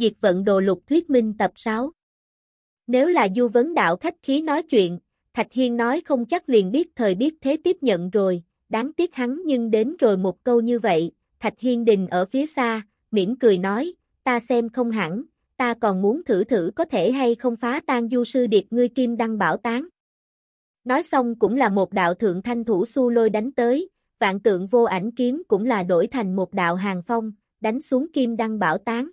Diệt vận đồ lục thuyết minh tập 6. Nếu là du vấn đạo khách khí nói chuyện, Thạch Hiên nói không chắc liền biết thời biết thế tiếp nhận rồi, đáng tiếc hắn nhưng đến rồi một câu như vậy, Thạch Hiên đình ở phía xa, mỉm cười nói, ta xem không hẳn, ta còn muốn thử thử có thể hay không phá tan du sư điệp ngươi kim đăng bảo tán. Nói xong cũng là một đạo thượng thanh thủ su lôi đánh tới, vạn tượng vô ảnh kiếm cũng là đổi thành một đạo hàng phong, đánh xuống kim đăng bảo tán.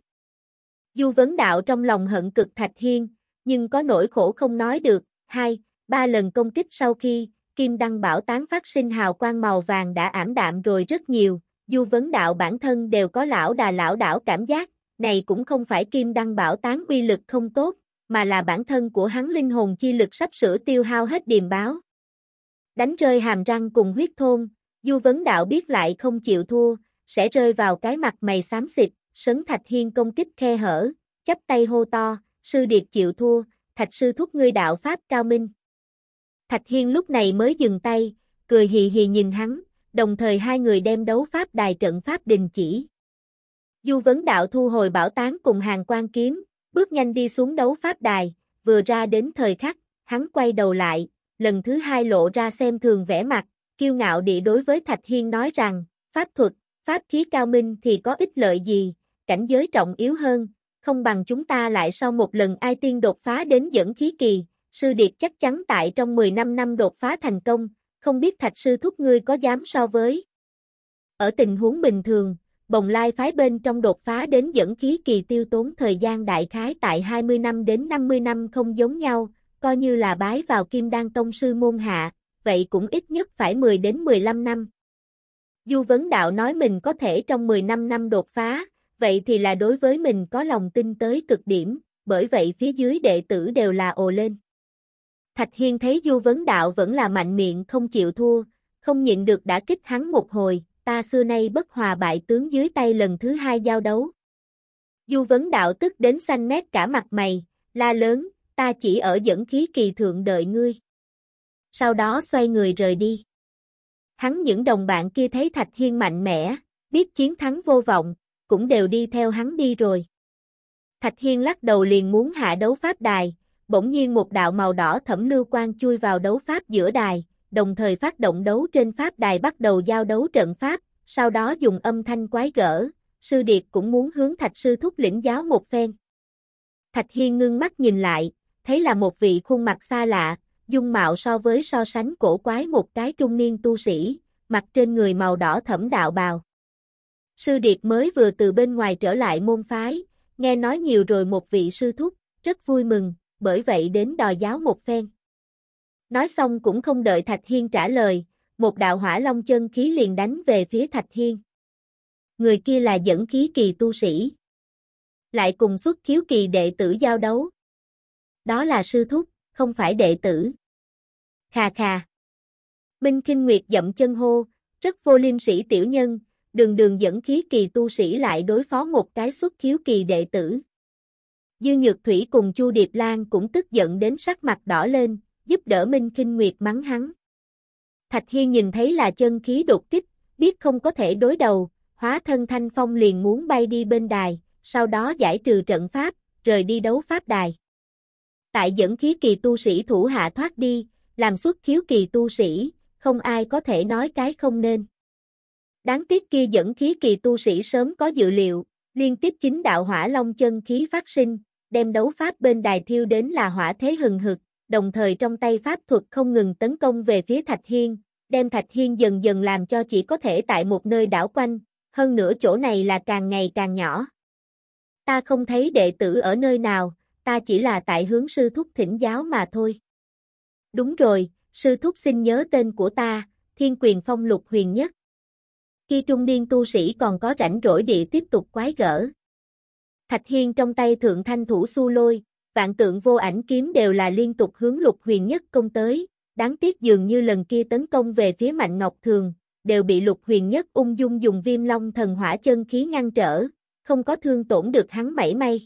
Du vấn đạo trong lòng hận cực Thạch Hiên, nhưng có nỗi khổ không nói được, hai, ba lần công kích sau khi, kim đăng bảo tán phát sinh hào quang màu vàng đã ảm đạm rồi rất nhiều, du vấn đạo bản thân đều có lão đà lão đảo cảm giác, này cũng không phải kim đăng bảo tán uy lực không tốt, mà là bản thân của hắn linh hồn chi lực sắp sửa tiêu hao hết điềm báo. Đánh rơi hàm răng cùng huyết thôn, du vấn đạo biết lại không chịu thua, sẽ rơi vào cái mặt mày xám xịt, sấn Thạch Hiên công kích khe hở, chắp tay hô to, sư điệt chịu thua, Thạch sư thúc ngươi đạo Pháp cao minh. Thạch Hiên lúc này mới dừng tay, cười hì hì nhìn hắn, đồng thời hai người đem đấu Pháp đài trận Pháp đình chỉ. Du vấn đạo thu hồi bảo tán cùng hàng quan kiếm, bước nhanh đi xuống đấu Pháp đài, vừa ra đến thời khắc, hắn quay đầu lại, lần thứ hai lộ ra xem thường vẻ mặt, kiêu ngạo địa đối với Thạch Hiên nói rằng, Pháp thuật, Pháp khí cao minh thì có ích lợi gì, cảnh giới trọng yếu hơn, không bằng chúng ta lại sau một lần ai tiên đột phá đến dẫn khí kỳ, sư điệp chắc chắn tại trong 15 năm năm đột phá thành công, không biết thạch sư thúc ngươi có dám so với. Ở tình huống bình thường, bồng lai phái bên trong đột phá đến dẫn khí kỳ tiêu tốn thời gian đại khái tại 20 năm đến 50 năm không giống nhau, coi như là bái vào kim đan tông sư môn hạ, vậy cũng ít nhất phải 10 đến 15 năm. Du vấn đạo nói mình có thể trong năm năm đột phá, vậy thì là đối với mình có lòng tin tới cực điểm, bởi vậy phía dưới đệ tử đều là ồ lên. Thạch Hiên thấy Du Vấn Đạo vẫn là mạnh miệng không chịu thua, không nhịn được đã kích hắn một hồi, ta xưa nay bất hòa bại tướng dưới tay lần thứ hai giao đấu. Du Vấn Đạo tức đến xanh mét cả mặt mày, la lớn, ta chỉ ở dẫn khí kỳ thượng đợi ngươi. Sau đó xoay người rời đi. Hắn những đồng bạn kia thấy Thạch Hiên mạnh mẽ, biết chiến thắng vô vọng, cũng đều đi theo hắn đi rồi. Thạch Hiên lắc đầu liền muốn hạ đấu pháp đài, bỗng nhiên một đạo màu đỏ thẩm lưu quang chui vào đấu pháp giữa đài, đồng thời phát động đấu trên pháp đài bắt đầu giao đấu trận pháp, sau đó dùng âm thanh quái gỡ, sư điệt cũng muốn hướng thạch sư thúc lĩnh giáo một phen. Thạch Hiên ngưng mắt nhìn lại, thấy là một vị khuôn mặt xa lạ, dung mạo so với so sánh cổ quái một cái trung niên tu sĩ, mặt trên người màu đỏ thẫm đạo bào. Sư Điệt mới vừa từ bên ngoài trở lại môn phái, nghe nói nhiều rồi một vị sư thúc, rất vui mừng, bởi vậy đến đòi giáo một phen. Nói xong cũng không đợi Thạch Hiên trả lời, một đạo hỏa long chân khí liền đánh về phía Thạch Hiên. Người kia là dẫn khí kỳ tu sĩ. Lại cùng xuất khiếu kỳ đệ tử giao đấu. Đó là sư thúc, không phải đệ tử. Khà khà. Minh Kinh Nguyệt dậm chân hô, rất vô liêm sĩ tiểu nhân, đường đường dẫn khí kỳ tu sĩ lại đối phó một cái xuất khiếu kỳ đệ tử. Dư Nhược Thủy cùng Chu Điệp Lan cũng tức giận đến sắc mặt đỏ lên, giúp đỡ Minh Kinh Nguyệt mắng hắn. Thạch Hiên nhìn thấy là chân khí đột kích, biết không có thể đối đầu, hóa thân thanh phong liền muốn bay đi bên đài, sau đó giải trừ trận pháp, rời đi đấu pháp đài. Tại dẫn khí kỳ tu sĩ thủ hạ thoát đi, làm xuất khiếu kỳ tu sĩ, không ai có thể nói cái không nên. Đáng tiếc kia dẫn khí kỳ tu sĩ sớm có dự liệu, liên tiếp chính đạo hỏa long chân khí phát sinh, đem đấu pháp bên đài thiêu đến là hỏa thế hừng hực, đồng thời trong tay pháp thuật không ngừng tấn công về phía Thạch Hiên, đem Thạch Hiên dần dần làm cho chỉ có thể tại một nơi đảo quanh, hơn nữa chỗ này là càng ngày càng nhỏ. Ta không thấy đệ tử ở nơi nào, ta chỉ là tại hướng sư thúc thỉnh giáo mà thôi. Đúng rồi, sư thúc xin nhớ tên của ta, Thiên Quyền Phong Lục Huyền Nhất. Khi trung niên tu sĩ còn có rảnh rỗi địa tiếp tục quái gỡ. Thạch Hiên trong tay thượng thanh thủ su lôi, vạn tượng vô ảnh kiếm đều là liên tục hướng lục huyền nhất công tới, đáng tiếc dường như lần kia tấn công về phía mạnh ngọc thường, đều bị lục huyền nhất ung dung dùng viêm long thần hỏa chân khí ngăn trở, không có thương tổn được hắn mảy may.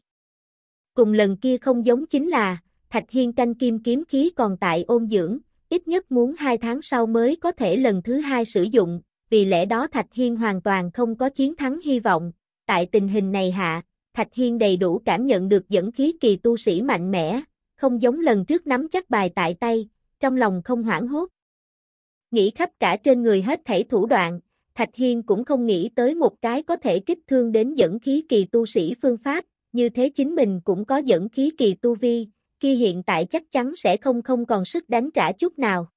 Cùng lần kia không giống chính là, Thạch Hiên canh kim kiếm khí còn tại ôn dưỡng, ít nhất muốn hai tháng sau mới có thể lần thứ hai sử dụng, vì lẽ đó Thạch Hiên hoàn toàn không có chiến thắng hy vọng, tại tình hình này hạ, Thạch Hiên đầy đủ cảm nhận được dẫn khí kỳ tu sĩ mạnh mẽ, không giống lần trước nắm chắc bài tại tay, trong lòng không hoảng hốt. Nghĩ khắp cả trên người hết thảy thủ đoạn, Thạch Hiên cũng không nghĩ tới một cái có thể kích thương đến dẫn khí kỳ tu sĩ phương pháp, như thế chính mình cũng có dẫn khí kỳ tu vi, khi hiện tại chắc chắn sẽ không không còn sức đánh trả chút nào.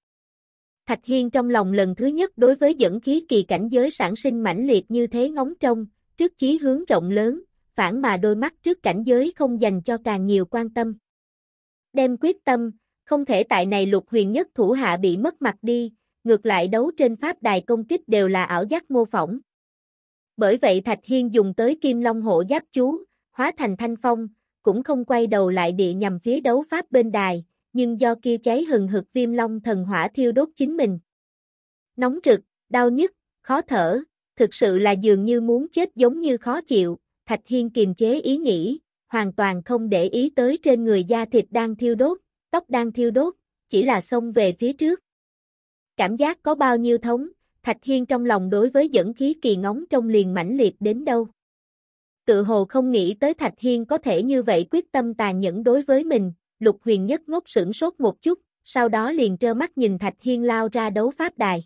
Thạch Hiên trong lòng lần thứ nhất đối với dẫn khí kỳ cảnh giới sản sinh mãnh liệt như thế ngóng trông trước chí hướng rộng lớn, phản mà đôi mắt trước cảnh giới không dành cho càng nhiều quan tâm. Đem quyết tâm, không thể tại này lục huyền nhất thủ hạ bị mất mặt đi, ngược lại đấu trên pháp đài công kích đều là ảo giác mô phỏng. Bởi vậy Thạch Hiên dùng tới kim long hộ giáp chú, hóa thành thanh phong, cũng không quay đầu lại địa nhằm phía đấu pháp bên đài, nhưng do kia cháy hừng hực viêm long thần hỏa thiêu đốt chính mình. Nóng rực, đau nhức, khó thở, thực sự là dường như muốn chết giống như khó chịu, Thạch Hiên kiềm chế ý nghĩ, hoàn toàn không để ý tới trên người da thịt đang thiêu đốt, tóc đang thiêu đốt, chỉ là xông về phía trước. Cảm giác có bao nhiêu thống, Thạch Hiên trong lòng đối với dẫn khí kỳ ngóng trong liền mãnh liệt đến đâu. Tự hồ không nghĩ tới Thạch Hiên có thể như vậy quyết tâm tàn nhẫn đối với mình, Lục Huyền Nhất ngốc sửng sốt một chút, sau đó liền trơ mắt nhìn Thạch Hiên lao ra đấu pháp đài.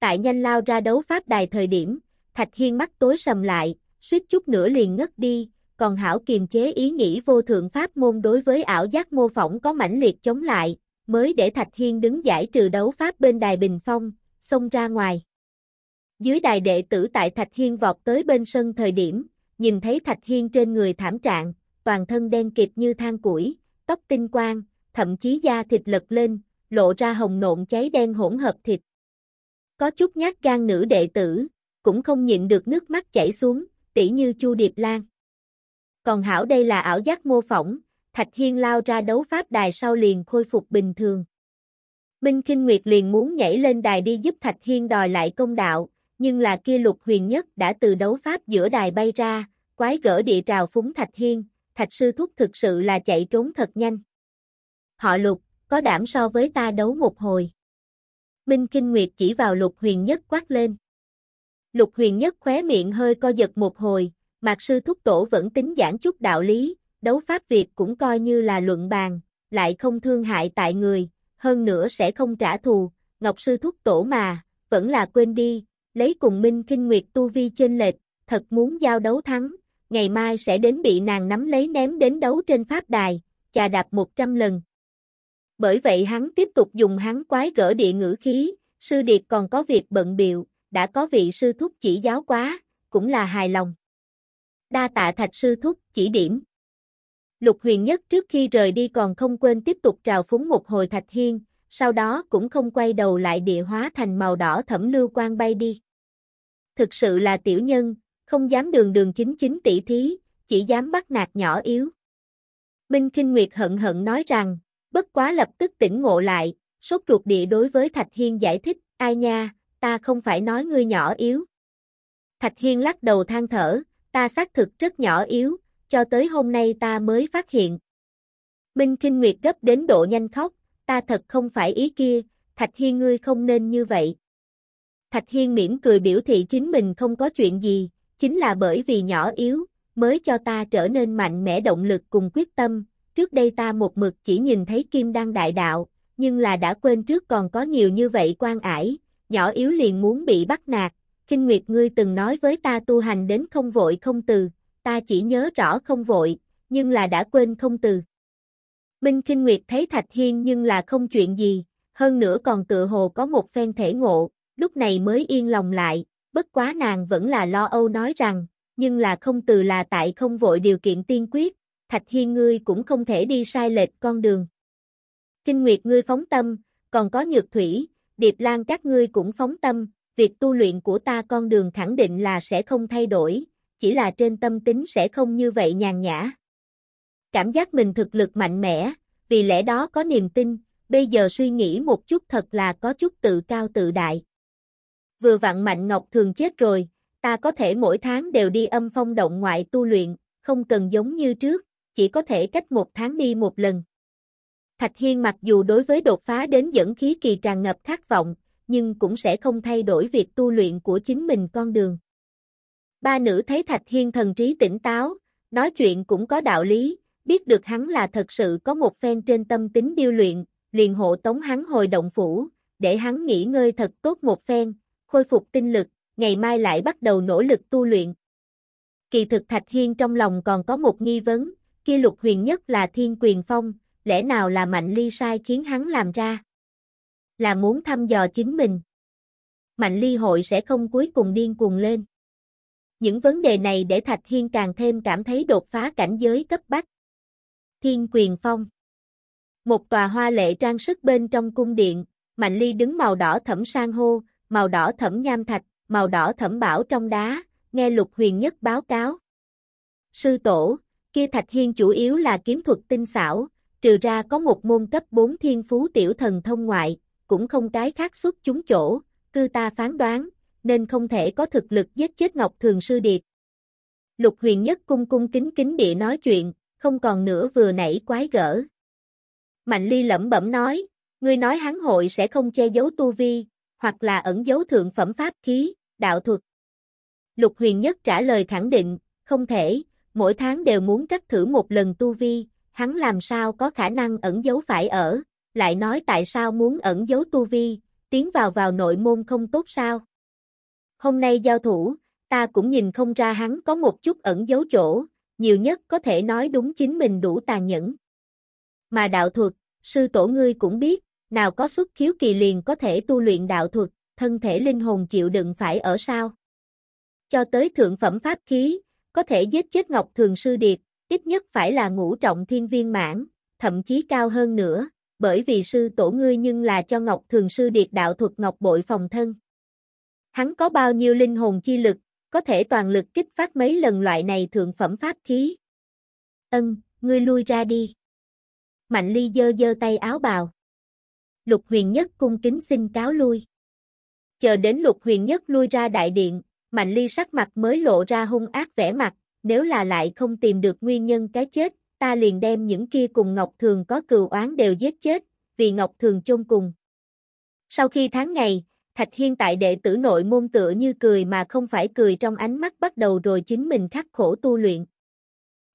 Tại nhanh lao ra đấu pháp đài thời điểm, Thạch Hiên mắt tối sầm lại, suýt chút nữa liền ngất đi, còn hảo kiềm chế ý nghĩ vô thượng pháp môn đối với ảo giác mô phỏng có mãnh liệt chống lại, mới để Thạch Hiên đứng giải trừ đấu pháp bên đài bình phong, xông ra ngoài. Dưới đài đệ tử tại Thạch Hiên vọt tới bên sân thời điểm, nhìn thấy Thạch Hiên trên người thảm trạng, toàn thân đen kịt như than củi, tóc tinh quang, thậm chí da thịt lật lên, lộ ra hồng nộn cháy đen hỗn hợp thịt. Có chút nhát gan nữ đệ tử, cũng không nhịn được nước mắt chảy xuống, tỉ như Chu Điệp Lan. Còn hảo đây là ảo giác mô phỏng, Thạch Hiên lao ra đấu pháp đài sau liền khôi phục bình thường. Minh Kinh Nguyệt liền muốn nhảy lên đài đi giúp Thạch Hiên đòi lại công đạo, nhưng là kia lục huyền nhất đã từ đấu pháp giữa đài bay ra, quái gỡ địa trào phúng Thạch Hiên, thạch sư thúc thực sự là chạy trốn thật nhanh. Họ lục, có đảm so với ta đấu một hồi. Minh Kinh Nguyệt chỉ vào lục huyền nhất quát lên. Lục huyền nhất khóe miệng hơi co giật một hồi, mạc sư thúc tổ vẫn tính giảng chút đạo lý, đấu pháp Việt cũng coi như là luận bàn, lại không thương hại tại người, hơn nữa sẽ không trả thù, ngọc sư thúc tổ mà, vẫn là quên đi, lấy cùng Minh Kinh Nguyệt tu vi trên lệch, thật muốn giao đấu thắng, ngày mai sẽ đến bị nàng nắm lấy ném đến đấu trên pháp đài, chà đạp 100 lần. Bởi vậy hắn tiếp tục dùng hắn quái gỡ địa ngữ khí, sư điệt còn có việc bận biệu, đã có vị sư thúc chỉ giáo quá, cũng là hài lòng. Đa tạ thạch sư thúc chỉ điểm. Lục huyền nhất trước khi rời đi còn không quên tiếp tục trào phúng một hồi thạch hiên, sau đó cũng không quay đầu lại địa hóa thành màu đỏ thẩm lưu quang bay đi. Thực sự là tiểu nhân, không dám đường đường chính chính tỷ thí, chỉ dám bắt nạt nhỏ yếu. Minh Kinh Nguyệt hận hận nói rằng, bất quá lập tức tỉnh ngộ lại, sốt ruột địa đối với Thạch Hiên giải thích, ai nha, ta không phải nói ngươi nhỏ yếu. Thạch Hiên lắc đầu than thở, ta xác thực rất nhỏ yếu, cho tới hôm nay ta mới phát hiện. Minh Kinh Nguyệt gấp đến độ nhanh khóc, ta thật không phải ý kia, Thạch Hiên ngươi không nên như vậy. Thạch Hiên mỉm cười biểu thị chính mình không có chuyện gì, chính là bởi vì nhỏ yếu, mới cho ta trở nên mạnh mẽ động lực cùng quyết tâm, trước đây ta một mực chỉ nhìn thấy kim đăng đại đạo, nhưng là đã quên trước còn có nhiều như vậy quan ải, nhỏ yếu liền muốn bị bắt nạt, kinh nguyệt ngươi từng nói với ta tu hành đến không vội không từ, ta chỉ nhớ rõ không vội, nhưng là đã quên không từ. Minh Kinh Nguyệt thấy Thạch Hiên nhưng là không chuyện gì, hơn nữa còn tự hồ có một phen thể ngộ, lúc này mới yên lòng lại, bất quá nàng vẫn là lo âu nói rằng, nhưng là không từ là tại không vội điều kiện tiên quyết, Thạch Hiên ngươi cũng không thể đi sai lệch con đường. Kinh Nguyệt ngươi phóng tâm, còn có Nhược Thủy, Điệp Lan các ngươi cũng phóng tâm, việc tu luyện của ta con đường khẳng định là sẽ không thay đổi, chỉ là trên tâm tính sẽ không như vậy nhàn nhã. Cảm giác mình thực lực mạnh mẽ, vì lẽ đó có niềm tin, bây giờ suy nghĩ một chút thật là có chút tự cao tự đại vừa vặn Mạnh Ngọc thường chết rồi, ta có thể mỗi tháng đều đi âm phong động ngoại tu luyện, không cần giống như trước, chỉ có thể cách một tháng đi một lần. Thạch Hiên mặc dù đối với đột phá đến dẫn khí kỳ tràn ngập khát vọng, nhưng cũng sẽ không thay đổi việc tu luyện của chính mình con đường. Ba nữ thấy Thạch Hiên thần trí tỉnh táo, nói chuyện cũng có đạo lý, biết được hắn là thật sự có một phen trên tâm tính điêu luyện, liền hộ tống hắn hồi động phủ, để hắn nghỉ ngơi thật tốt một phen, khôi phục tinh lực, ngày mai lại bắt đầu nỗ lực tu luyện. Kỳ thực Thạch Hiên trong lòng còn có một nghi vấn, kia lục huyền nhất là thiên quyền phong, lẽ nào là mạnh ly sai khiến hắn làm ra? Là muốn thăm dò chính mình. Mạnh ly hội sẽ không cuối cùng điên cuồng lên. Những vấn đề này để Thạch Hiên càng thêm cảm thấy đột phá cảnh giới cấp bách. Thiên quyền phong Một tòa hoa lệ trang sức bên trong cung điện, Mạnh Ly đứng màu đỏ thẫm sang hô, màu đỏ thẫm nham thạch, màu đỏ thẫm bảo trong đá, nghe Lục Huyền Nhất báo cáo. Sư tổ, kia Thạch Hiên chủ yếu là kiếm thuật tinh xảo, trừ ra có một môn cấp 4 thiên phú tiểu thần thông ngoại, cũng không cái khác xuất chúng chỗ, cư ta phán đoán, nên không thể có thực lực giết chết Ngọc Thường Sư Điệt. Lục Huyền Nhất cung cung kính kính địa nói chuyện, không còn nữa vừa nãy quái gở. Mạnh Ly lẩm bẩm nói, ngươi nói hắn hội sẽ không che giấu tu vi, hoặc là ẩn dấu thượng phẩm pháp khí, đạo thuật. Lục Huyền Nhất trả lời khẳng định, không thể, mỗi tháng đều muốn trắc thử một lần tu vi, hắn làm sao có khả năng ẩn dấu phải ở, lại nói tại sao muốn ẩn dấu tu vi, tiến vào vào nội môn không tốt sao. Hôm nay giao thủ, ta cũng nhìn không ra hắn có một chút ẩn dấu chỗ, nhiều nhất có thể nói đúng chính mình đủ tàn nhẫn. Mà đạo thuật, sư tổ ngươi cũng biết, nào có xuất khiếu kỳ liền có thể tu luyện đạo thuật, thân thể linh hồn chịu đựng phải ở sao. Cho tới thượng phẩm pháp khí, có thể giết chết Ngọc Thường Sư Điệt, ít nhất phải là ngũ trọng thiên viên mãn, thậm chí cao hơn nữa, bởi vì sư tổ ngươi nhưng là cho Ngọc Thường Sư Điệt đạo thuật Ngọc Bội phòng thân. Hắn có bao nhiêu linh hồn chi lực, có thể toàn lực kích phát mấy lần loại này thượng phẩm pháp khí. Ân, ngươi lui ra đi. Mạnh ly dơ dơ tay áo bào. Lục Huyền Nhất cung kính xin cáo lui. Chờ đến Lục Huyền Nhất lui ra đại điện, Mạnh Ly sắc mặt mới lộ ra hung ác vẻ mặt, nếu là lại không tìm được nguyên nhân cái chết, ta liền đem những kia cùng Ngọc Thường có cừu oán đều giết chết, vì Ngọc Thường chôn cùng. Sau khi tháng ngày, Thạch Hiên tại đệ tử nội môn tựa như cười mà không phải cười trong ánh mắt bắt đầu rồi chính mình khắc khổ tu luyện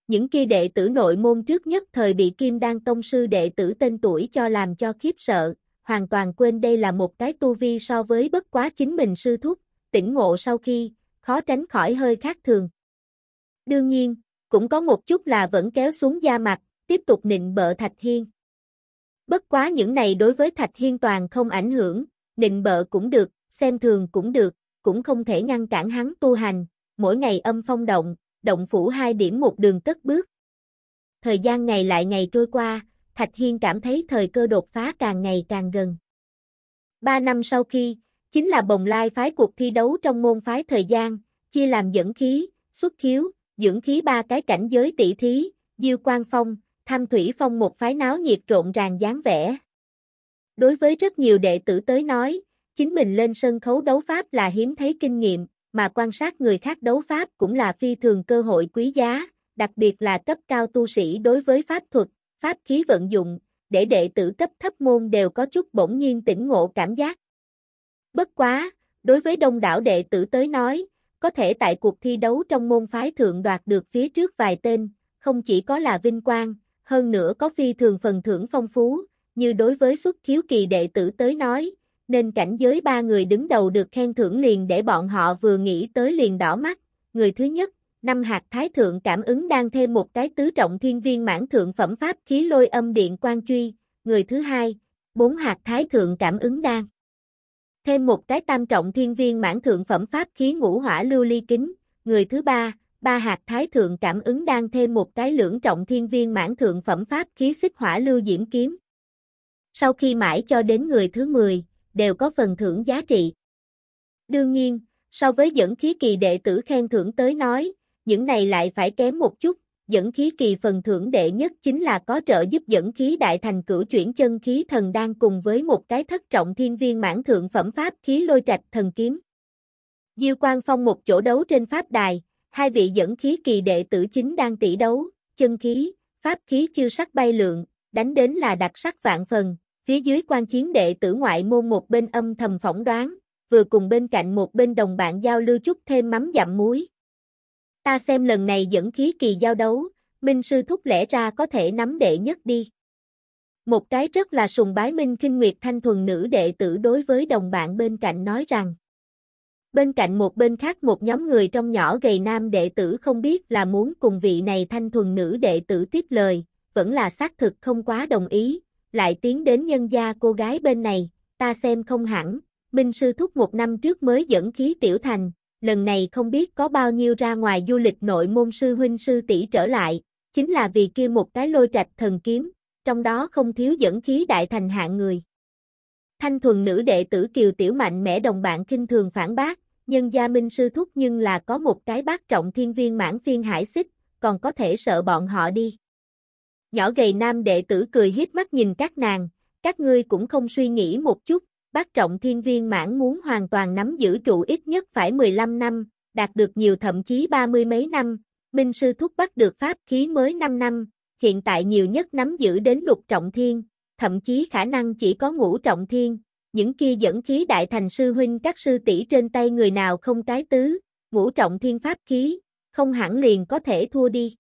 những kia đệ tử nội môn trước nhất thời bị Kim Đan Tông sư đệ tử tên tuổi cho làm cho khiếp sợ, hoàn toàn quên đây là một cái tu vi so với bất quá chính mình sư thúc, tỉnh ngộ sau khi, khó tránh khỏi hơi khác thường. Đương nhiên, cũng có một chút là vẫn kéo xuống da mặt, tiếp tục nịnh bợ Thạch Hiên. Bất quá những này đối với Thạch Hiên toàn không ảnh hưởng, nịnh bợ cũng được, xem thường cũng được, cũng không thể ngăn cản hắn tu hành, mỗi ngày âm phong động, động phủ hai điểm một đường cất bước. Thời gian ngày lại ngày trôi qua, Thạch Hiên cảm thấy thời cơ đột phá càng ngày càng gần. Ba năm sau khi, chính là bồng lai phái cuộc thi đấu trong môn phái thời gian, chia làm dẫn khí, xuất khiếu, dưỡng khí ba cái cảnh giới tỷ thí, diêu quan phong, tham thủy phong một phái náo nhiệt trộn ràng dáng vẻ. Đối với rất nhiều đệ tử tới nói, chính mình lên sân khấu đấu pháp là hiếm thấy kinh nghiệm, mà quan sát người khác đấu pháp cũng là phi thường cơ hội quý giá, đặc biệt là cấp cao tu sĩ đối với pháp thuật, pháp khí vận dụng, để đệ tử cấp thấp môn đều có chút bỗng nhiên tỉnh ngộ cảm giác. Bất quá, đối với đông đảo đệ tử tới nói, có thể tại cuộc thi đấu trong môn phái thượng đoạt được phía trước vài tên, không chỉ có là vinh quang, hơn nữa có phi thường phần thưởng phong phú, như đối với xuất khiếu kỳ đệ tử tới nói, nên cảnh giới ba người đứng đầu được khen thưởng liền để bọn họ vừa nghĩ tới liền đỏ mắt. Người thứ nhất, năm hạt thái thượng cảm ứng đang thêm một cái tứ trọng thiên viên mãn thượng phẩm pháp khí lôi âm điện quan truy. Người thứ hai, bốn hạt thái thượng cảm ứng đang. Thêm một cái tam trọng thiên viên mãn thượng phẩm pháp khí ngũ hỏa lưu ly kính. Người thứ ba, ba hạt thái thượng cảm ứng đang thêm một cái lưỡng trọng thiên viên mãn thượng phẩm pháp khí xích hỏa lưu diễm kiếm. Sau khi mãi cho đến người thứ 10, đều có phần thưởng giá trị. Đương nhiên, so với dẫn khí kỳ đệ tử khen thưởng tới nói, những này lại phải kém một chút, dẫn khí kỳ phần thưởng đệ nhất chính là có trợ giúp dẫn khí đại thành cửu chuyển chân khí thần đang cùng với một cái thất trọng thiên viên mãn thượng phẩm pháp khí lôi trạch thần kiếm. Diêu Quang Phong một chỗ đấu trên pháp đài, hai vị dẫn khí kỳ đệ tử chính đang tỷ đấu, chân khí, pháp khí chưa sắc bay lượng, đánh đến là đặc sắc vạn phần, Phía dưới quan chiến đệ tử ngoại môn một bên âm thầm phỏng đoán, vừa cùng bên cạnh một bên đồng bạn giao lưu chút thêm mắm dặm muối. Ta xem lần này dẫn khí kỳ giao đấu, Minh Sư Thúc lẽ ra có thể nắm đệ nhất đi. Một cái rất là sùng bái Minh kinh Nguyệt Thanh thuần nữ đệ tử đối với đồng bạn bên cạnh nói rằng. Bên cạnh một bên khác một nhóm người trong nhỏ gầy nam đệ tử không biết là muốn cùng vị này thanh thuần nữ đệ tử tiếp lời, vẫn là xác thực không quá đồng ý, lại tiến đến nhân gia cô gái bên này, ta xem không hẳn, Minh Sư Thúc một năm trước mới dẫn khí tiểu thành, lần này không biết có bao nhiêu ra ngoài du lịch nội môn sư huynh sư tỷ trở lại, chính là vì kia một cái lôi trạch thần kiếm, trong đó không thiếu dẫn khí đại thành hạng người. Thanh thuần nữ đệ tử Kiều Tiểu Mạnh mẽ đồng bạn kinh thường phản bác, nhân gia Minh Sư Thúc nhưng là có một cái bác trọng thiên viên mãn phiên hải xích, còn có thể sợ bọn họ đi. Nhỏ gầy nam đệ tử cười hiếp mắt nhìn các nàng, các ngươi cũng không suy nghĩ một chút, bác trọng thiên viên mãn muốn hoàn toàn nắm giữ trụ ít nhất phải 15 năm, đạt được nhiều thậm chí 30 mấy năm, Minh Sư Thúc bắt được pháp khí mới 5 năm, hiện tại nhiều nhất nắm giữ đến lục trọng thiên, thậm chí khả năng chỉ có ngũ trọng thiên, những kia dẫn khí đại thành sư huynh các sư tỷ trên tay người nào không cái tứ, ngũ trọng thiên pháp khí, không hẳn liền có thể thua đi.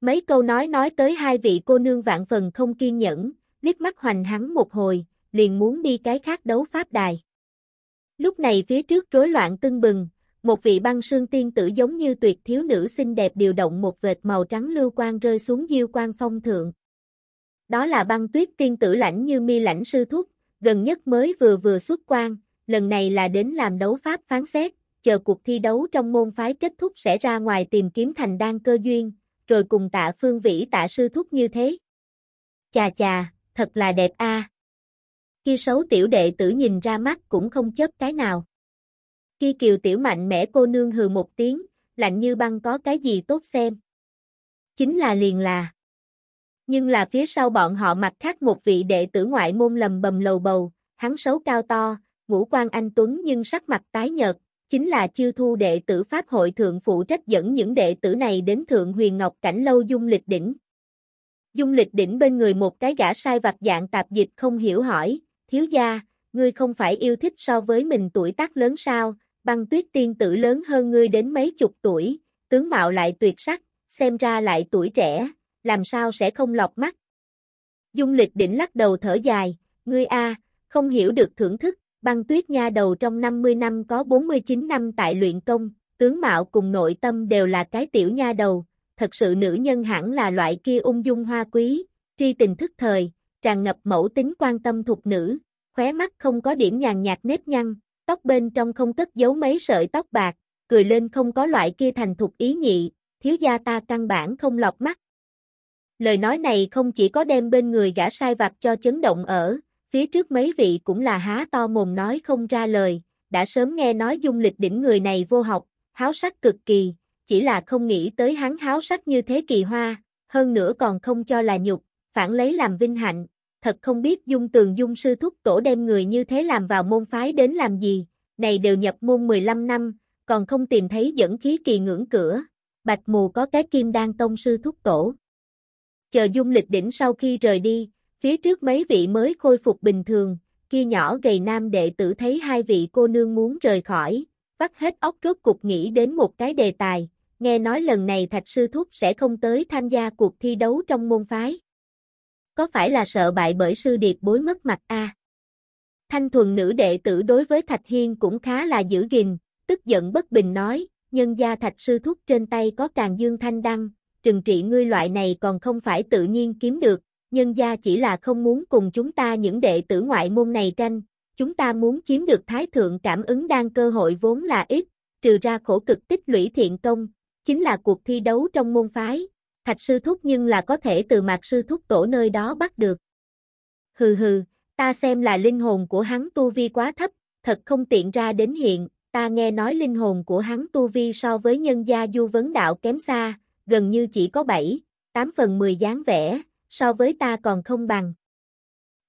Mấy câu nói nói tới hai vị cô nương vạn phần không kiên nhẫn, liếc mắt hoành hắn một hồi, liền muốn đi cái khác đấu pháp đài. Lúc này phía trước rối loạn tưng bừng, một vị băng sương tiên tử giống như tuyệt thiếu nữ xinh đẹp điều động một vệt màu trắng lưu quang rơi xuống diêu quang phong thượng. Đó là băng tuyết tiên tử lãnh như mi lãnh sư thúc, gần nhất mới vừa vừa xuất quan, lần này là đến làm đấu pháp phán xét, chờ cuộc thi đấu trong môn phái kết thúc sẽ ra ngoài tìm kiếm thành đan cơ duyên, rồi cùng tạ phương vĩ tạ sư thúc như thế. Chà chà, thật là đẹp a. À. Khi xấu tiểu đệ tử nhìn ra mắt cũng không chấp cái nào. Khi kiều tiểu mạnh mẽ cô nương hừ một tiếng, lạnh như băng có cái gì tốt xem. Chính là liền là. Nhưng là phía sau bọn họ mặt khác một vị đệ tử ngoại môn lầm bầm lầu bầu, hắn xấu cao to, ngũ quan anh Tuấn nhưng sắc mặt tái nhợt, chính là chiêu thu đệ tử Pháp hội thượng phụ trách dẫn những đệ tử này đến thượng huyền ngọc cảnh lâu dung lịch đỉnh. Dung lịch đỉnh bên người một cái gã sai vặt dạng tạp dịch không hiểu hỏi, thiếu gia, ngươi không phải yêu thích so với mình tuổi tác lớn sao, băng tuyết tiên tử lớn hơn ngươi đến mấy chục tuổi, tướng mạo lại tuyệt sắc, xem ra lại tuổi trẻ, làm sao sẽ không lọt mắt. Dung lịch đỉnh lắc đầu thở dài, ngươi a, không hiểu được thưởng thức, Băng tuyết nha đầu trong 50 năm có 49 năm tại luyện công, tướng mạo cùng nội tâm đều là cái tiểu nha đầu, thật sự nữ nhân hẳn là loại kia ung dung hoa quý, tri tình thức thời, tràn ngập mẫu tính quan tâm thuộc nữ, khóe mắt không có điểm nhàn nhạt nếp nhăn, tóc bên trong không cất giấu mấy sợi tóc bạc, cười lên không có loại kia thành thục ý nhị, thiếu gia ta căn bản không lọc mắt. Lời nói này không chỉ có đem bên người gã sai vặt cho chấn động ở, phía trước mấy vị cũng là há to mồm nói không ra lời, đã sớm nghe nói dung lịch đỉnh người này vô học, háo sắc cực kỳ, chỉ là không nghĩ tới hắn háo sắc như thế kỳ hoa, hơn nữa còn không cho là nhục, phản lấy làm vinh hạnh, thật không biết dung tường dung sư thúc tổ đem người như thế làm vào môn phái đến làm gì, này đều nhập môn 15 năm, còn không tìm thấy dẫn khí kỳ ngưỡng cửa, bạch mù có cái kim đan tông sư thúc tổ. Chờ dung lịch đỉnh sau khi rời đi, Phía trước mấy vị mới khôi phục bình thường, kia nhỏ gầy nam đệ tử thấy hai vị cô nương muốn rời khỏi, vắt hết óc rốt cục nghĩ đến một cái đề tài, nghe nói lần này thạch sư thúc sẽ không tới tham gia cuộc thi đấu trong môn phái. Có phải là sợ bại bởi sư điệt bối mất mặt a? Thanh thuần nữ đệ tử đối với Thạch Hiên cũng khá là giữ gìn, tức giận bất bình nói, nhân gia Thạch sư thúc trên tay có càng dương thanh đăng, trừng trị ngươi loại này còn không phải tự nhiên kiếm được, nhân gia chỉ là không muốn cùng chúng ta những đệ tử ngoại môn này tranh, chúng ta muốn chiếm được thái thượng cảm ứng đang cơ hội vốn là ít, trừ ra khổ cực tích lũy thiện công, chính là cuộc thi đấu trong môn phái, thạch sư thúc nhưng là có thể từ mạc sư thúc tổ nơi đó bắt được. Hừ hừ, ta xem là linh hồn của hắn tu vi quá thấp, thật không tiện ra đến hiện, ta nghe nói linh hồn của hắn tu vi so với nhân gia du vấn đạo kém xa, gần như chỉ có 7, 8 phần 10 dáng vẻ, so với ta còn không bằng.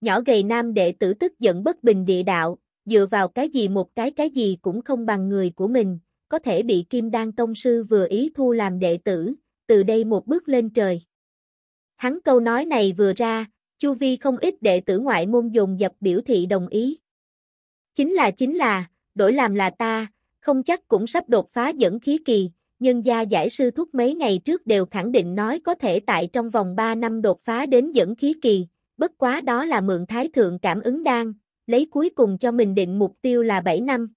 Nhỏ gầy nam đệ tử tức giận bất bình địa đạo, dựa vào cái gì một cái cái gì cũng không bằng người của mình, có thể bị Kim Đan Tông Sư vừa ý thu làm đệ tử, từ đây một bước lên trời. Hắn câu nói này vừa ra, Chu Vi không ít đệ tử ngoại môn dùng dập biểu thị đồng ý. Chính là chính là, đổi làm là ta, không chắc cũng sắp đột phá dẫn khí kỳ, nhân gia giải sư thúc mấy ngày trước đều khẳng định nói có thể tại trong vòng 3 năm đột phá đến dẫn khí kỳ, bất quá đó là mượn thái thượng cảm ứng đan, lấy cuối cùng cho mình định mục tiêu là 7 năm.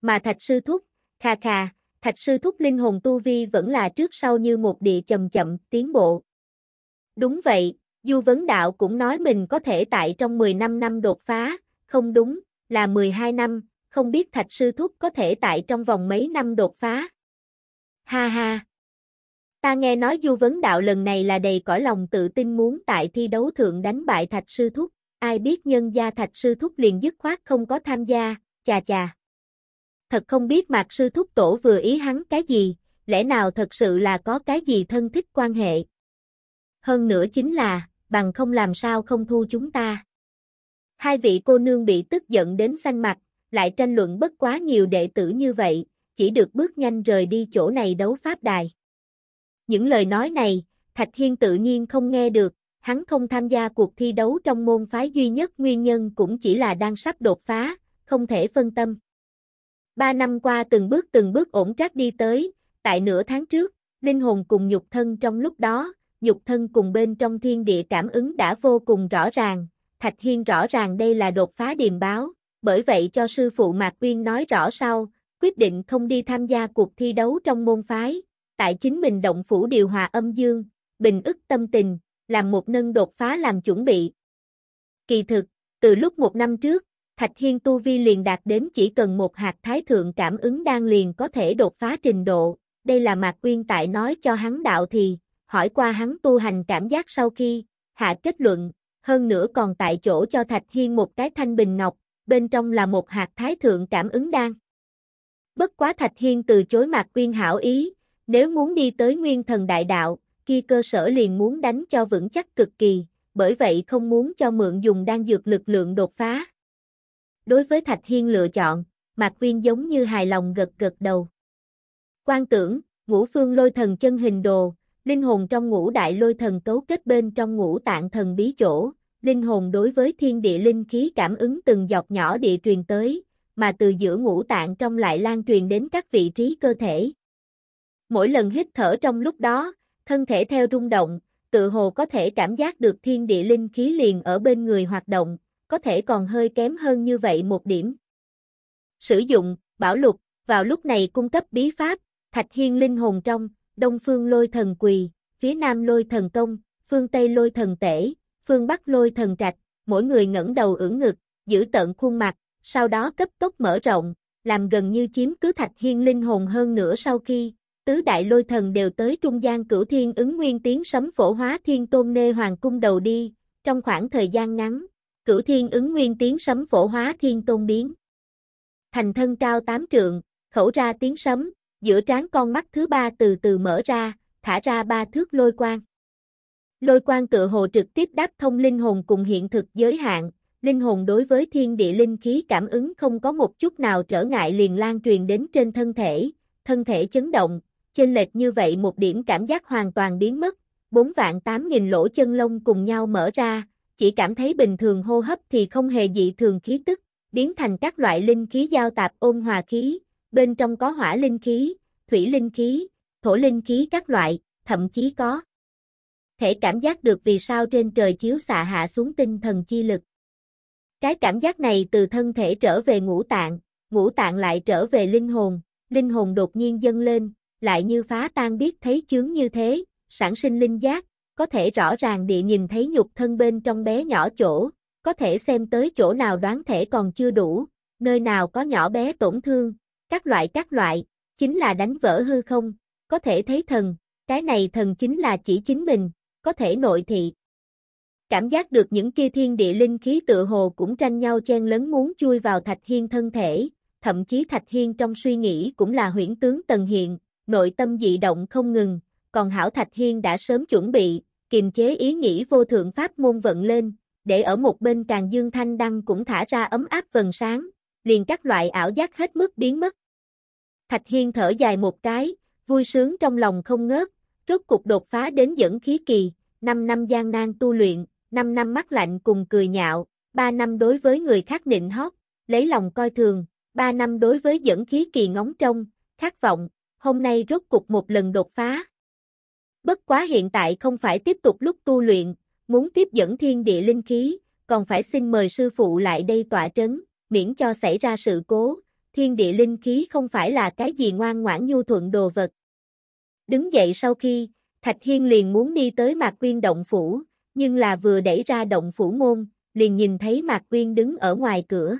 Mà thạch sư thúc, kha kha, thạch sư thúc linh hồn tu vi vẫn là trước sau như một địa chậm chậm tiến bộ. Đúng vậy, Du Vấn Đạo cũng nói mình có thể tại trong 15 năm đột phá, không đúng, là 12 năm, không biết thạch sư thúc có thể tại trong vòng mấy năm đột phá. Ha ha. Ta nghe nói du vấn đạo lần này là đầy cõi lòng tự tin muốn tại thi đấu thượng đánh bại thạch sư thúc, ai biết nhân gia thạch sư thúc liền dứt khoát không có tham gia, chà chà. Thật không biết mạc sư thúc tổ vừa ý hắn cái gì, lẽ nào thật sự là có cái gì thân thích quan hệ. Hơn nữa chính là, bằng không làm sao không thu chúng ta. Hai vị cô nương bị tức giận đến xanh mặt, lại tranh luận bất quá nhiều đệ tử như vậy, chỉ được bước nhanh rời đi chỗ này đấu pháp đài. Những lời nói này, Thạch Hiên tự nhiên không nghe được, hắn không tham gia cuộc thi đấu trong môn phái duy nhất nguyên nhân cũng chỉ là đang sắp đột phá, không thể phân tâm. Ba năm qua từng bước từng bước ổn trác đi tới, tại nửa tháng trước, linh hồn cùng nhục thân trong lúc đó, nhục thân cùng bên trong thiên địa cảm ứng đã vô cùng rõ ràng, Thạch Hiên rõ ràng đây là đột phá điềm báo, bởi vậy cho sư phụ Mạc Uyên nói rõ sau, quyết định không đi tham gia cuộc thi đấu trong môn phái, tại chính mình động phủ điều hòa âm dương, bình ức tâm tình, làm một nâng đột phá làm chuẩn bị. Kỳ thực, từ lúc một năm trước, Thạch Hiên Tu Vi liền đạt đến chỉ cần một hạt thái thượng cảm ứng đang liền có thể đột phá trình độ, đây là Mạc Quyên tại nói cho hắn đạo thì, hỏi qua hắn tu hành cảm giác sau khi, hạ kết luận, hơn nữa còn tại chỗ cho Thạch Hiên một cái thanh bình ngọc, bên trong là một hạt thái thượng cảm ứng đan. Bất quá Thạch Hiên từ chối Mạc Quyên hảo ý, nếu muốn đi tới nguyên thần đại đạo, kia cơ sở liền muốn đánh cho vững chắc cực kỳ, bởi vậy không muốn cho mượn dùng đang dược lực lượng đột phá. Đối với Thạch Hiên lựa chọn, Mạc Quyên giống như hài lòng gật gật đầu. Quan tưởng, ngũ phương lôi thần chân hình đồ, linh hồn trong ngũ đại lôi thần cấu kết bên trong ngũ tạng thần bí chỗ, linh hồn đối với thiên địa linh khí cảm ứng từng giọt nhỏ địa truyền tới, mà từ giữa ngũ tạng trong lại lan truyền đến các vị trí cơ thể. Mỗi lần hít thở trong lúc đó, thân thể theo rung động, tự hồ có thể cảm giác được thiên địa linh khí liền ở bên người hoạt động, có thể còn hơi kém hơn như vậy một điểm. Sử dụng, bảo lục, vào lúc này cung cấp bí pháp, thạch hiên linh hồn trong, đông phương lôi thần quỳ, phía nam lôi thần công, phương tây lôi thần tể, phương bắc lôi thần trạch, mỗi người ngẩng đầu ưỡn ngực, giữ tận khuôn mặt, sau đó cấp tốc mở rộng, làm gần như chiếm cứ thạch hiên linh hồn hơn nữa sau khi, tứ đại lôi thần đều tới trung gian cửu thiên ứng nguyên tiếng sấm phổ hóa thiên tôn nê hoàng cung đầu đi, trong khoảng thời gian ngắn, cửu thiên ứng nguyên tiếng sấm phổ hóa thiên tôn biến. Thành thân cao tám trượng, khẩu ra tiếng sấm, giữa trán con mắt thứ ba từ từ mở ra, thả ra ba thước lôi quang. Lôi quang tựa hồ trực tiếp đáp thông linh hồn cùng hiện thực giới hạn, linh hồn đối với thiên địa linh khí cảm ứng không có một chút nào trở ngại liền lan truyền đến trên thân thể, thân thể chấn động, trên lệch như vậy một điểm cảm giác hoàn toàn biến mất, bốn vạn tám nghìn lỗ chân lông cùng nhau mở ra, chỉ cảm thấy bình thường hô hấp thì không hề dị thường khí tức, biến thành các loại linh khí giao tạp ôn hòa khí, bên trong có hỏa linh khí, thủy linh khí, thổ linh khí các loại, thậm chí có thể cảm giác được vì sao trên trời chiếu xạ hạ xuống tinh thần chi lực. Cái cảm giác này từ thân thể trở về ngũ tạng, ngũ tạng lại trở về linh hồn, linh hồn đột nhiên dâng lên, lại như phá tan biết thấy chướng như thế, sản sinh linh giác, có thể rõ ràng địa nhìn thấy nhục thân bên trong bé nhỏ chỗ, có thể xem tới chỗ nào đoán thể còn chưa đủ, nơi nào có nhỏ bé tổn thương, các loại các loại, chính là đánh vỡ hư không, có thể thấy thần, cái này thần chính là chỉ chính mình, có thể nội thị, cảm giác được những kia thiên địa linh khí tự hồ cũng tranh nhau chen lấn muốn chui vào Thạch Hiên thân thể, thậm chí Thạch Hiên trong suy nghĩ cũng là huyễn tướng Tần Hiện, nội tâm dị động không ngừng, còn Hảo Thạch Hiên đã sớm chuẩn bị, kiềm chế ý nghĩ vô thượng pháp môn vận lên, để ở một bên càng dương thanh đăng cũng thả ra ấm áp vần sáng, liền các loại ảo giác hết mức biến mất. Thạch Hiên thở dài một cái, vui sướng trong lòng không ngớt, rốt cục đột phá đến dẫn khí kỳ, 5 năm gian nan tu luyện, 5 năm mắt lạnh cùng cười nhạo, 3 năm đối với người khác nịnh hót, lấy lòng coi thường, 3 năm đối với dẫn khí kỳ ngóng trông khát vọng, hôm nay rốt cục một lần đột phá. Bất quá hiện tại không phải tiếp tục lúc tu luyện, muốn tiếp dẫn thiên địa linh khí, còn phải xin mời sư phụ lại đây tỏa trấn, miễn cho xảy ra sự cố, thiên địa linh khí không phải là cái gì ngoan ngoãn nhu thuận đồ vật. Đứng dậy sau khi, Thạch Hiên liền muốn đi tới Mạc Quyên Động Phủ, nhưng là vừa đẩy ra động phủ môn, liền nhìn thấy Mạc Quyên đứng ở ngoài cửa.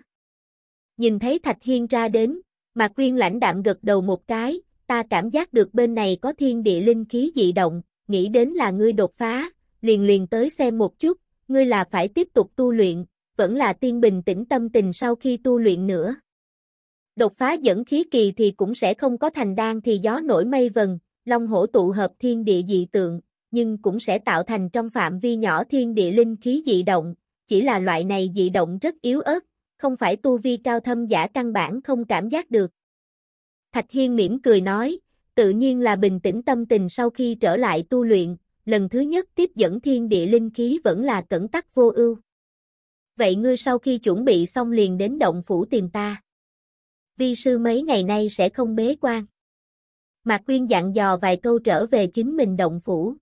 Nhìn thấy Thạch Hiên ra đến, Mạc Quyên lãnh đạm gật đầu một cái, ta cảm giác được bên này có thiên địa linh khí dị động, nghĩ đến là ngươi đột phá, liền liền tới xem một chút, ngươi là phải tiếp tục tu luyện, vẫn là tiên bình tĩnh tâm tình sau khi tu luyện nữa. Đột phá dẫn khí kỳ thì cũng sẽ không có thành đan thì gió nổi mây vần, long hổ tụ hợp thiên địa dị tượng, nhưng cũng sẽ tạo thành trong phạm vi nhỏ thiên địa linh khí dị động, chỉ là loại này dị động rất yếu ớt, không phải tu vi cao thâm giả căn bản không cảm giác được. Thạch Hiên mỉm cười nói, tự nhiên là bình tĩnh tâm tình sau khi trở lại tu luyện, lần thứ nhất tiếp dẫn thiên địa linh khí vẫn là cẩn tắc vô ưu. Vậy ngươi sau khi chuẩn bị xong liền đến động phủ tìm ta. Vi sư mấy ngày nay sẽ không bế quan. Mạc Quyên dặn dò vài câu trở về chính mình động phủ.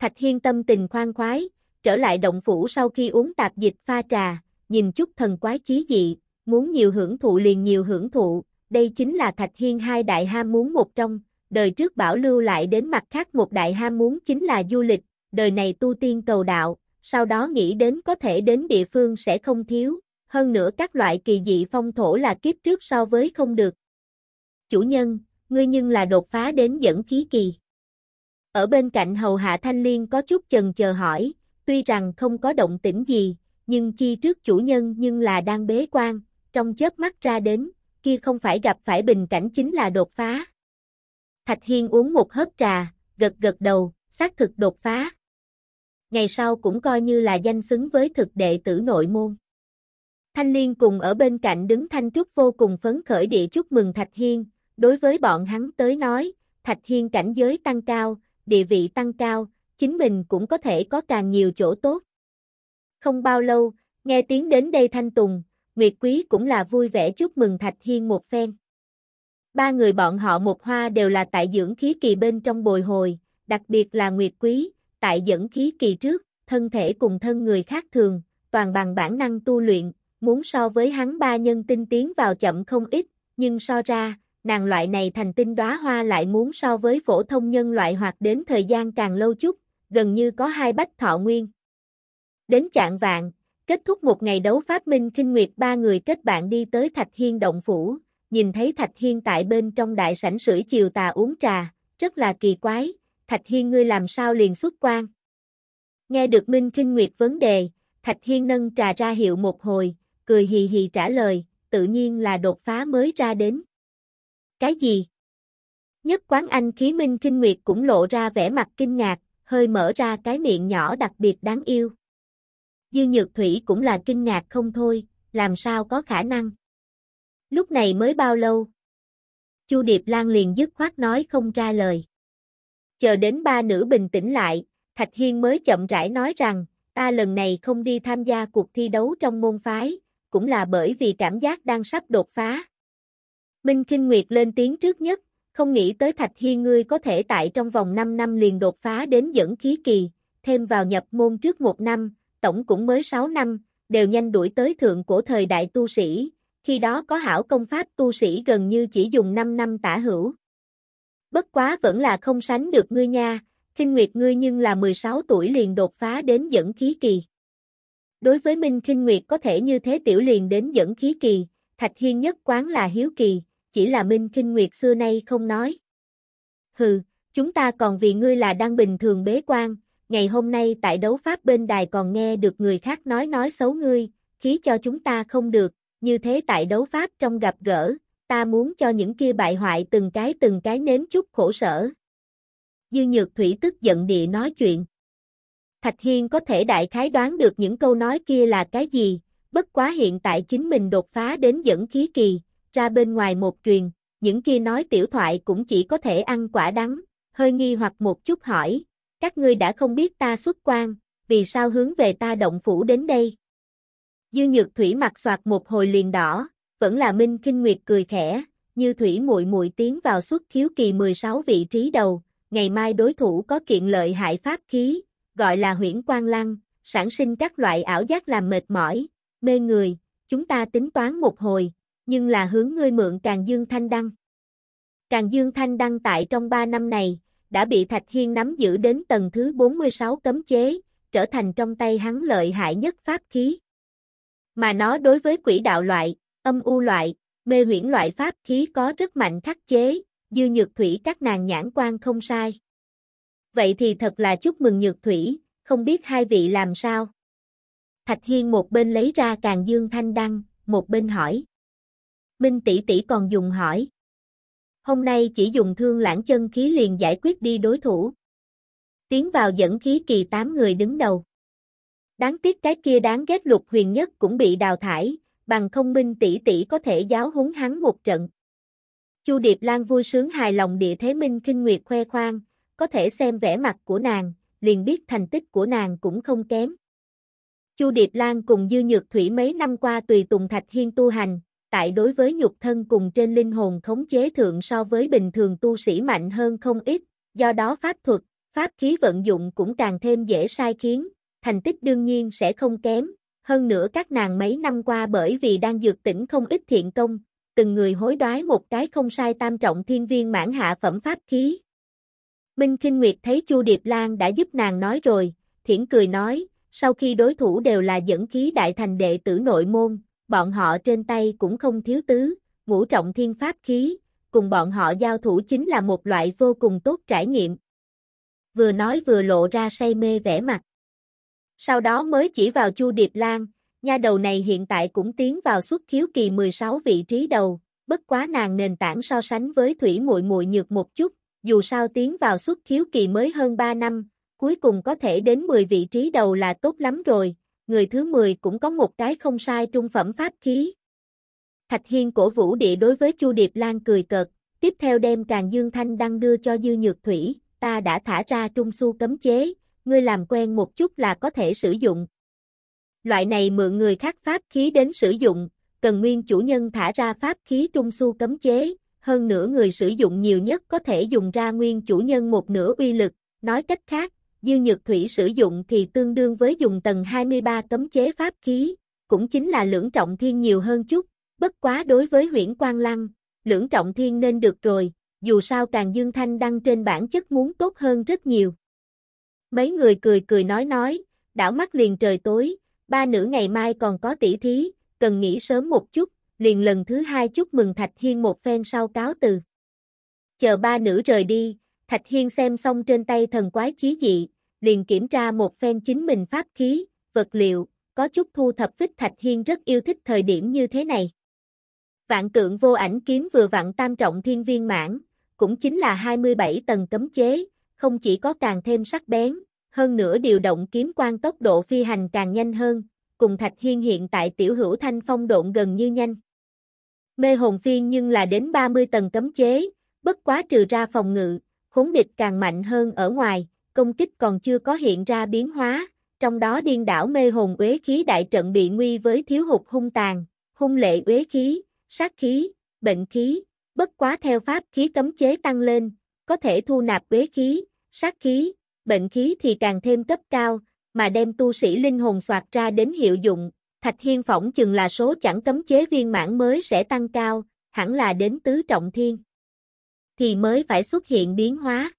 Thạch Hiên tâm tình khoan khoái, trở lại động phủ sau khi uống tạp dịch pha trà, nhìn chút thần quái chí dị, muốn nhiều hưởng thụ liền nhiều hưởng thụ, đây chính là Thạch Hiên hai đại ham muốn một trong, đời trước bảo lưu lại đến mặt khác một đại ham muốn chính là du lịch, đời này tu tiên cầu đạo, sau đó nghĩ đến có thể đến địa phương sẽ không thiếu, hơn nữa các loại kỳ dị phong thổ là kiếp trước so với không được. Chủ nhân, ngươi nhưng là đột phá đến dẫn khí kỳ. Ở bên cạnh hầu hạ thanh liên có chút chần chờ hỏi, tuy rằng không có động tĩnh gì, nhưng chi trước chủ nhân nhưng là đang bế quan, trong chớp mắt ra đến, kia không phải gặp phải bình cảnh chính là đột phá. Thạch Hiên uống một hớp trà, gật gật đầu, xác thực đột phá. Ngày sau cũng coi như là danh xứng với thực đệ tử nội môn. Thanh Liên cùng ở bên cạnh đứng Thanh Trúc vô cùng phấn khởi địa chúc mừng Thạch Hiên, đối với bọn hắn tới nói, Thạch Hiên cảnh giới tăng cao, địa vị tăng cao, chính mình cũng có thể có càng nhiều chỗ tốt. Không bao lâu, nghe tiếng đến đây Thanh Tùng, Nguyệt Quý cũng là vui vẻ chúc mừng Thạch Hiên một phen. Ba người bọn họ một hoa đều là tại dưỡng khí kỳ bên trong bồi hồi, đặc biệt là Nguyệt Quý, tại dẫn khí kỳ trước, thân thể cùng thân người khác thường, toàn bằng bản năng tu luyện, muốn so với hắn ba nhân tinh tiến vào chậm không ít, nhưng so ra, nàng loại này thành tinh đóa hoa lại muốn so với phổ thông nhân loại hoặc đến thời gian càng lâu chút, gần như có hai bách thọ nguyên. Đến trạng vạn, kết thúc một ngày đấu pháp minh kinh nguyệt ba người kết bạn đi tới Thạch Hiên Động Phủ, nhìn thấy Thạch Hiên tại bên trong đại sảnh sưởi chiều tà uống trà, rất là kỳ quái, Thạch Hiên ngươi làm sao liền xuất quan. Nghe được Minh Kinh Nguyệt vấn đề, Thạch Hiên nâng trà ra hiệu một hồi, cười hì hì trả lời, tự nhiên là đột phá mới ra đến. Cái gì? Nhất quán anh khí minh kinh nguyệt cũng lộ ra vẻ mặt kinh ngạc, hơi mở ra cái miệng nhỏ đặc biệt đáng yêu. Dư Nhược Thủy cũng là kinh ngạc không thôi, làm sao có khả năng. Lúc này mới bao lâu? Chu Điệp Lan liền dứt khoát nói không ra lời. Chờ đến ba nữ bình tĩnh lại, Thạch Hiên mới chậm rãi nói rằng, ta lần này không đi tham gia cuộc thi đấu trong môn phái, cũng là bởi vì cảm giác đang sắp đột phá. Minh Kinh Nguyệt lên tiếng trước nhất, không nghĩ tới Thạch Hiên ngươi có thể tại trong vòng 5 năm liền đột phá đến dẫn khí kỳ, thêm vào nhập môn trước một năm, tổng cũng mới 6 năm, đều nhanh đuổi tới thượng của thời đại tu sĩ, khi đó có hảo công pháp tu sĩ gần như chỉ dùng 5 năm tả hữu. Bất quá vẫn là không sánh được ngươi nha, Kinh Nguyệt ngươi nhưng là 16 tuổi liền đột phá đến dẫn khí kỳ. Đối với Minh Kinh Nguyệt có thể như thế tiểu liền đến dẫn khí kỳ, Thạch Hiên nhất quán là hiếu kỳ, chỉ là Minh Kinh Nguyệt xưa nay không nói. Hừ, chúng ta còn vì ngươi là đang bình thường bế quan, ngày hôm nay tại đấu pháp bên đài còn nghe được người khác nói nói xấu ngươi, khí cho chúng ta không được, như thế tại đấu pháp trong gặp gỡ, ta muốn cho những kia bại hoại từng cái từng cái nếm chút khổ sở. Dư Nhược Thủy tức giận địa nói chuyện. Thạch Hiên có thể đại khái đoán được những câu nói kia là cái gì, bất quá hiện tại chính mình đột phá đến dẫn khí kỳ, ra bên ngoài một truyền, những kia nói tiểu thoại cũng chỉ có thể ăn quả đắng, hơi nghi hoặc một chút hỏi, các ngươi đã không biết ta xuất quan, vì sao hướng về ta động phủ đến đây? Dư Nhược Thủy mặt soạt một hồi liền đỏ, vẫn là Minh Kinh Nguyệt cười khẽ, như Thủy muội muội tiến vào xuất khiếu kỳ 16 vị trí đầu, ngày mai đối thủ có kiện lợi hại pháp khí, gọi là huyễn quang lăng, sản sinh các loại ảo giác làm mệt mỏi, mê người, chúng ta tính toán một hồi, nhưng là hướng ngươi mượn Càng Dương Thanh Đăng. Càng Dương Thanh Đăng tại trong 3 năm này, đã bị Thạch Hiên nắm giữ đến tầng thứ 46 cấm chế, trở thành trong tay hắn lợi hại nhất pháp khí. Mà nó đối với quỷ đạo loại, âm u loại, mê huyễn loại pháp khí có rất mạnh khắc chế, dư nhược thủy các nàng nhãn quan không sai. Vậy thì thật là chúc mừng nhược thủy, không biết hai vị làm sao. Thạch Hiên một bên lấy ra càng dương thanh đăng, một bên hỏi. Minh tỷ tỷ còn dùng hỏi. Hôm nay chỉ dùng thương lãng chân khí liền giải quyết đi đối thủ. Tiến vào dẫn khí kỳ 8 người đứng đầu. Đáng tiếc cái kia đáng ghét lục huyền nhất cũng bị đào thải, bằng không minh tỷ tỷ có thể giáo huấn hắn một trận. Chu Điệp Lan vui sướng hài lòng địa thế Minh Kinh Nguyệt khoe khoang, có thể xem vẻ mặt của nàng, liền biết thành tích của nàng cũng không kém. Chu Điệp Lan cùng Dư Nhược Thủy mấy năm qua tùy tùng Thạch Hiên tu hành, tại đối với nhục thân cùng trên linh hồn khống chế thượng so với bình thường tu sĩ mạnh hơn không ít, do đó pháp thuật, pháp khí vận dụng cũng càng thêm dễ sai khiến, thành tích đương nhiên sẽ không kém, hơn nữa các nàng mấy năm qua bởi vì đang dược tỉnh không ít thiện công, từng người hối đoái một cái không sai tam trọng thiên viên mãn hạ phẩm pháp khí. Minh Kinh Nguyệt thấy Chu Điệp Lan đã giúp nàng nói rồi, thiển cười nói, sau khi đối thủ đều là dẫn khí đại thành đệ tử nội môn, bọn họ trên tay cũng không thiếu tứ, ngũ trọng thiên pháp khí, cùng bọn họ giao thủ chính là một loại vô cùng tốt trải nghiệm. Vừa nói vừa lộ ra say mê vẻ mặt. Sau đó mới chỉ vào Chu Điệp Lan, nha đầu này hiện tại cũng tiến vào xuất khiếu kỳ 16 vị trí đầu, bất quá nàng nền tảng so sánh với Thủy Muội Muội nhược một chút, dù sao tiến vào xuất khiếu kỳ mới hơn 3 năm, cuối cùng có thể đến 10 vị trí đầu là tốt lắm rồi, người thứ 10 cũng có một cái không sai trung phẩm pháp khí. Thạch Hiên cổ vũ địa đối với Chu Điệp Lan cười cợt, tiếp theo đem Càn Dương Thanh đăng đưa cho Dư Nhược Thủy, ta đã thả ra trung su cấm chế, ngươi làm quen một chút là có thể sử dụng. Loại này mượn người khác pháp khí đến sử dụng, cần nguyên chủ nhân thả ra pháp khí trung su cấm chế, hơn nữa người sử dụng nhiều nhất có thể dùng ra nguyên chủ nhân một nửa uy lực, nói cách khác, dư Nhược Thủy sử dụng thì tương đương với dùng tầng 23 cấm chế pháp khí, cũng chính là lưỡng trọng thiên nhiều hơn chút, bất quá đối với huyển Quang Lăng, lưỡng trọng thiên nên được rồi, dù sao càng Dương Thanh đăng trên bản chất muốn tốt hơn rất nhiều. Mấy người cười cười nói nói, đảo mắt liền trời tối, ba nữ ngày mai còn có tỷ thí, cần nghỉ sớm một chút, liền lần thứ hai chúc mừng Thạch Hiên một phen sau cáo từ. Chờ ba nữ rời đi, Thạch Hiên xem xong trên tay thần quái chí dị, liền kiểm tra một phen chính mình pháp khí, vật liệu, có chút thu thập vích Thạch Hiên rất yêu thích thời điểm như thế này. Vạn tượng vô ảnh kiếm vừa vặn tam trọng thiên viên mãn, cũng chính là 27 tầng cấm chế, không chỉ có càng thêm sắc bén, hơn nữa điều động kiếm quan tốc độ phi hành càng nhanh hơn, cùng Thạch Hiên hiện tại tiểu hữu thanh phong độn gần như nhanh. Mê hồn phiên nhưng là đến 30 tầng cấm chế, bất quá trừ ra phòng ngự, khốn địch càng mạnh hơn ở ngoài, công kích còn chưa có hiện ra biến hóa, trong đó điên đảo mê hồn uế khí đại trận bị nguy với thiếu hụt hung tàn, hung lệ uế khí, sát khí, bệnh khí, bất quá theo pháp khí cấm chế tăng lên, có thể thu nạp uế khí, sát khí, bệnh khí thì càng thêm cấp cao, mà đem tu sĩ linh hồn soạt ra đến hiệu dụng, thạch hiên phỏng chừng là số chẳng cấm chế viên mãn mới sẽ tăng cao, hẳn là đến tứ trọng thiên thì mới phải xuất hiện biến hóa.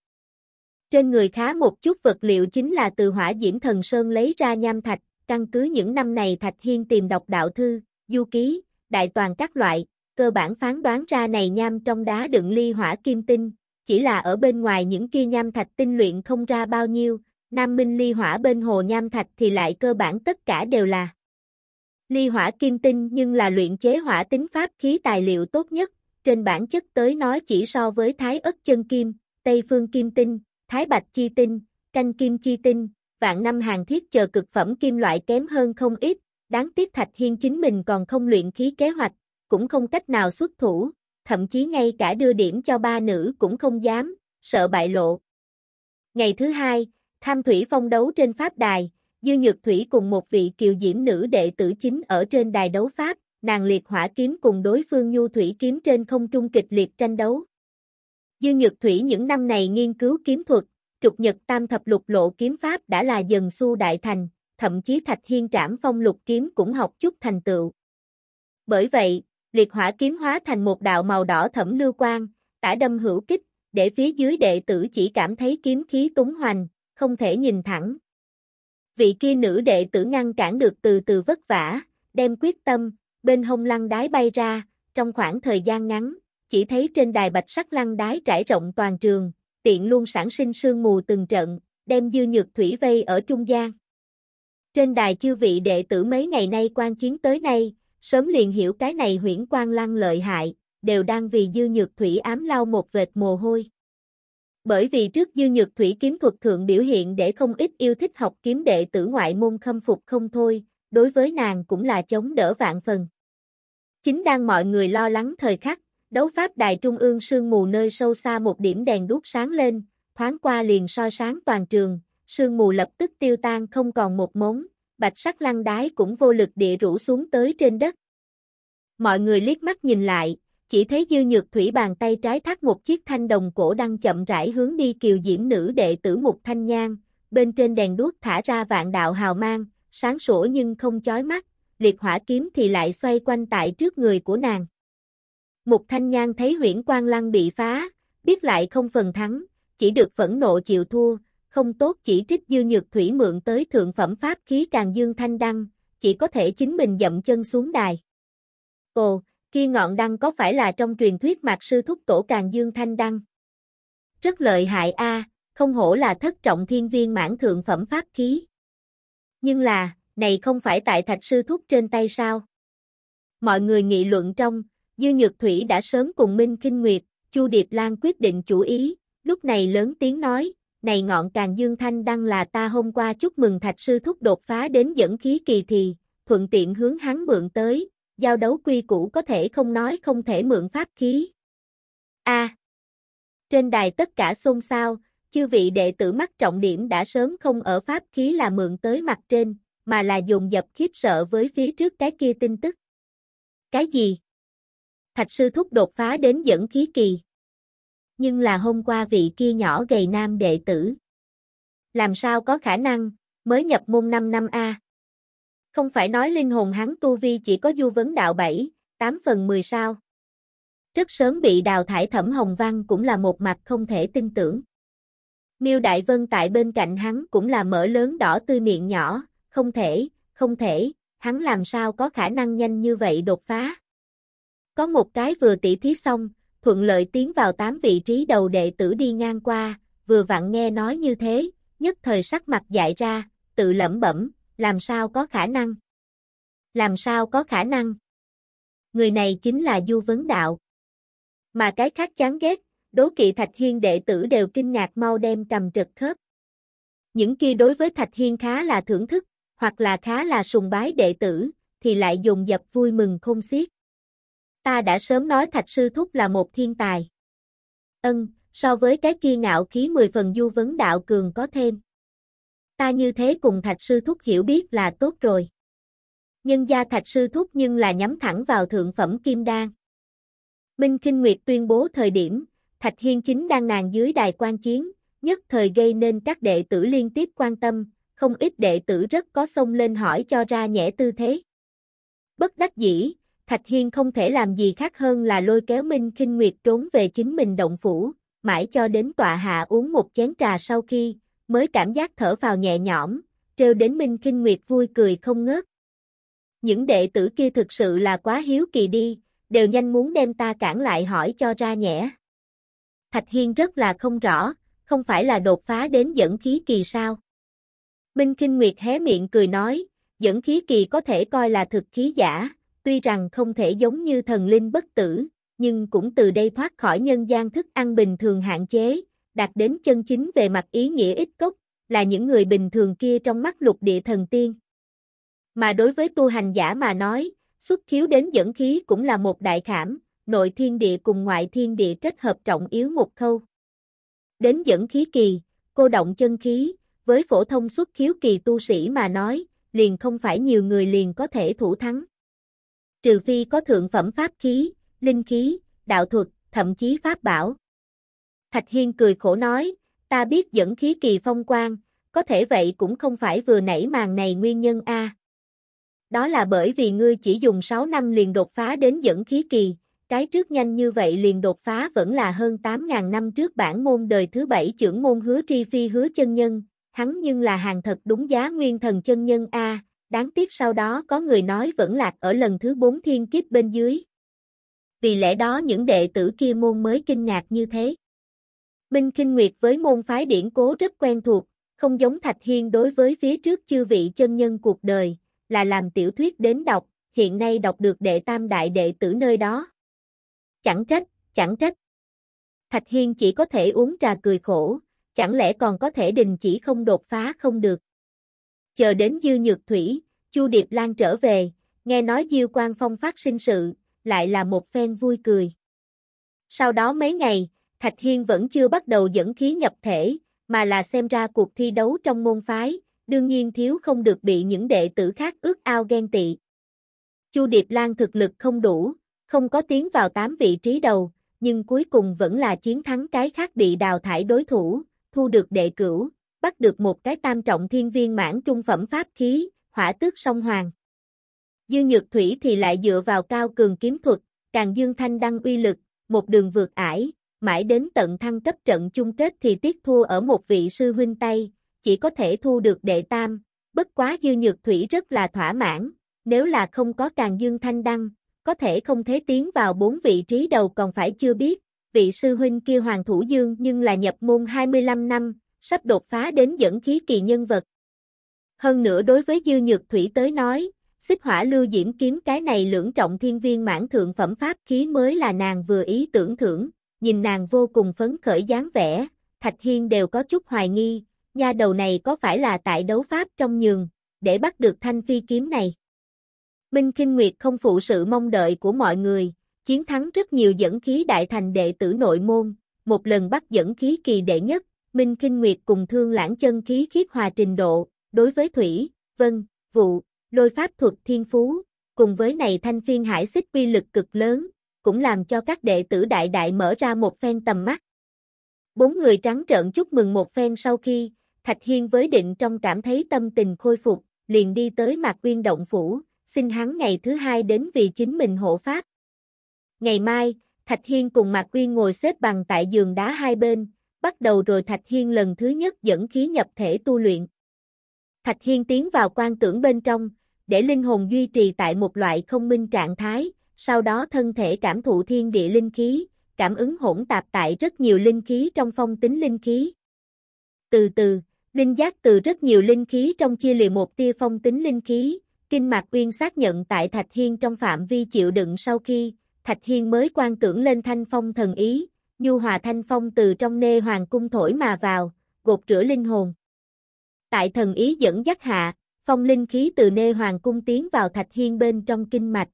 Trên người khá một chút vật liệu chính là từ hỏa diễm thần sơn lấy ra nham thạch, căn cứ những năm này Thạch Hiên tìm đọc đạo thư, du ký, đại toàn các loại, cơ bản phán đoán ra này nham trong đá đựng ly hỏa kim tinh, chỉ là ở bên ngoài những kia nham thạch tinh luyện không ra bao nhiêu, Nam Minh ly hỏa bên hồ nham thạch thì lại cơ bản tất cả đều là ly hỏa kim tinh nhưng là luyện chế hỏa tính pháp khí tài liệu tốt nhất, trên bản chất tới nói chỉ so với thái ất chân kim, tây phương kim tinh, thái bạch chi tinh, canh kim chi tinh, vạn năm hàng thiết chờ cực phẩm kim loại kém hơn không ít, đáng tiếc Thạch Hiên chính mình còn không luyện khí kế hoạch, cũng không cách nào xuất thủ, thậm chí ngay cả đưa điểm cho ba nữ cũng không dám, sợ bại lộ. Ngày thứ hai, tham thủy phong đấu trên Pháp đài, Dư Nhược Thủy cùng một vị kiều diễm nữ đệ tử chính ở trên đài đấu Pháp, nàng liệt hỏa kiếm cùng đối phương nhu thủy kiếm trên không trung kịch liệt tranh đấu. Dư Nhược Thủy những năm này nghiên cứu kiếm thuật, trục nhật tam thập lục lộ kiếm pháp đã là dần su đại thành, thậm chí thạch hiên trảm phong lục kiếm cũng học chút thành tựu. Bởi vậy, liệt hỏa kiếm hóa thành một đạo màu đỏ thẫm lưu quang, tả đâm hữu kích, để phía dưới đệ tử chỉ cảm thấy kiếm khí túng hoành, không thể nhìn thẳng. Vị kia nữ đệ tử ngăn cản được từ từ vất vả, đem quyết tâm, bên hông lăng đái bay ra, trong khoảng thời gian ngắn, chỉ thấy trên đài bạch sắc lăng đái trải rộng toàn trường, tiện luôn sản sinh sương mù từng trận, đem dư nhược thủy vây ở trung gian. Trên đài chư vị đệ tử mấy ngày nay quan chiến tới nay, sớm liền hiểu cái này huyễn quan lăng lợi hại, đều đang vì dư nhược thủy ám lau một vệt mồ hôi. Bởi vì trước dư nhược thủy kiếm thuật thượng biểu hiện để không ít yêu thích học kiếm đệ tử ngoại môn khâm phục không thôi, đối với nàng cũng là chống đỡ vạn phần. Chính đang mọi người lo lắng thời khắc, đấu pháp đài trung ương sương mù nơi sâu xa một điểm đèn đuốc sáng lên, thoáng qua liền soi sáng toàn trường, sương mù lập tức tiêu tan không còn một mống, bạch sắc lăng đái cũng vô lực địa rũ xuống tới trên đất. Mọi người liếc mắt nhìn lại, chỉ thấy dư nhược thủy bàn tay trái thắt một chiếc thanh đồng cổ đang chậm rãi hướng đi kiều diễm nữ đệ tử một thanh nhang, bên trên đèn đuốc thả ra vạn đạo hào mang, sáng sủa nhưng không chói mắt, liệt hỏa kiếm thì lại xoay quanh tại trước người của nàng. Mục Thanh Nhan thấy huyễn quang lăng bị phá, biết lại không phần thắng, chỉ được phẫn nộ chịu thua, không tốt chỉ trích dư nhược thủy mượn tới thượng phẩm pháp khí càng dương thanh đăng, chỉ có thể chính mình dậm chân xuống đài. Ồ, kia ngọn đăng có phải là trong truyền thuyết mạc sư thúc tổ càng dương thanh đăng? Rất lợi hại a không hổ là thất trọng thiên viên mãn thượng phẩm pháp khí. Nhưng là, này không phải tại thạch sư thúc trên tay sao? Mọi người nghị luận trong, Dư Nhược Thủy đã sớm cùng Minh Kinh Nguyệt, Chu Điệp Lan quyết định chủ ý, lúc này lớn tiếng nói, này ngọn càng dương thanh đăng là ta hôm qua chúc mừng thạch sư thúc đột phá đến dẫn khí kỳ thì, thuận tiện hướng hắn mượn tới, giao đấu quy củ có thể không nói không thể mượn pháp khí. A. trên đài tất cả xôn xao, chư vị đệ tử mắt trọng điểm đã sớm không ở pháp khí là mượn tới mặt trên, mà là dùng dập khiếp sợ với phía trước cái kia tin tức. Cái gì? Thạch sư thúc đột phá đến dẫn khí kỳ. Nhưng là hôm qua vị kia nhỏ gầy nam đệ tử. Làm sao có khả năng, mới nhập môn 5 năm A. Không phải nói linh hồn hắn tu vi chỉ có du vấn đạo 7, 8 phần 10 sao. Rất sớm bị đào thải thẩm hồng văn cũng là một mặt không thể tin tưởng. Miêu Đại Vân tại bên cạnh hắn cũng là mở lớn đỏ tươi miệng nhỏ, không thể, không thể, hắn làm sao có khả năng nhanh như vậy đột phá. Có một cái vừa tỉ thí xong, thuận lợi tiến vào tám vị trí đầu đệ tử đi ngang qua, vừa vặn nghe nói như thế, nhất thời sắc mặt dại ra, tự lẩm bẩm, làm sao có khả năng? Làm sao có khả năng? Người này chính là Du Vấn Đạo. Mà cái khác chán ghét, đố kỵ Thạch Hiên đệ tử đều kinh ngạc mau đem cầm trật khớp. Những kia đối với Thạch Hiên khá là thưởng thức, hoặc là khá là sùng bái đệ tử, thì lại dùng dập vui mừng không xiết. Ta đã sớm nói Thạch Sư Thúc là một thiên tài. Ân, so với cái kia ngạo khí mười phần du vấn đạo cường có thêm. Ta như thế cùng Thạch Sư Thúc hiểu biết là tốt rồi. Nhân gia Thạch Sư Thúc nhưng là nhắm thẳng vào thượng phẩm kim đan. Minh Kinh Nguyệt tuyên bố thời điểm, Thạch Hiên chính đang nàng dưới đài quan chiến, nhất thời gây nên các đệ tử liên tiếp quan tâm, không ít đệ tử rất có sông lên hỏi cho ra nhẽ tư thế. Bất đắc dĩ, Thạch Hiên không thể làm gì khác hơn là lôi kéo Minh Kinh Nguyệt trốn về chính mình động phủ, mãi cho đến tọa hạ uống một chén trà sau khi, mới cảm giác thở vào nhẹ nhõm, treo đến Minh Kinh Nguyệt vui cười không ngớt. Những đệ tử kia thực sự là quá hiếu kỳ đi, đều nhanh muốn đem ta cản lại hỏi cho ra nhẽ. Thạch Hiên rất là không rõ, không phải là đột phá đến dẫn khí kỳ sao. Minh Kinh Nguyệt hé miệng cười nói, dẫn khí kỳ có thể coi là thực khí giả, tuy rằng không thể giống như thần linh bất tử, nhưng cũng từ đây thoát khỏi nhân gian thức ăn bình thường hạn chế, đạt đến chân chính về mặt ý nghĩa ít cốc, là những người bình thường kia trong mắt lục địa thần tiên. Mà đối với tu hành giả mà nói, xuất khiếu đến dẫn khí cũng là một đại khảm, nội thiên địa cùng ngoại thiên địa kết hợp trọng yếu một khâu. Đến dẫn khí kỳ, cô động chân khí, với phổ thông xuất khiếu kỳ tu sĩ mà nói, liền không phải nhiều người liền có thể thủ thắng. Trừ phi có thượng phẩm pháp khí, linh khí, đạo thuật, thậm chí pháp bảo. Thạch Hiên cười khổ nói, ta biết dẫn khí kỳ phong quang, có thể vậy cũng không phải vừa nãy màn này nguyên nhân a. Đó là bởi vì ngươi chỉ dùng 6 năm liền đột phá đến dẫn khí kỳ, cái trước nhanh như vậy liền đột phá vẫn là hơn 8.000 năm trước bản môn đời thứ bảy trưởng môn hứa tri phi hứa chân nhân, hắn nhưng là hàng thật đúng giá nguyên thần chân nhân A, đáng tiếc sau đó có người nói vẫn lạc ở lần thứ bốn thiên kiếp bên dưới. Vì lẽ đó những đệ tử kia môn mới kinh ngạc như thế. Minh Kinh Nguyệt với môn phái điển cố rất quen thuộc, không giống Thạch Hiên đối với phía trước chư vị chân nhân cuộc đời, là làm tiểu thuyết đến đọc, hiện nay đọc được đệ tam đại đệ tử nơi đó. Chẳng trách, chẳng trách. Thạch Hiên chỉ có thể uống trà cười khổ, chẳng lẽ còn có thể đình chỉ không đột phá không được. Chờ đến dư nhược thủy, Chu Điệp Lan trở về, nghe nói Diêu Quang Phong phát sinh sự, lại là một phen vui cười. Sau đó mấy ngày, Thạch Hiên vẫn chưa bắt đầu dẫn khí nhập thể, mà là xem ra cuộc thi đấu trong môn phái, đương nhiên thiếu không được bị những đệ tử khác ước ao ghen tị. Chu Điệp Lan thực lực không đủ, không có tiến vào 8 vị trí đầu, nhưng cuối cùng vẫn là chiến thắng cái khác bị đào thải đối thủ, thu được đệ cửu, bắt được một cái tam trọng thiên viên mãn trung phẩm pháp khí, hỏa tước song hoàng. Dương Nhược Thủy thì lại dựa vào cao cường kiếm thuật, càng dương thanh đăng uy lực, một đường vượt ải, mãi đến tận thăng cấp trận chung kết thì tiếc thua ở một vị sư huynh tay, chỉ có thể thu được đệ tam, bất quá dư nhược thủy rất là thỏa mãn, nếu là không có càng dương thanh đăng, có thể không thế tiến vào bốn vị trí đầu còn phải chưa biết, vị sư huynh kia Hoàng Thủ Dương nhưng là nhập môn 25 năm, sắp đột phá đến dẫn khí kỳ nhân vật. Hơn nữa đối với Dư Nhược Thủy tới nói, xích hỏa lưu diễm kiếm cái này lưỡng trọng thiên viên mãn thượng phẩm pháp khí mới là nàng vừa ý tưởng thưởng, nhìn nàng vô cùng phấn khởi dáng vẻ, Thạch Hiên đều có chút hoài nghi, nha đầu này có phải là tại đấu pháp trong nhường, để bắt được thanh phi kiếm này. Minh Kinh Nguyệt không phụ sự mong đợi của mọi người, chiến thắng rất nhiều dẫn khí đại thành đệ tử nội môn, một lần bắt dẫn khí kỳ đệ nhất, Minh Kinh Nguyệt cùng thương lãng chân khí khiết hòa trình độ, đối với thủy, vân, vụ, lôi pháp thuật thiên phú, cùng với này thanh phiên hải xích quy lực cực lớn, cũng làm cho các đệ tử đại đại mở ra một phen tầm mắt. Bốn người trắng trợn chúc mừng một phen sau khi, Thạch Hiên với định trong cảm thấy tâm tình khôi phục, liền đi tới Mạc Uyên Động Phủ, xin hắn ngày thứ hai đến vì chính mình hộ pháp. Ngày mai, Thạch Hiên cùng Mạc Quyên ngồi xếp bằng tại giường đá hai bên, bắt đầu rồi Thạch Hiên lần thứ nhất dẫn khí nhập thể tu luyện. Thạch Hiên tiến vào quan tưởng bên trong, để linh hồn duy trì tại một loại không minh trạng thái, sau đó thân thể cảm thụ thiên địa linh khí, cảm ứng hỗn tạp tại rất nhiều linh khí trong phong tính linh khí. Từ từ, linh giác từ rất nhiều linh khí trong chia lìa một tia phong tính linh khí, Kinh Mạc Uyên xác nhận tại Thạch Hiên trong phạm vi chịu đựng sau khi, Thạch Hiên mới quan tưởng lên thanh phong thần ý, nhu hòa thanh phong từ trong nê hoàng cung thổi mà vào, gột rửa linh hồn. Tại thần ý dẫn dắt hạ, phong linh khí từ nê hoàng cung tiến vào Thạch Hiên bên trong kinh mạch.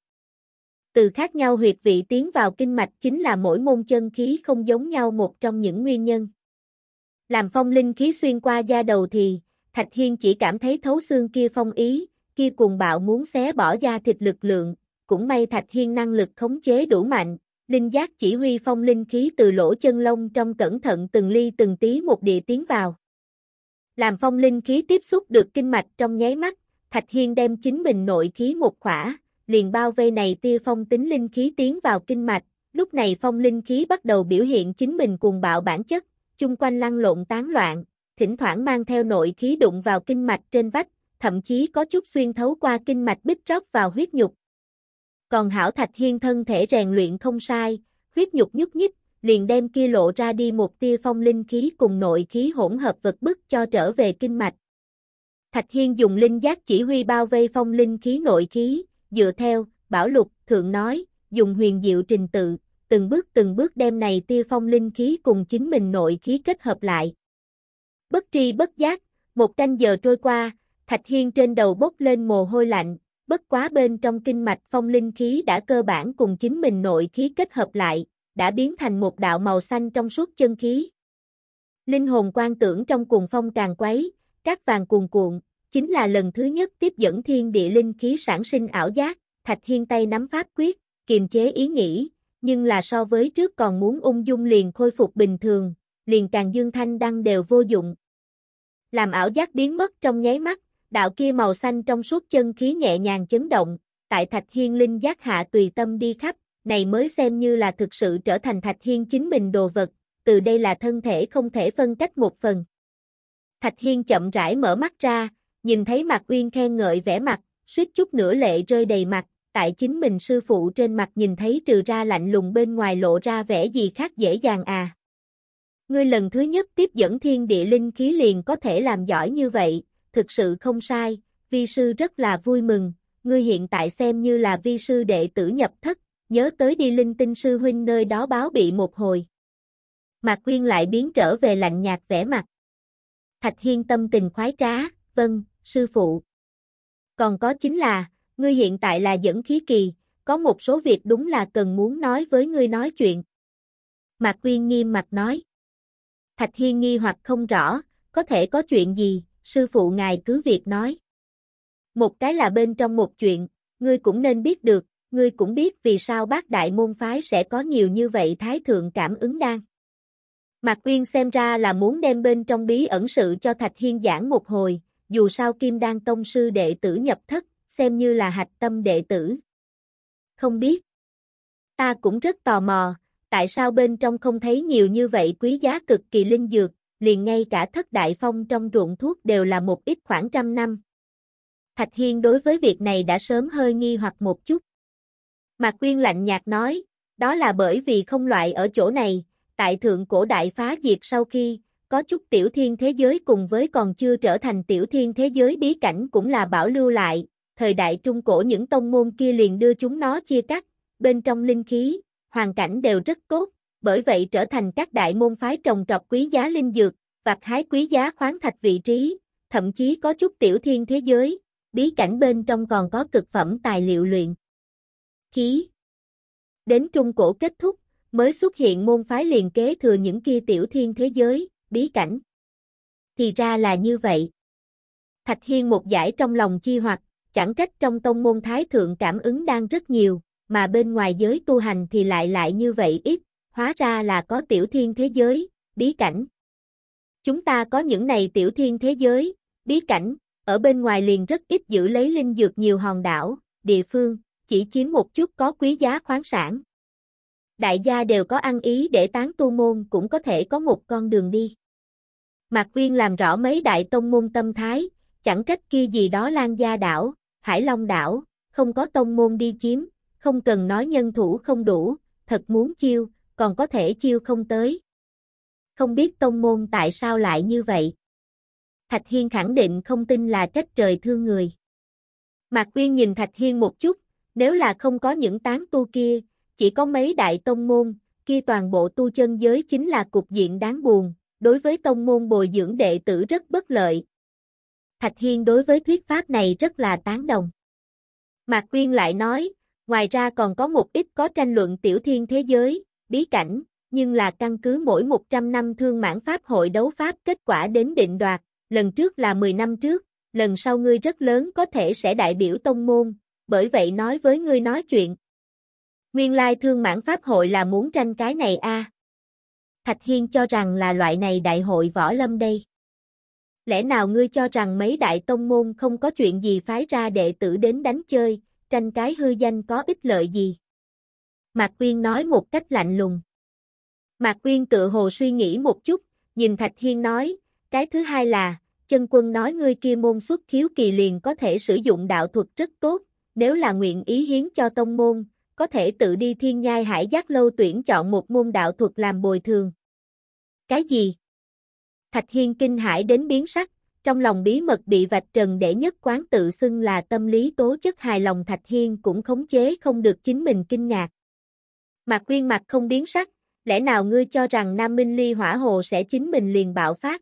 Từ khác nhau huyệt vị tiến vào kinh mạch chính là mỗi môn chân khí không giống nhau một trong những nguyên nhân. Làm phong linh khí xuyên qua da đầu thì, Thạch Hiên chỉ cảm thấy thấu xương kia phong ý, kia cuồng bạo muốn xé bỏ da thịt lực lượng, cũng may Thạch Hiên năng lực khống chế đủ mạnh, linh giác chỉ huy phong linh khí từ lỗ chân lông trong cẩn thận từng ly từng tí một địa tiến vào. Làm phong linh khí tiếp xúc được kinh mạch trong nháy mắt, Thạch Hiên đem chính mình nội khí một khỏa, liền bao vây này tia phong tính linh khí tiến vào kinh mạch, lúc này phong linh khí bắt đầu biểu hiện chính mình cuồng bạo bản chất, chung quanh lăn lộn tán loạn, thỉnh thoảng mang theo nội khí đụng vào kinh mạch trên vách, thậm chí có chút xuyên thấu qua kinh mạch bích rót vào huyết nhục. Còn Hảo Thạch Hiên thân thể rèn luyện không sai, huyết nhục nhúc nhích, liền đem kia lộ ra đi một tia phong linh khí cùng nội khí hỗn hợp vật bức cho trở về kinh mạch. Thạch Hiên dùng linh giác chỉ huy bao vây phong linh khí nội khí, dựa theo, bảo lục, thượng nói, dùng huyền diệu trình tự, từng bước từng bước đem này tia phong linh khí cùng chính mình nội khí kết hợp lại. Bất tri bất giác, một canh giờ trôi qua, Thạch Hiên trên đầu bốc lên mồ hôi lạnh, bất quá bên trong kinh mạch phong linh khí đã cơ bản cùng chính mình nội khí kết hợp lại, đã biến thành một đạo màu xanh trong suốt chân khí. Linh hồn quan tưởng trong cuồng phong càng quấy, các vàng cuồn cuộn, chính là lần thứ nhất tiếp dẫn thiên địa linh khí sản sinh ảo giác, Thạch Hiên tay nắm pháp quyết, kiềm chế ý nghĩ, nhưng là so với trước còn muốn ung dung liền khôi phục bình thường, liền càng dương thanh đăng đều vô dụng. Làm ảo giác biến mất trong nháy mắt, đạo kia màu xanh trong suốt chân khí nhẹ nhàng chấn động, tại Thạch Hiên linh giác hạ tùy tâm đi khắp, này mới xem như là thực sự trở thành Thạch Hiên chính mình đồ vật, từ đây là thân thể không thể phân cách một phần. Thạch Hiên chậm rãi mở mắt ra, nhìn thấy mặt Uyên khen ngợi vẻ mặt, suýt chút nữa lệ rơi đầy mặt, tại chính mình sư phụ trên mặt nhìn thấy trừ ra lạnh lùng bên ngoài lộ ra vẻ gì khác dễ dàng à. Ngươi lần thứ nhất tiếp dẫn thiên địa linh khí liền có thể làm giỏi như vậy, thực sự không sai, vi sư rất là vui mừng, ngươi hiện tại xem như là vi sư đệ tử nhập thất, nhớ tới đi linh tinh sư huynh nơi đó báo bị một hồi. Mạc Quyên lại biến trở về lạnh nhạt vẻ mặt. Thạch Hiên tâm tình khoái trá, vâng, sư phụ. Còn có chính là, ngươi hiện tại là dẫn khí kỳ, có một số việc đúng là cần muốn nói với ngươi nói chuyện. Mạc Quyên nghiêm mặt nói. Thạch Hiên nghi hoặc không rõ, có thể có chuyện gì, sư phụ ngài cứ việc nói. Một cái là bên trong một chuyện, ngươi cũng nên biết được, ngươi cũng biết vì sao bác đại môn phái sẽ có nhiều như vậy thái thượng cảm ứng đan. Mạc Uyên xem ra là muốn đem bên trong bí ẩn sự cho Thạch Hiên giảng một hồi, dù sao Kim Đan Tông sư đệ tử nhập thất, xem như là hạch tâm đệ tử. Không biết. Ta cũng rất tò mò, tại sao bên trong không thấy nhiều như vậy quý giá cực kỳ linh dược, liền ngay cả thất đại phong trong ruộng thuốc đều là một ít khoảng trăm năm. Thạch Hiên đối với việc này đã sớm hơi nghi hoặc một chút. Mạc Quyên lạnh nhạt nói, đó là bởi vì không loại ở chỗ này, tại thượng cổ đại phá diệt sau khi, có chút tiểu thiên thế giới cùng với còn chưa trở thành tiểu thiên thế giới bí cảnh cũng là bảo lưu lại, thời đại trung cổ những tông môn kia liền đưa chúng nó chia cắt, bên trong linh khí, hoàn cảnh đều rất tốt, bởi vậy trở thành các đại môn phái trồng trọt quý giá linh dược, vặt hái quý giá khoáng thạch vị trí, thậm chí có chút tiểu thiên thế giới, bí cảnh bên trong còn có cực phẩm tài liệu luyện. Khí Đến Trung Cổ kết thúc, mới xuất hiện môn phái liền kế thừa những kia tiểu thiên thế giới, bí cảnh. Thì ra là như vậy. Thạch Hiên một giải trong lòng chi hoặc, chẳng trách trong tông môn thái thượng cảm ứng đang rất nhiều, mà bên ngoài giới tu hành thì lại lại như vậy ít, hóa ra là có tiểu thiên thế giới, bí cảnh. Chúng ta có những này tiểu thiên thế giới, bí cảnh, ở bên ngoài liền rất ít giữ lấy linh dược nhiều hòn đảo, địa phương, chỉ chiếm một chút có quý giá khoáng sản. Đại gia đều có ăn ý để tán tu môn cũng có thể có một con đường đi. Mạc Quyên làm rõ mấy đại tông môn tâm thái, chẳng trách kia gì đó Lan Gia đảo, Hải Long đảo, không có tông môn đi chiếm, không cần nói nhân thủ không đủ, thật muốn chiêu, còn có thể chiêu không tới. Không biết tông môn tại sao lại như vậy. Thạch Hiên khẳng định không tin là trách trời thương người. Mạc Uyên nhìn Thạch Hiên một chút, nếu là không có những tán tu kia, chỉ có mấy đại tông môn, kia toàn bộ tu chân giới chính là cục diện đáng buồn, đối với tông môn bồi dưỡng đệ tử rất bất lợi. Thạch Hiên đối với thuyết pháp này rất là tán đồng. Mạc Quyên lại nói, ngoài ra còn có một ít có tranh luận tiểu thiên thế giới, bí cảnh, nhưng là căn cứ mỗi 100 năm thương mãn pháp hội đấu pháp kết quả đến định đoạt, lần trước là 10 năm trước, lần sau ngươi rất lớn có thể sẽ đại biểu tông môn, bởi vậy nói với ngươi nói chuyện. Nguyên lai thương mãn pháp hội là muốn tranh cái này a. Thạch Hiên cho rằng là loại này đại hội võ lâm đây. Lẽ nào ngươi cho rằng mấy đại tông môn không có chuyện gì phái ra đệ tử đến đánh chơi, tranh cái hư danh có ích lợi gì? Mạc Quyên nói một cách lạnh lùng. Mạc Quyên tự hồ suy nghĩ một chút, nhìn Thạch Hiên nói, cái thứ hai là, chân quân nói ngươi kia môn xuất khiếu kỳ liền có thể sử dụng đạo thuật rất tốt, nếu là nguyện ý hiến cho tông môn, có thể tự đi thiên nhai hải giác lâu tuyển chọn một môn đạo thuật làm bồi thường. Cái gì? Thạch Hiên kinh hải đến biến sắc, trong lòng bí mật bị vạch trần để nhất quán tự xưng là tâm lý tố chất hài lòng Thạch Hiên cũng khống chế không được chính mình kinh ngạc. Mạc Quyên mặt không biến sắc, lẽ nào ngươi cho rằng Nam Minh Ly hỏa hồ sẽ chính mình liền bạo phát?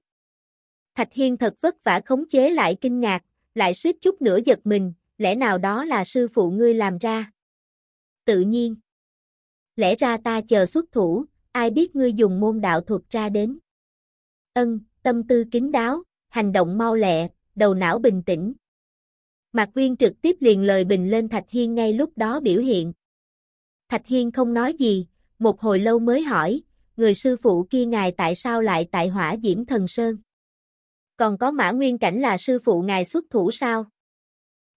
Thạch Hiên thật vất vả khống chế lại kinh ngạc, lại suýt chút nữa giật mình, lẽ nào đó là sư phụ ngươi làm ra? Tự nhiên. Lẽ ra ta chờ xuất thủ, ai biết ngươi dùng môn đạo thuật ra đến. Ân, tâm tư kín đáo, hành động mau lẹ, đầu não bình tĩnh. Mạc Quyên trực tiếp liền lời bình lên Thạch Hiên ngay lúc đó biểu hiện. Thạch Hiên không nói gì, một hồi lâu mới hỏi, người sư phụ kia ngài tại sao lại tại hỏa diễm thần sơn? Còn có mã nguyên cảnh là sư phụ ngài xuất thủ sao?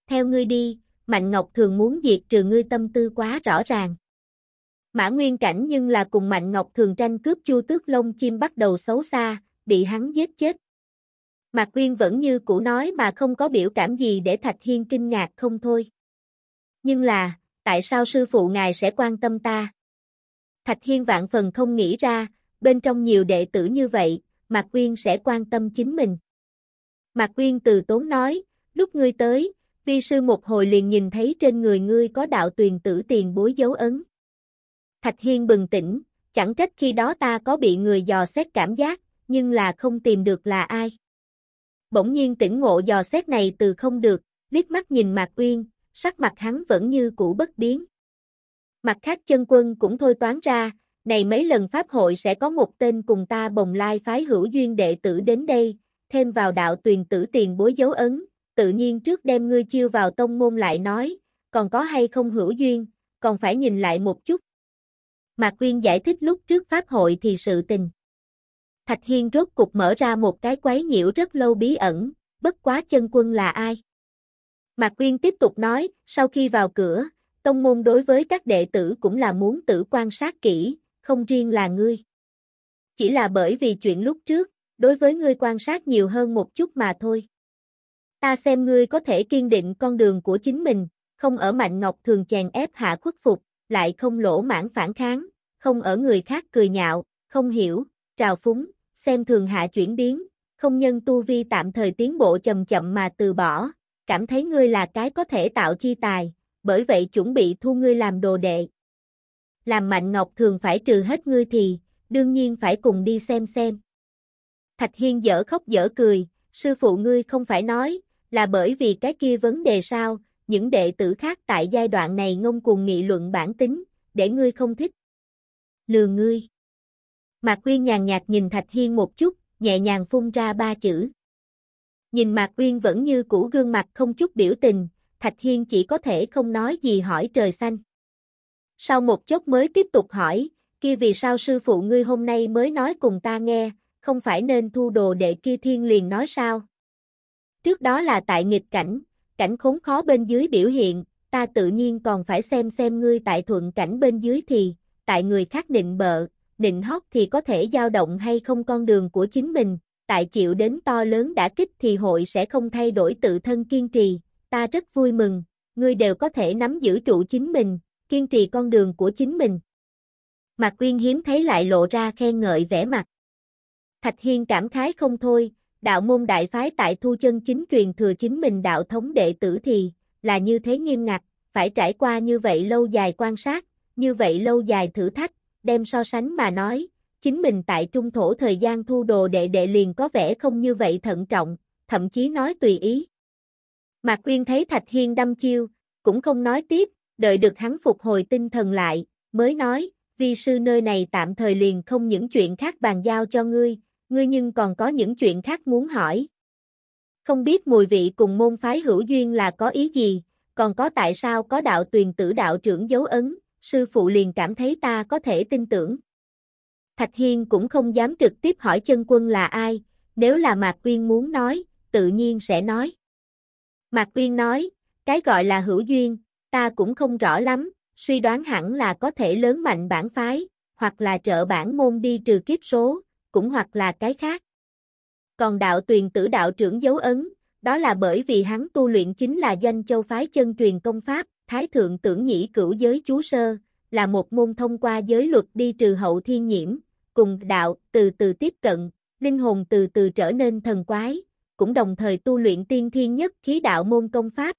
Theo ngươi đi, Mạnh Ngọc thường muốn diệt trừ ngươi tâm tư quá rõ ràng. Mã Nguyên Cảnh nhưng là cùng Mạnh Ngọc thường tranh cướp chu tước lông chim bắt đầu xấu xa, bị hắn giết chết. Mạc Quyên vẫn như cũ nói mà không có biểu cảm gì để Thạch Hiên kinh ngạc không thôi. Nhưng là, tại sao sư phụ ngài sẽ quan tâm ta? Thạch Hiên vạn phần không nghĩ ra, bên trong nhiều đệ tử như vậy, Mạc Quyên sẽ quan tâm chính mình. Mạc Quyên từ tốn nói, lúc ngươi tới, vi sư một hồi liền nhìn thấy trên người ngươi có đạo tuyền tử tiền bối dấu ấn. Thạch Hiên bừng tỉnh, chẳng trách khi đó ta có bị người dò xét cảm giác, nhưng là không tìm được là ai. Bỗng nhiên tỉnh ngộ dò xét này từ không được, liếc mắt nhìn Mạc Uyên, sắc mặt hắn vẫn như cũ bất biến. Mặt khác chân quân cũng thôi toán ra, này mấy lần pháp hội sẽ có một tên cùng ta bồng lai phái hữu duyên đệ tử đến đây, thêm vào đạo tuyền tử tiền bối dấu ấn, tự nhiên trước đem ngươi chiêu vào tông môn lại nói, còn có hay không hữu duyên, còn phải nhìn lại một chút. Mạc Quyên giải thích lúc trước pháp hội thì sự tình. Thạch Hiên rốt cục mở ra một cái quái nhiễu rất lâu bí ẩn, bất quá chân quân là ai? Mạc Quyên tiếp tục nói, sau khi vào cửa, tông môn đối với các đệ tử cũng là muốn tử quan sát kỹ, không riêng là ngươi. Chỉ là bởi vì chuyện lúc trước, đối với ngươi quan sát nhiều hơn một chút mà thôi. Ta xem ngươi có thể kiên định con đường của chính mình, không ở Mạnh Ngọc thường chèn ép hạ khuất phục, lại không lỗ mãn phản kháng, không ở người khác cười nhạo, không hiểu, trào phúng, xem thường hạ chuyển biến, không nhân tu vi tạm thời tiến bộ chậm chậm mà từ bỏ, cảm thấy ngươi là cái có thể tạo chi tài, bởi vậy chuẩn bị thu ngươi làm đồ đệ. Làm Mạnh Ngọc thường phải trừ hết ngươi thì, đương nhiên phải cùng đi xem xem. Thạch Hiên dở khóc dở cười, sư phụ ngươi không phải nói, là bởi vì cái kia vấn đề sao, những đệ tử khác tại giai đoạn này ngông cuồng nghị luận bản tính, để ngươi không thích. Lừa ngươi. Mạc Quyên nhàn nhạt nhìn Thạch Hiên một chút, nhẹ nhàng phun ra ba chữ nhìn Mạc Uyên vẫn như cũ gương mặt không chút biểu tình, Thạch Hiên chỉ có thể không nói gì hỏi trời xanh. Sau một chốc mới tiếp tục hỏi, kia vì sao sư phụ ngươi hôm nay mới nói cùng ta nghe, không phải nên thu đồ để kia thiên liền nói sao? Trước đó là tại nghịch cảnh, cảnh khốn khó bên dưới biểu hiện, ta tự nhiên còn phải xem xem ngươi tại thuận cảnh bên dưới thì, tại người khác định bợ, định hót thì có thể dao động hay không con đường của chính mình, tại chịu đến to lớn đã kích thì hội sẽ không thay đổi tự thân kiên trì, ta rất vui mừng, ngươi đều có thể nắm giữ trụ chính mình, kiên trì con đường của chính mình. Mạc Quyên hiếm thấy lại lộ ra khen ngợi vẻ mặt. Thạch Hiên cảm khái không thôi, đạo môn đại phái tại thu chân chính truyền thừa chính mình đạo thống đệ tử thì, là như thế nghiêm ngặt, phải trải qua như vậy lâu dài quan sát, như vậy lâu dài thử thách, đem so sánh mà nói, chính mình tại trung thổ thời gian thu đồ đệ đệ liền có vẻ không như vậy thận trọng, thậm chí nói tùy ý. Mạc Uyên thấy Thạch Hiên đâm chiêu, cũng không nói tiếp, đợi được hắn phục hồi tinh thần lại, mới nói, vi sư nơi này tạm thời liền không những chuyện khác bàn giao cho ngươi, ngươi nhưng còn có những chuyện khác muốn hỏi. Không biết mùi vị cùng môn phái hữu duyên là có ý gì, còn có tại sao có đạo tuyền tử đạo trưởng dấu ấn, sư phụ liền cảm thấy ta có thể tin tưởng. Thạch Hiên cũng không dám trực tiếp hỏi chân quân là ai, nếu là Mạc Quyên muốn nói, tự nhiên sẽ nói. Mạc Quyên nói, cái gọi là hữu duyên, ta cũng không rõ lắm, suy đoán hẳn là có thể lớn mạnh bản phái, hoặc là trợ bản môn đi trừ kiếp số, cũng hoặc là cái khác. Còn đạo tuyền tử đạo trưởng dấu ấn, đó là bởi vì hắn tu luyện chính là doanh châu phái chân truyền công pháp, thái thượng tưởng nhĩ cửu giới chú sơ, là một môn thông qua giới luật đi trừ hậu thiên nhiễm, cùng đạo từ từ tiếp cận, linh hồn từ từ trở nên thần quái, cũng đồng thời tu luyện tiên thiên nhất khí đạo môn công pháp.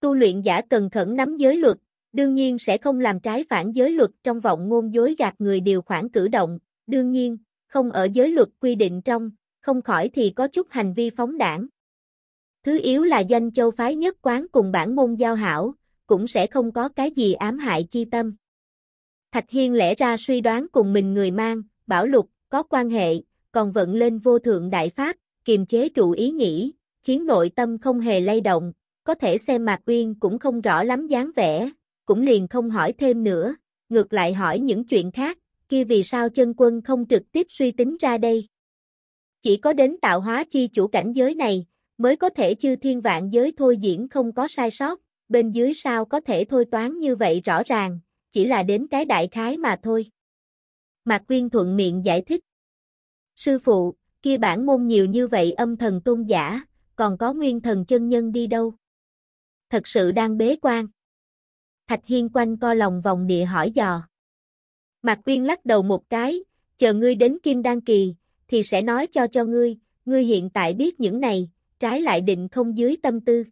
Tu luyện giả cần khẩn nắm giới luật, đương nhiên sẽ không làm trái phản giới luật trong vọng ngôn dối gạt người điều khoản cử động, đương nhiên, không ở giới luật quy định trong, không khỏi thì có chút hành vi phóng đảng. Thứ yếu là danh châu phái nhất quán cùng bản môn giao hảo, cũng sẽ không có cái gì ám hại chi tâm. Thạch Hiên lẽ ra suy đoán cùng mình người mang, bảo lục, có quan hệ, còn vận lên vô thượng đại pháp, kiềm chế trụ ý nghĩ, khiến nội tâm không hề lay động, có thể xem Mạc Uyên cũng không rõ lắm dáng vẻ, cũng liền không hỏi thêm nữa, ngược lại hỏi những chuyện khác, kia vì sao chân quân không trực tiếp suy tính ra đây. Chỉ có đến tạo hóa chi chủ cảnh giới này, mới có thể chư thiên vạn giới thôi diễn không có sai sót, bên dưới sao có thể thôi toán như vậy rõ ràng, chỉ là đến cái đại khái mà thôi. Mạc Quyên thuận miệng giải thích. Sư phụ, kia bản môn nhiều như vậy âm thần tôn giả, còn có nguyên thần chân nhân đi đâu? Thật sự đang bế quan. Thạch Hiên quanh co lòng vòng địa hỏi dò. Mạc Quyên lắc đầu một cái, chờ ngươi đến Kim Đan Kỳ, thì sẽ nói cho cho ngươi, ngươi hiện tại biết những này, trái lại định không dưới tâm tư.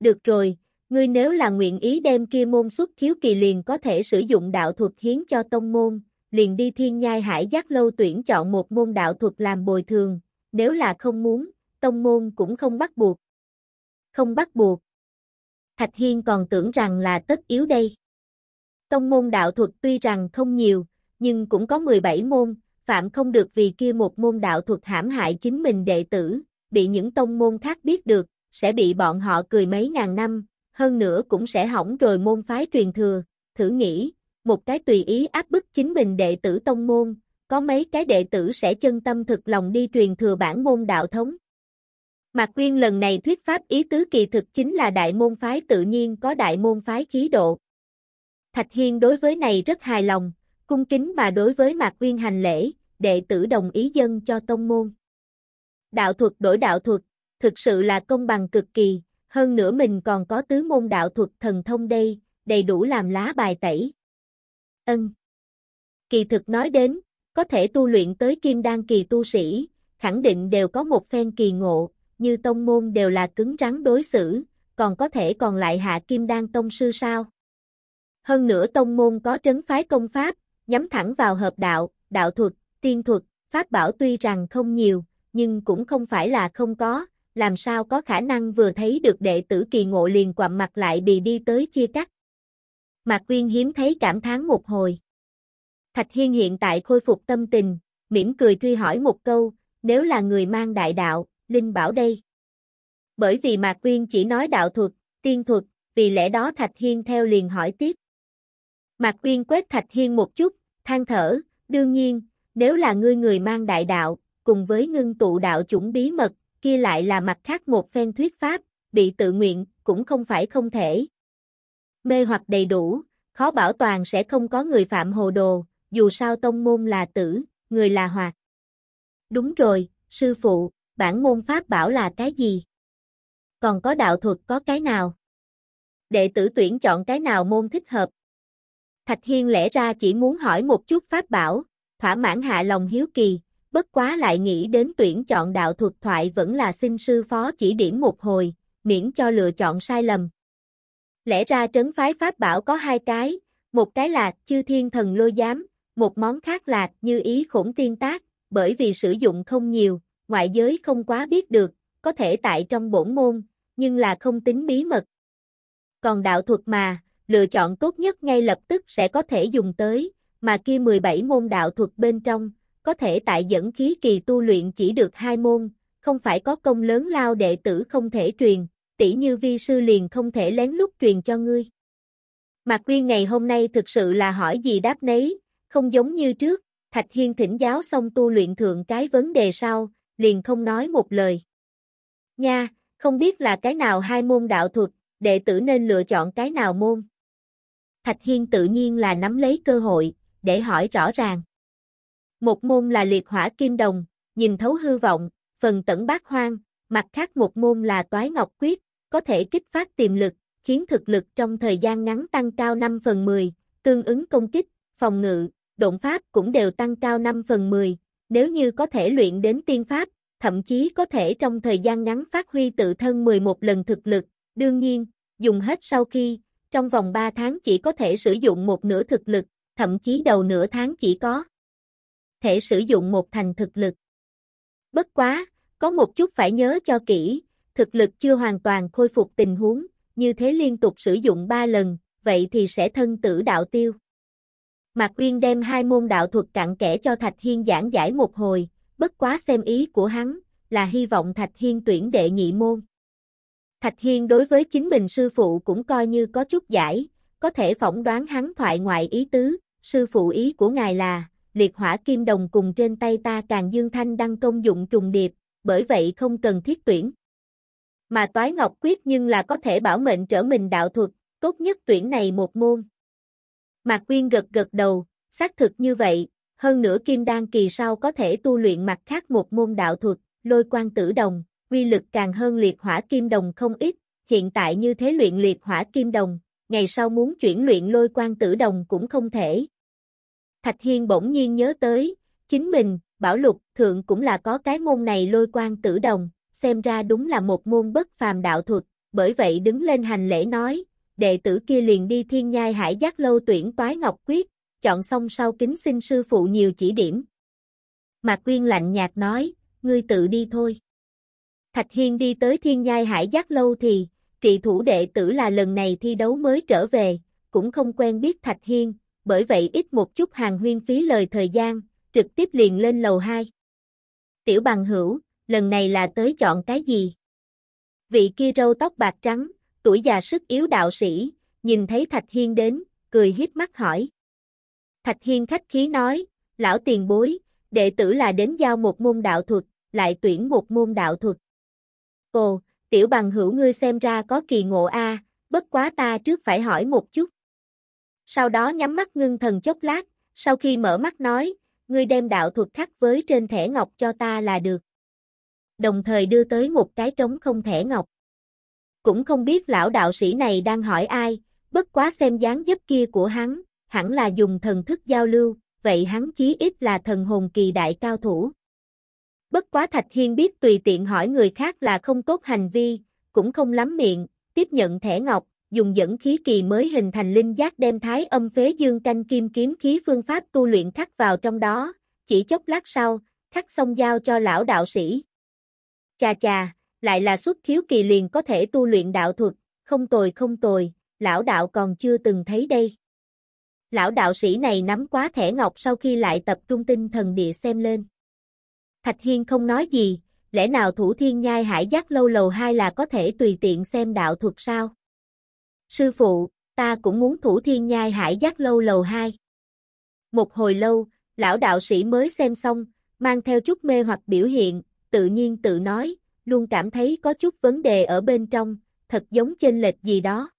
Được rồi, Ngươi nếu là nguyện ý đem kia môn xuất khiếu kỳ liền có thể sử dụng đạo thuật hiến cho tông môn, liền đi thiên nhai hải giác lâu tuyển chọn một môn đạo thuật làm bồi thường, nếu là không muốn, tông môn cũng không bắt buộc. Không bắt buộc. Thạch Hiên còn tưởng rằng là tất yếu đây. Tông môn đạo thuật tuy rằng không nhiều, nhưng cũng có 17 môn, phạm không được vì kia một môn đạo thuật hãm hại chính mình đệ tử, bị những tông môn khác biết được, sẽ bị bọn họ cười mấy ngàn năm, hơn nữa cũng sẽ hỏng rồi môn phái truyền thừa, thử nghĩ, một cái tùy ý áp bức chính mình đệ tử tông môn, có mấy cái đệ tử sẽ chân tâm thực lòng đi truyền thừa bản môn đạo thống. Mạc Quyên lần này thuyết pháp ý tứ kỳ thực chính là đại môn phái tự nhiên có đại môn phái khí độ. Thạch Hiên đối với này rất hài lòng, cung kính mà đối với Mạc Quyên hành lễ, đệ tử đồng ý dân cho tông môn. Đạo thuật đổi đạo thuật, thực sự là công bằng cực kỳ, hơn nữa mình còn có tứ môn đạo thuật thần thông đây, đầy đủ làm lá bài tẩy. Ân. Kỳ thực nói đến, có thể tu luyện tới kim đan kỳ tu sĩ, khẳng định đều có một phen kỳ ngộ, như tông môn đều là cứng rắn đối xử, còn có thể còn lại hạ kim đan tông sư sao? Hơn nữa tông môn có trấn phái công pháp, nhắm thẳng vào hợp đạo, đạo thuật, tiên thuật, pháp bảo tuy rằng không nhiều, nhưng cũng không phải là không có, làm sao có khả năng vừa thấy được đệ tử kỳ ngộ liền quặm mặt lại bị đi tới chia cắt. Mạc Quyên hiếm thấy cảm thán một hồi. Thạch Hiên hiện tại khôi phục tâm tình, mỉm cười truy hỏi một câu, nếu là người mang đại đạo, Linh bảo đây. Bởi vì Mạc Quyên chỉ nói đạo thuật, tiên thuật, vì lẽ đó Thạch Hiên theo liền hỏi tiếp. Mạc Quyên quét Thạch Hiên một chút, than thở, đương nhiên, nếu là ngươi người mang đại đạo, cùng với ngưng tụ đạo chủng bí mật, kia lại là mặt khác một phen thuyết pháp, bị tự nguyện, cũng không phải không thể. Mê hoặc đầy đủ, khó bảo toàn sẽ không có người phạm hồ đồ, dù sao tông môn là tử, người là hoạt. Đúng rồi, sư phụ, bản môn pháp bảo là cái gì? Còn có đạo thuật có cái nào? Đệ tử tuyển chọn cái nào môn thích hợp? Thạch Hiên lẽ ra chỉ muốn hỏi một chút pháp bảo, thỏa mãn hạ lòng hiếu kỳ, bất quá lại nghĩ đến tuyển chọn đạo thuật thoại vẫn là xin sư phó chỉ điểm một hồi, miễn cho lựa chọn sai lầm. Lẽ ra trấn phái pháp bảo có hai cái, một cái là chư thiên thần lôi giám, một món khác là như ý khủng tiên tác, bởi vì sử dụng không nhiều, ngoại giới không quá biết được, có thể tại trong bổn môn, nhưng là không tính bí mật. Còn đạo thuật mà, lựa chọn tốt nhất ngay lập tức sẽ có thể dùng tới, mà kia 17 môn đạo thuật bên trong, có thể tại dẫn khí kỳ tu luyện chỉ được hai môn, không phải có công lớn lao đệ tử không thể truyền, tỷ như vi sư liền không thể lén lút truyền cho ngươi. Mạc Quyên ngày hôm nay thực sự là hỏi gì đáp nấy, không giống như trước, Thạch Hiên thỉnh giáo xong tu luyện thượng cái vấn đề sau, liền không nói một lời. Nha, không biết là cái nào hai môn đạo thuật, đệ tử nên lựa chọn cái nào môn. Thạch Hiên tự nhiên là nắm lấy cơ hội, để hỏi rõ ràng. Một môn là liệt hỏa kim đồng, nhìn thấu hư vọng, phần tẩn bát hoang, mặt khác một môn là toái ngọc quyết, có thể kích phát tiềm lực, khiến thực lực trong thời gian ngắn tăng cao 5 phần 10, tương ứng công kích, phòng ngự, động pháp cũng đều tăng cao 5 phần 10, nếu như có thể luyện đến tiên pháp, thậm chí có thể trong thời gian ngắn phát huy tự thân 11 lần thực lực, đương nhiên, dùng hết sau khi, trong vòng 3 tháng chỉ có thể sử dụng một nửa thực lực, thậm chí đầu nửa tháng chỉ có thể sử dụng một thành thực lực. Bất quá, có một chút phải nhớ cho kỹ, thực lực chưa hoàn toàn khôi phục tình huống, như thế liên tục sử dụng 3 lần, vậy thì sẽ thân tử đạo tiêu. Mạc Uyên đem hai môn đạo thuật cặn kẽ cho Thạch Hiên giảng giải một hồi, bất quá xem ý của hắn, là hy vọng Thạch Hiên tuyển đệ nhị môn. Thạch Hiên đối với chính mình sư phụ cũng coi như có chút giải, có thể phỏng đoán hắn thoại ngoại ý tứ, sư phụ ý của ngài là, liệt hỏa kim đồng cùng trên tay ta càng dương thanh đăng công dụng trùng điệp, bởi vậy không cần thiết tuyển. Mà toái ngọc quyết nhưng là có thể bảo mệnh trở mình đạo thuật, tốt nhất tuyển này một môn. Mạc Quyên gật gật đầu, xác thực như vậy, hơn nữa kim đan kỳ sau có thể tu luyện mặt khác một môn đạo thuật, lôi quan tử đồng, quy lực càng hơn liệt hỏa kim đồng không ít, hiện tại như thế luyện liệt hỏa kim đồng, ngày sau muốn chuyển luyện lôi quan tử đồng cũng không thể, Thạch Hiên bỗng nhiên nhớ tới, chính mình, Bảo Lục, Thượng cũng là có cái môn này lôi quan tử đồng, xem ra đúng là một môn bất phàm đạo thuật, bởi vậy đứng lên hành lễ nói, đệ tử kia liền đi thiên nhai hải giác lâu tuyển toái ngọc quyết, chọn xong sau kính xin sư phụ nhiều chỉ điểm. Mạc Quyên lạnh nhạt nói, ngươi tự đi thôi. Thạch Hiên đi tới thiên nhai hải giác lâu thì, trị thủ đệ tử là lần này thi đấu mới trở về, cũng không quen biết Thạch Hiên, bởi vậy ít một chút hàng huyên phí lời thời gian, trực tiếp liền lên lầu 2. Tiểu bằng hữu, lần này là tới chọn cái gì? Vị kia râu tóc bạc trắng, tuổi già sức yếu đạo sĩ, nhìn thấy Thạch Hiên đến, cười hiếp mắt hỏi. Thạch Hiên khách khí nói, lão tiền bối, đệ tử là đến giao một môn đạo thuật, lại tuyển một môn đạo thuật. Ồ, tiểu bằng hữu ngươi xem ra có kỳ ngộ a, bất quá ta trước phải hỏi một chút sau đó nhắm mắt ngưng thần chốc lát, sau khi mở mắt nói, ngươi đem đạo thuật khắc với trên thẻ ngọc cho ta là được. Đồng thời đưa tới một cái trống không thẻ ngọc. Cũng không biết lão đạo sĩ này đang hỏi ai, bất quá xem dáng dấp kia của hắn, hẳn là dùng thần thức giao lưu, vậy hắn chí ít là thần hồn kỳ đại cao thủ. Bất quá Thạch Hiên biết tùy tiện hỏi người khác là không tốt hành vi, cũng không lắm miệng, tiếp nhận thẻ ngọc, dùng dẫn khí kỳ mới hình thành linh giác đem thái âm phế dương canh kim kiếm khí phương pháp tu luyện khắc vào trong đó, chỉ chốc lát sau, khắc xong giao cho lão đạo sĩ. Chà chà, lại là xuất khiếu kỳ liền có thể tu luyện đạo thuật, không tồi không tồi, lão đạo còn chưa từng thấy đây. Lão đạo sĩ này nắm quá thẻ ngọc sau khi lại tập trung tinh thần địa xem lên. Thạch Hiên không nói gì, lẽ nào thủ thiên nhai hải giác lâu lầu hai là có thể tùy tiện xem đạo thuật sao? Sư phụ, ta cũng muốn thủ thiên nhai hải giác lâu lầu hai. Một hồi lâu, lão đạo sĩ mới xem xong, mang theo chút mê hoặc biểu hiện, tự nhiên tự nói, luôn cảm thấy có chút vấn đề ở bên trong, thật giống chênh lệch gì đó.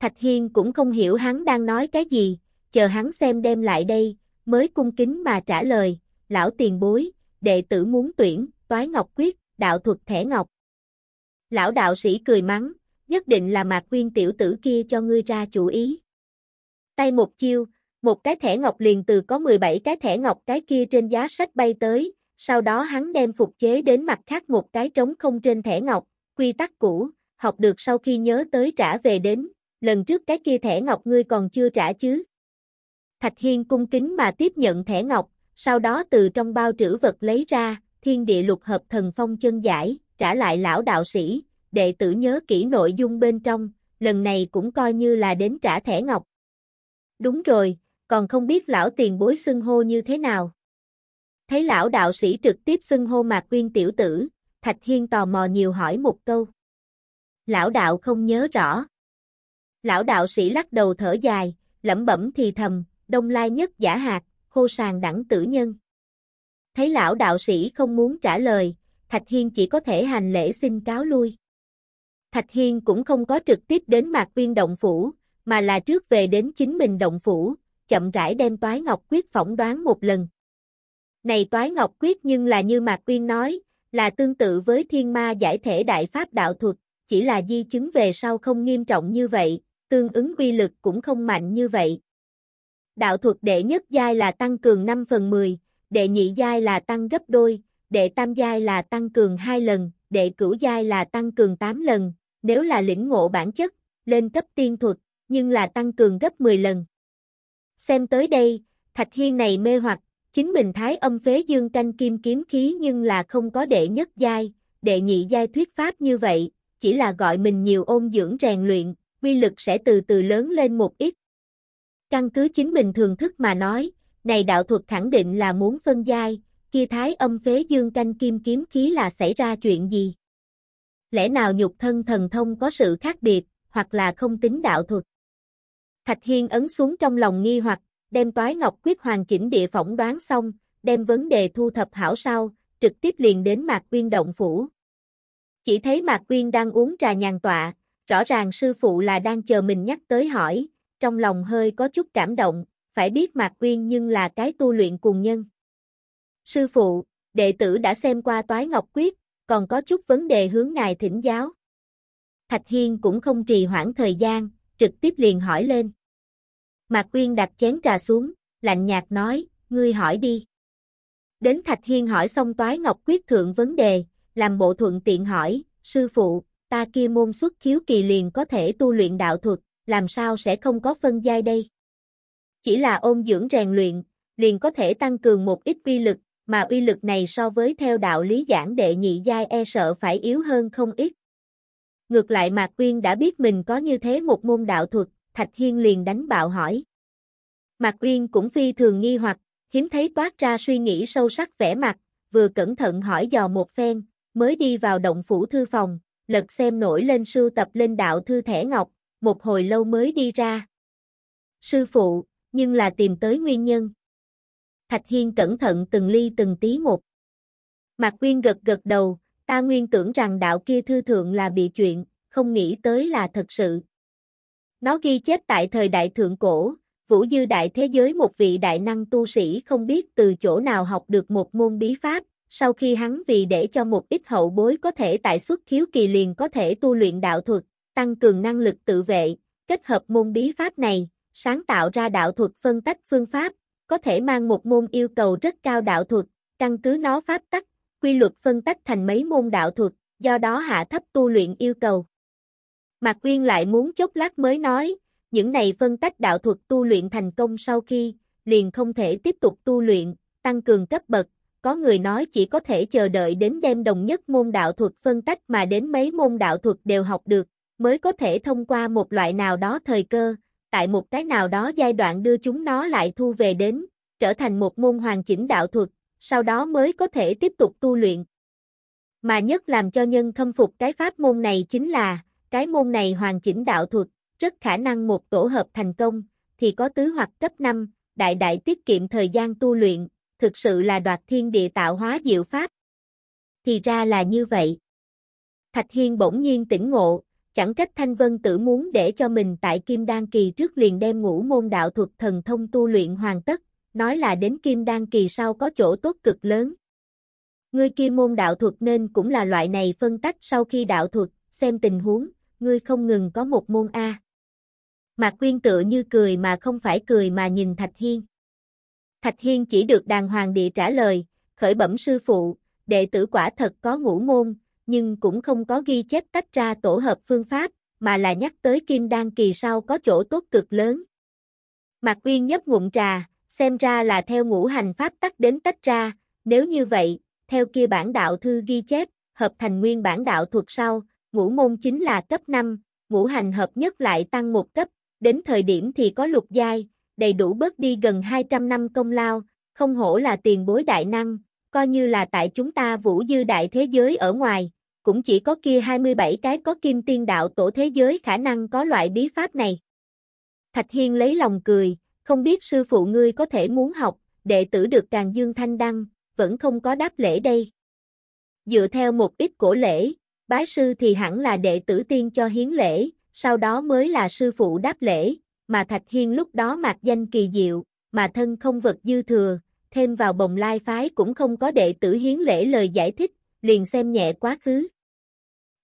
Thạch Hiên cũng không hiểu hắn đang nói cái gì, chờ hắn xem đem lại đây, mới cung kính mà trả lời, lão tiền bối, đệ tử muốn tuyển, toái ngọc quyết, đạo thuật thẻ ngọc. Lão đạo sĩ cười mắng, nhất định là Mạc Quyên tiểu tử kia cho ngươi ra chủ ý. Tay một chiêu, một cái thẻ ngọc liền từ có 17 cái thẻ ngọc cái kia trên giá sách bay tới, sau đó hắn đem phục chế đến mặt khác một cái trống không trên thẻ ngọc, quy tắc cũ, học được sau khi nhớ tới trả về đến, lần trước cái kia thẻ ngọc ngươi còn chưa trả chứ. Thạch Hiên cung kính mà tiếp nhận thẻ ngọc, sau đó từ trong bao trữ vật lấy ra, thiên địa lục hợp thần phong chân giải, trả lại lão đạo sĩ, đệ tử nhớ kỹ nội dung bên trong, lần này cũng coi như là đến trả thẻ ngọc. Đúng rồi, còn không biết lão tiền bối xưng hô như thế nào. Thấy lão đạo sĩ trực tiếp xưng hô Mạc Quyên tiểu tử, Thạch Hiên tò mò nhiều hỏi một câu. Lão đạo không nhớ rõ. Lão đạo sĩ lắc đầu thở dài, lẩm bẩm thì thầm, đông lai nhất giả hạt, khô sàng đẳng tử nhân. Thấy lão đạo sĩ không muốn trả lời, Thạch Hiên chỉ có thể hành lễ xin cáo lui. Thạch Hiên cũng không có trực tiếp đến mạc uyên động phủ, mà là trước về đến chính mình động phủ, chậm rãi đem toái ngọc quyết phỏng đoán một lần. Này toái ngọc quyết nhưng là như mạc uyên nói, là tương tự với thiên ma giải thể đại pháp đạo thuật, chỉ là di chứng về sau không nghiêm trọng như vậy, tương ứng uy lực cũng không mạnh như vậy. Đạo thuật đệ nhất giai là tăng cường 5 phần 10, đệ nhị giai là tăng gấp đôi, đệ tam giai là tăng cường 2 lần, đệ cửu giai là tăng cường 8 lần, nếu là lĩnh ngộ bản chất, lên cấp tiên thuật, nhưng là tăng cường gấp 10 lần. Xem tới đây, Thạch Hiên này mê hoặc, chính mình thái âm phế dương canh kim kiếm khí nhưng là không có đệ nhất giai, đệ nhị giai thuyết pháp như vậy, chỉ là gọi mình nhiều ôn dưỡng rèn luyện, quy lực sẽ từ từ lớn lên một ít. Căn cứ chính mình thường thức mà nói, này đạo thuật khẳng định là muốn phân giai, kia thái âm phế dương canh kim kiếm khí là xảy ra chuyện gì? lẽ nào nhục thân thần thông có sự khác biệt, hoặc là không tính đạo thuật. Thạch Hiên ấn xuống trong lòng nghi hoặc, đem toái ngọc quyết hoàn chỉnh địa phỏng đoán xong, đem vấn đề thu thập hảo sau, trực tiếp liền đến Mạc Quyên động phủ. Chỉ thấy Mạc Quyên đang uống trà nhàn tọa, rõ ràng sư phụ là đang chờ mình nhắc tới hỏi, trong lòng hơi có chút cảm động, phải biết Mạc Quyên nhưng là cái tu luyện cùng nhân. Sư phụ, đệ tử đã xem qua toái ngọc quyết, còn có chút vấn đề hướng ngài thỉnh giáo. Thạch Hiên cũng không trì hoãn thời gian, trực tiếp liền hỏi lên. Mạc Quyên đặt chén trà xuống, lạnh nhạt nói, ngươi hỏi đi. Đến Thạch Hiên hỏi xong Toái Ngọc quyết thượng vấn đề, làm bộ thuận tiện hỏi, sư phụ, ta kia môn xuất khiếu kỳ liền có thể tu luyện đạo thuật, làm sao sẽ không có phân giai đây? Chỉ là ôm dưỡng rèn luyện, liền có thể tăng cường một ít quy lực, mà uy lực này so với theo đạo lý giảng đệ nhị giai e sợ phải yếu hơn không ít. Ngược lại Mạc Quyên đã biết mình có như thế một môn đạo thuật, Thạch Hiên liền đánh bạo hỏi. Mạc Quyên cũng phi thường nghi hoặc, hiếm thấy toát ra suy nghĩ sâu sắc vẻ mặt, vừa cẩn thận hỏi dò một phen, mới đi vào động phủ thư phòng, lật xem nổi lên sưu tập lên đạo thư thẻ ngọc, một hồi lâu mới đi ra. Sư phụ, nhưng là tìm tới nguyên nhân. Thạch Hiên cẩn thận từng ly từng tí một. Mạc Quyên gật gật đầu, ta nguyên tưởng rằng đạo kia thư thượng là bị chuyện, không nghĩ tới là thật sự. Nó ghi chép tại thời đại thượng cổ, vũ dư đại thế giới một vị đại năng tu sĩ không biết từ chỗ nào học được một môn bí pháp, sau khi hắn vì để cho một ít hậu bối có thể tại xuất khiếu kỳ liền có thể tu luyện đạo thuật, tăng cường năng lực tự vệ, kết hợp môn bí pháp này, sáng tạo ra đạo thuật phân tách phương pháp, có thể mang một môn yêu cầu rất cao đạo thuật, căn cứ nó pháp tắc, quy luật phân tách thành mấy môn đạo thuật, do đó hạ thấp tu luyện yêu cầu. Mạc quyên lại muốn chốc lát mới nói, những này phân tách đạo thuật tu luyện thành công sau khi, liền không thể tiếp tục tu luyện, tăng cường cấp bậc, có người nói chỉ có thể chờ đợi đến đem đồng nhất môn đạo thuật phân tách mà đến mấy môn đạo thuật đều học được, mới có thể thông qua một loại nào đó thời cơ, tại một cái nào đó giai đoạn đưa chúng nó lại thu về đến, trở thành một môn hoàn chỉnh đạo thuật, sau đó mới có thể tiếp tục tu luyện. Mà nhất làm cho nhân khâm phục cái pháp môn này chính là, cái môn này hoàn chỉnh đạo thuật, rất khả năng một tổ hợp thành công, thì có tứ hoặc cấp 5, đại đại tiết kiệm thời gian tu luyện, thực sự là đoạt thiên địa tạo hóa diệu pháp. Thì ra là như vậy. Thạch Hiên bỗng nhiên tỉnh ngộ, Chẳng trách Thanh Vân Tử muốn để cho mình tại Kim Đan Kỳ trước liền đem ngũ môn đạo thuật thần thông tu luyện hoàn tất, nói là đến Kim Đan Kỳ sau có chỗ tốt cực lớn. Ngươi kia môn đạo thuật nên cũng là loại này phân tách sau khi đạo thuật, xem tình huống, ngươi không ngừng có một môn A. Mạc Quyên tựa như cười mà không phải cười mà nhìn Thạch Hiên. Thạch Hiên chỉ được đàng hoàng địa trả lời, khởi bẩm sư phụ, đệ tử quả thật có ngũ môn, nhưng cũng không có ghi chép tách ra tổ hợp phương pháp, mà là nhắc tới kim đan kỳ sau có chỗ tốt cực lớn. Mạc Uyên nhấp ngụm trà, xem ra là theo ngũ hành pháp tắc đến tách ra, nếu như vậy, theo kia bản đạo thư ghi chép, hợp thành nguyên bản đạo thuật sau, ngũ môn chính là cấp 5, ngũ hành hợp nhất lại tăng một cấp, đến thời điểm thì có lục giai, đầy đủ bớt đi gần 200 năm công lao, không hổ là tiền bối đại năng, coi như là tại chúng ta vũ dư đại thế giới ở ngoài, cũng chỉ có kia 27 cái có kim tiên đạo tổ thế giới khả năng có loại bí pháp này. Thạch Hiên lấy lòng cười, không biết sư phụ ngươi có thể muốn học, đệ tử được càng dương thanh đăng, vẫn không có đáp lễ đây. Dựa theo một ít cổ lễ, bái sư thì hẳn là đệ tử tiên cho hiến lễ, sau đó mới là sư phụ đáp lễ, mà Thạch Hiên lúc đó mặc danh kỳ diệu, mà thân không vật dư thừa, thêm vào bồng lai phái cũng không có đệ tử hiến lễ lời giải thích, liền xem nhẹ quá khứ.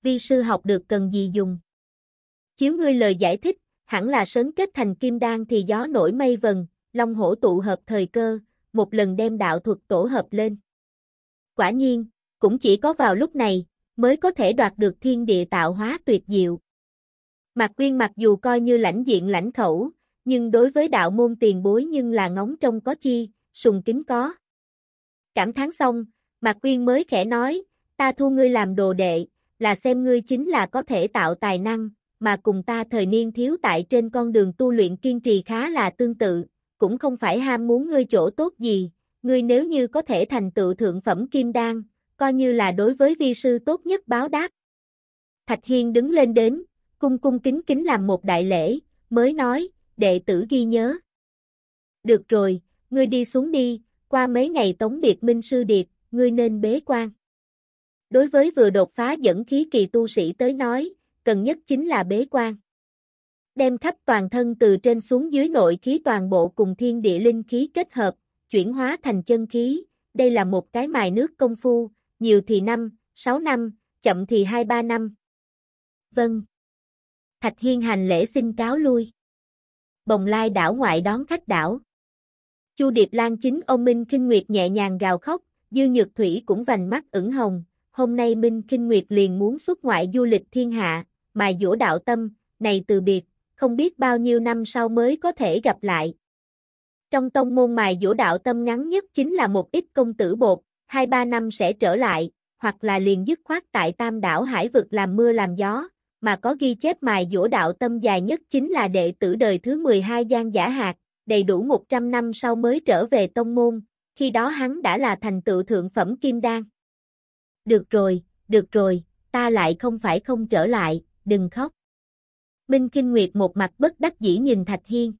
Vi sư học được cần gì dùng? Chiếu ngươi lời giải thích, hẳn là sớn kết thành kim đan thì gió nổi mây vần, long hổ tụ hợp thời cơ, một lần đem đạo thuật tổ hợp lên. Quả nhiên, cũng chỉ có vào lúc này, mới có thể đoạt được thiên địa tạo hóa tuyệt diệu. Mạc Quyên mặc dù coi như lãnh diện lãnh khẩu, nhưng đối với đạo môn tiền bối nhưng là ngóng trong có chi, sùng kính có. Cảm thán xong, Mạc Quyên mới khẽ nói, ta thu ngươi làm đồ đệ, là xem ngươi chính là có thể tạo tài năng, mà cùng ta thời niên thiếu tại trên con đường tu luyện kiên trì khá là tương tự, cũng không phải ham muốn ngươi chỗ tốt gì, ngươi nếu như có thể thành tựu thượng phẩm kim đan, coi như là đối với vi sư tốt nhất báo đáp. Thạch Hiên đứng lên đến, cung cung kính kính làm một đại lễ, mới nói, đệ tử ghi nhớ. Được rồi, ngươi đi xuống đi, qua mấy ngày tống biệt minh sư điệt, ngươi nên bế quan. Đối với vừa đột phá dẫn khí kỳ tu sĩ tới nói, cần nhất chính là bế quan. Đem khắp toàn thân từ trên xuống dưới nội khí toàn bộ cùng thiên địa linh khí kết hợp, chuyển hóa thành chân khí, đây là một cái mài nước công phu, nhiều thì 5, 6 năm, chậm thì 2-3 năm. Vâng. Thạch Hiên hành lễ xin cáo lui. Bồng lai đảo ngoại đón khách đảo. Chu Điệp Lan chính ông Minh Kinh Nguyệt nhẹ nhàng gào khóc, Dư Nhược Thủy cũng vành mắt ửng hồng, hôm nay Minh Kinh Nguyệt liền muốn xuất ngoại du lịch thiên hạ, mà dỗ đạo tâm, này từ biệt, không biết bao nhiêu năm sau mới có thể gặp lại. Trong tông môn mài dỗ đạo tâm ngắn nhất chính là một ít công tử bột, hai ba năm sẽ trở lại, hoặc là liền dứt khoát tại tam đảo hải vực làm mưa làm gió, mà có ghi chép mài dỗ đạo tâm dài nhất chính là đệ tử đời thứ 12 Giang Giả Hạc, đầy đủ 100 năm sau mới trở về tông môn, khi đó hắn đã là thành tựu thượng phẩm kim đan. Được rồi, được rồi, ta lại không phải không trở lại, đừng khóc. Minh Kinh Nguyệt một mặt bất đắc dĩ nhìn Thạch Hiên.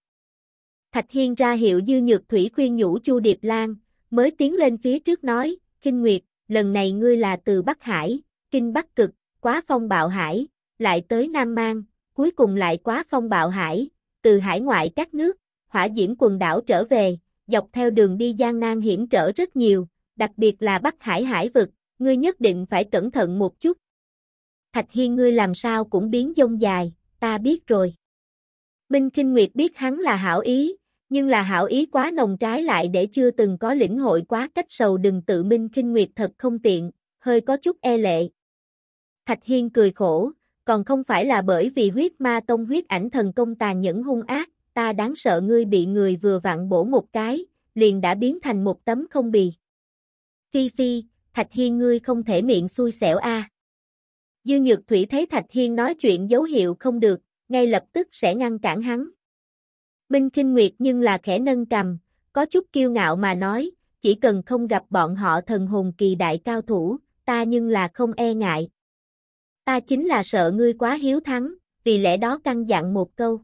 Thạch Hiên ra hiệu dư nhược thủy khuyên nhủ Chu Điệp Lan, mới tiến lên phía trước nói, Kinh Nguyệt, lần này ngươi là từ Bắc Hải, Kinh Bắc Cực, quá phong bạo hải, lại tới Nam Mang, cuối cùng lại quá phong bạo hải, từ hải ngoại các nước, hỏa diễm quần đảo trở về, dọc theo đường đi gian nan hiểm trở rất nhiều, đặc biệt là Bắc Hải hải vực, ngươi nhất định phải cẩn thận một chút. Thạch Hiên ngươi làm sao cũng biến dông dài, ta biết rồi. Minh Kinh Nguyệt biết hắn là hảo ý, nhưng là hảo ý quá nồng trái lại để chưa từng có lĩnh hội quá cách sầu đừng tự Minh Kinh Nguyệt thật không tiện, hơi có chút e lệ. Thạch Hiên cười khổ, còn không phải là bởi vì huyết ma tông huyết ảnh thần công tàn nhẫn hung ác, ta đáng sợ ngươi bị người vừa vặn bổ một cái, liền đã biến thành một tấm không bì. Phi Phi, Thạch Hiên ngươi không thể miệng xui xẻo a. À. Dư Nhược Thủy thấy Thạch Hiên nói chuyện dấu hiệu không được, ngay lập tức sẽ ngăn cản hắn. Minh Kinh Nguyệt nhưng là khẽ nâng cầm, có chút kiêu ngạo mà nói, chỉ cần không gặp bọn họ thần hồn kỳ đại cao thủ, ta nhưng là không e ngại. Ta chính là sợ ngươi quá hiếu thắng, vì lẽ đó căn dặn một câu.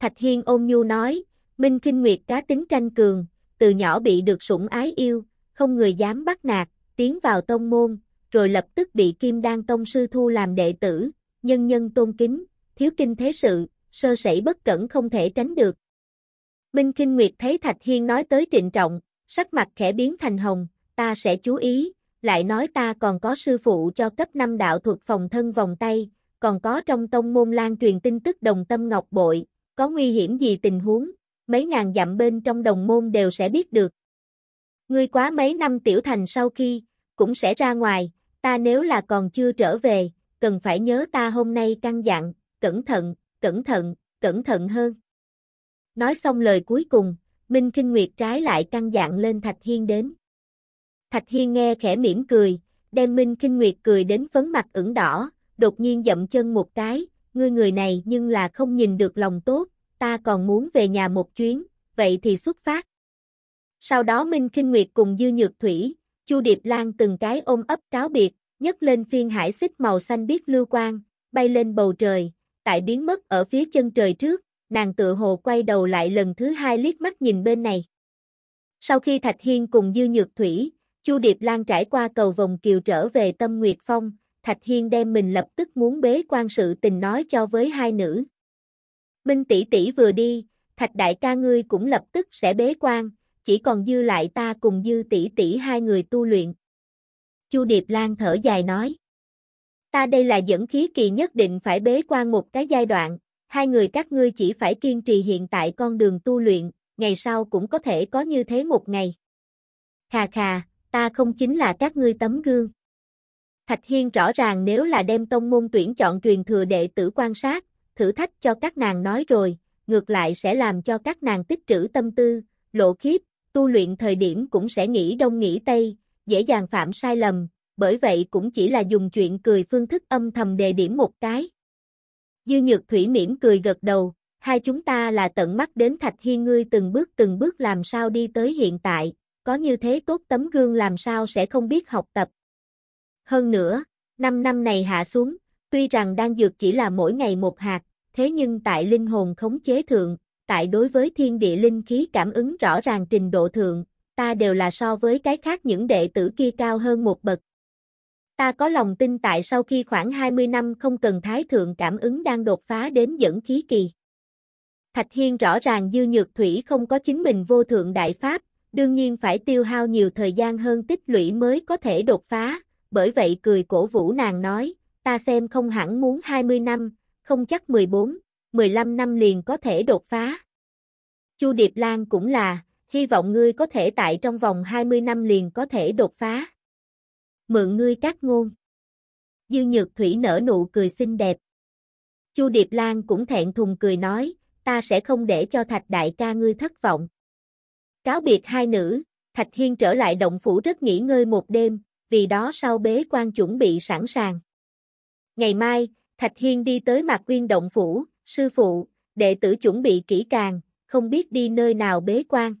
Thạch Hiên ôm nhu nói, Minh Kinh Nguyệt cá tính tranh cường, từ nhỏ bị được sủng ái yêu, không người dám bắt nạt, tiến vào tông môn, rồi lập tức bị Kim Đan Tông sư thu làm đệ tử, nhân nhân tôn kính, thiếu kinh thế sự, sơ sẩy bất cẩn không thể tránh được. Minh Kinh Nguyệt thấy Thạch Hiên nói tới trịnh trọng, sắc mặt khẽ biến thành hồng, ta sẽ chú ý, lại nói ta còn có sư phụ cho cấp 5 đạo thuật phòng thân vòng tay, còn có trong tông môn lan truyền tin tức đồng tâm ngọc bội, có nguy hiểm gì tình huống, mấy ngàn dặm bên trong đồng môn đều sẽ biết được. Ngươi quá mấy năm tiểu thành sau khi, cũng sẽ ra ngoài, ta nếu là còn chưa trở về, cần phải nhớ ta hôm nay căng dặn, cẩn thận, cẩn thận, cẩn thận hơn. Nói xong lời cuối cùng, Minh Kinh Nguyệt trái lại căng dặn lên Thạch Hiên đến. Thạch Hiên nghe khẽ mỉm cười, đem Minh Kinh Nguyệt cười đến phấn mặt ửng đỏ, đột nhiên dậm chân một cái, ngươi người này nhưng là không nhìn được lòng tốt, ta còn muốn về nhà một chuyến, vậy thì xuất phát. Sau đó Minh Kinh Nguyệt cùng Dư Nhược Thủy, Chu Điệp Lan từng cái ôm ấp cáo biệt, nhấc lên phiên hải xích màu xanh biếc lưu quang, bay lên bầu trời, tại biến mất ở phía chân trời trước, nàng tự hồ quay đầu lại lần thứ hai liếc mắt nhìn bên này. Sau khi Thạch Hiên cùng Dư Nhược Thủy, Chu Điệp Lan trải qua cầu vòng kiều trở về Tâm Nguyệt Phong, Thạch Hiên đem mình lập tức muốn bế quan sự tình nói cho với hai nữ. Minh tỷ tỷ vừa đi, Thạch đại ca ngươi cũng lập tức sẽ bế quan, chỉ còn dư lại ta cùng dư tỷ tỷ hai người tu luyện. Chu Điệp Lan thở dài nói. Ta đây là dẫn khí kỳ nhất định phải bế quan một cái giai đoạn, hai người các ngươi chỉ phải kiên trì hiện tại con đường tu luyện, ngày sau cũng có thể có như thế một ngày. Khà khà, ta không chính là các ngươi tấm gương. Thạch Hiên rõ ràng nếu là đem tông môn tuyển chọn truyền thừa đệ tử quan sát, thử thách cho các nàng nói rồi, ngược lại sẽ làm cho các nàng tích trữ tâm tư, lộ khiếp, tu luyện thời điểm cũng sẽ nghĩ đông nghĩ tây, dễ dàng phạm sai lầm, bởi vậy cũng chỉ là dùng chuyện cười phương thức âm thầm đề điểm một cái. Dư Nhược Thủy mỉm cười gật đầu, hai chúng ta là tận mắt đến Thạch hi ngươi từng bước từng bước làm sao đi tới hiện tại, có như thế tốt tấm gương làm sao sẽ không biết học tập. Hơn nữa, năm năm này hạ xuống, tuy rằng đang dược chỉ là mỗi ngày một hạt, thế nhưng tại linh hồn khống chế thượng, tại đối với thiên địa linh khí cảm ứng rõ ràng trình độ thượng, ta đều là so với cái khác những đệ tử kia cao hơn một bậc. Ta có lòng tin tại sau khi khoảng 20 năm không cần thái thượng cảm ứng đang đột phá đến dẫn khí kỳ. Thạch Hiên rõ ràng dư nhược thủy không có chính mình vô thượng đại pháp, đương nhiên phải tiêu hao nhiều thời gian hơn tích lũy mới có thể đột phá, bởi vậy cười cổ vũ nàng nói, ta xem không hẳn muốn 20 năm, không chắc 14, 15 năm liền có thể đột phá. Chu Điệp Lan cũng là, hy vọng ngươi có thể tại trong vòng 20 năm liền có thể đột phá. Mượn ngươi các ngôn. Dư Nhược Thủy nở nụ cười xinh đẹp. Chu Điệp Lan cũng thẹn thùng cười nói, ta sẽ không để cho Thạch đại ca ngươi thất vọng. Cáo biệt hai nữ, Thạch Hiên trở lại động phủ rất nghỉ ngơi một đêm, vì đó sau bế quan chuẩn bị sẵn sàng. Ngày mai, Thạch Hiên đi tới Mạc Quyên động phủ, sư phụ, đệ tử chuẩn bị kỹ càng, không biết đi nơi nào bế quan.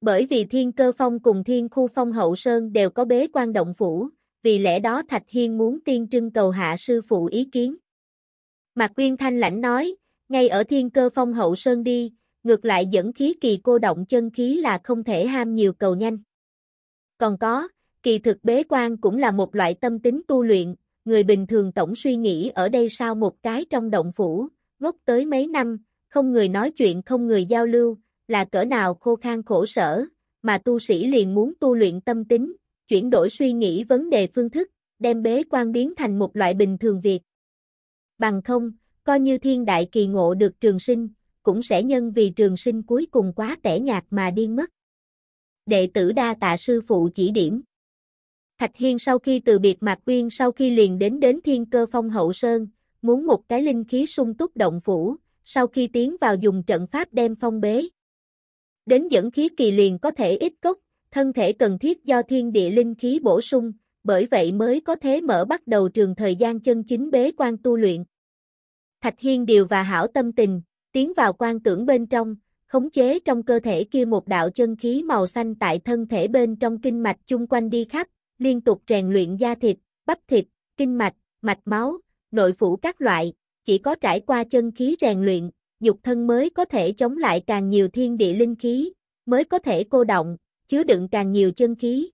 Bởi vì thiên cơ phong cùng thiên khu phong hậu sơn đều có bế quan động phủ, vì lẽ đó Thạch Hiên muốn tiên trưng cầu hạ sư phụ ý kiến. Mạc Quyên Thanh lãnh nói, ngay ở thiên cơ phong hậu sơn đi, ngược lại dẫn khí kỳ cô động chân khí là không thể ham nhiều cầu nhanh. Còn có, kỳ thực bế quan cũng là một loại tâm tính tu luyện, người bình thường tổng suy nghĩ ở đây sao một cái trong động phủ, ngốc tới mấy năm, không người nói chuyện không người giao lưu, là cỡ nào khô khan khổ sở, mà tu sĩ liền muốn tu luyện tâm tính, chuyển đổi suy nghĩ vấn đề phương thức, đem bế quan biến thành một loại bình thường việc. Bằng không, coi như thiên đại kỳ ngộ được trường sinh, cũng sẽ nhân vì trường sinh cuối cùng quá tẻ nhạt mà điên mất. Đệ tử đa tạ sư phụ chỉ điểm. Thạch Hiên sau khi từ biệt Mạc Quyên sau khi liền đến đến Thiên Cơ Phong Hậu Sơn, muốn một cái linh khí sung túc động phủ, sau khi tiến vào dùng trận pháp đem phong bế. Đến dẫn khí kỳ liền có thể ít cốc, thân thể cần thiết do thiên địa linh khí bổ sung, bởi vậy mới có thế mở bắt đầu trường thời gian chân chính bế quan tu luyện. Thạch Hiên điều và hảo tâm tình, tiến vào quan tưởng bên trong, khống chế trong cơ thể kia một đạo chân khí màu xanh tại thân thể bên trong kinh mạch chung quanh đi khắp, liên tục rèn luyện da thịt, bắp thịt, kinh mạch, mạch máu, nội phủ các loại, chỉ có trải qua chân khí rèn luyện, nhục thân mới có thể chống lại càng nhiều thiên địa linh khí, mới có thể cô động, chứa đựng càng nhiều chân khí.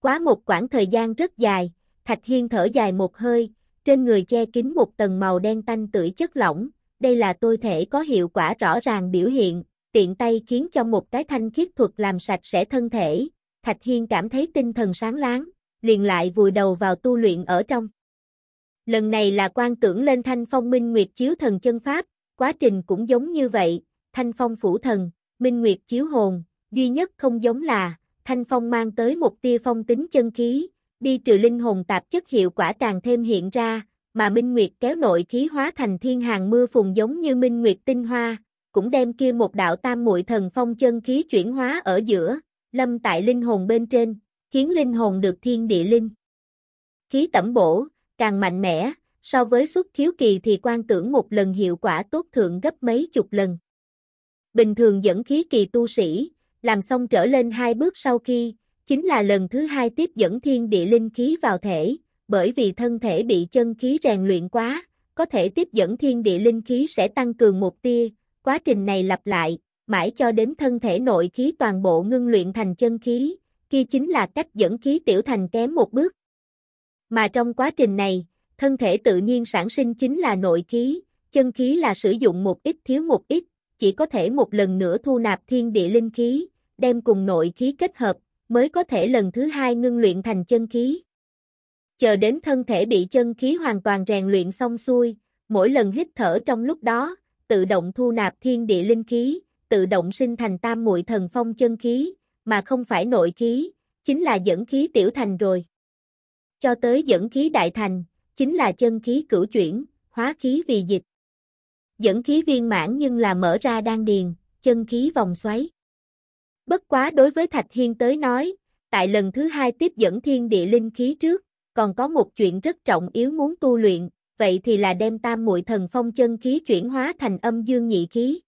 Quá một quãng thời gian rất dài, Thạch Hiên thở dài một hơi, trên người che kín một tầng màu đen tanh tưởi chất lỏng, đây là tôi thể có hiệu quả rõ ràng biểu hiện, tiện tay khiến cho một cái thanh khiết thuật làm sạch sẽ thân thể, Thạch Hiên cảm thấy tinh thần sáng láng, liền lại vùi đầu vào tu luyện ở trong. Lần này là quan tưởng lên thanh phong minh nguyệt chiếu thần chân pháp, quá trình cũng giống như vậy, thanh phong phủ thần, minh nguyệt chiếu hồn, duy nhất không giống là, thanh phong mang tới một tia phong tính chân khí, đi trừ linh hồn tạp chất hiệu quả càng thêm hiện ra, mà minh nguyệt kéo nội khí hóa thành thiên hàng mưa phùng giống như minh nguyệt tinh hoa, cũng đem kia một đạo tam muội thần phong chân khí chuyển hóa ở giữa, lâm tại linh hồn bên trên, khiến linh hồn được thiên địa linh. Khí tẩm bổ, càng mạnh mẽ, so với xuất khiếu kỳ thì quan tưởng một lần hiệu quả tốt thượng gấp mấy chục lần. Bình thường dẫn khí kỳ tu sĩ, làm xong trở lên hai bước sau khi, chính là lần thứ hai tiếp dẫn thiên địa linh khí vào thể, bởi vì thân thể bị chân khí rèn luyện quá, có thể tiếp dẫn thiên địa linh khí sẽ tăng cường một tia, quá trình này lặp lại, mãi cho đến thân thể nội khí toàn bộ ngưng luyện thành chân khí, kia chính là cách dẫn khí tiểu thành kém một bước, mà trong quá trình này, thân thể tự nhiên sản sinh chính là nội khí, chân khí là sử dụng một ít thiếu một ít, chỉ có thể một lần nữa thu nạp thiên địa linh khí, đem cùng nội khí kết hợp, mới có thể lần thứ hai ngưng luyện thành chân khí. Chờ đến thân thể bị chân khí hoàn toàn rèn luyện xong xuôi, mỗi lần hít thở trong lúc đó, tự động thu nạp thiên địa linh khí, tự động sinh thành tam muội thần phong chân khí, mà không phải nội khí, chính là dẫn khí tiểu thành rồi cho tới dẫn khí đại thành, chính là chân khí cửu chuyển, hóa khí vì dịch. Dẫn khí viên mãn nhưng là mở ra đan điền, chân khí vòng xoáy. Bất quá đối với Thạch Hiên tới nói, tại lần thứ hai tiếp dẫn thiên địa linh khí trước, còn có một chuyện rất trọng yếu muốn tu luyện, vậy thì là đem tam muội thần phong chân khí chuyển hóa thành âm dương nhị khí.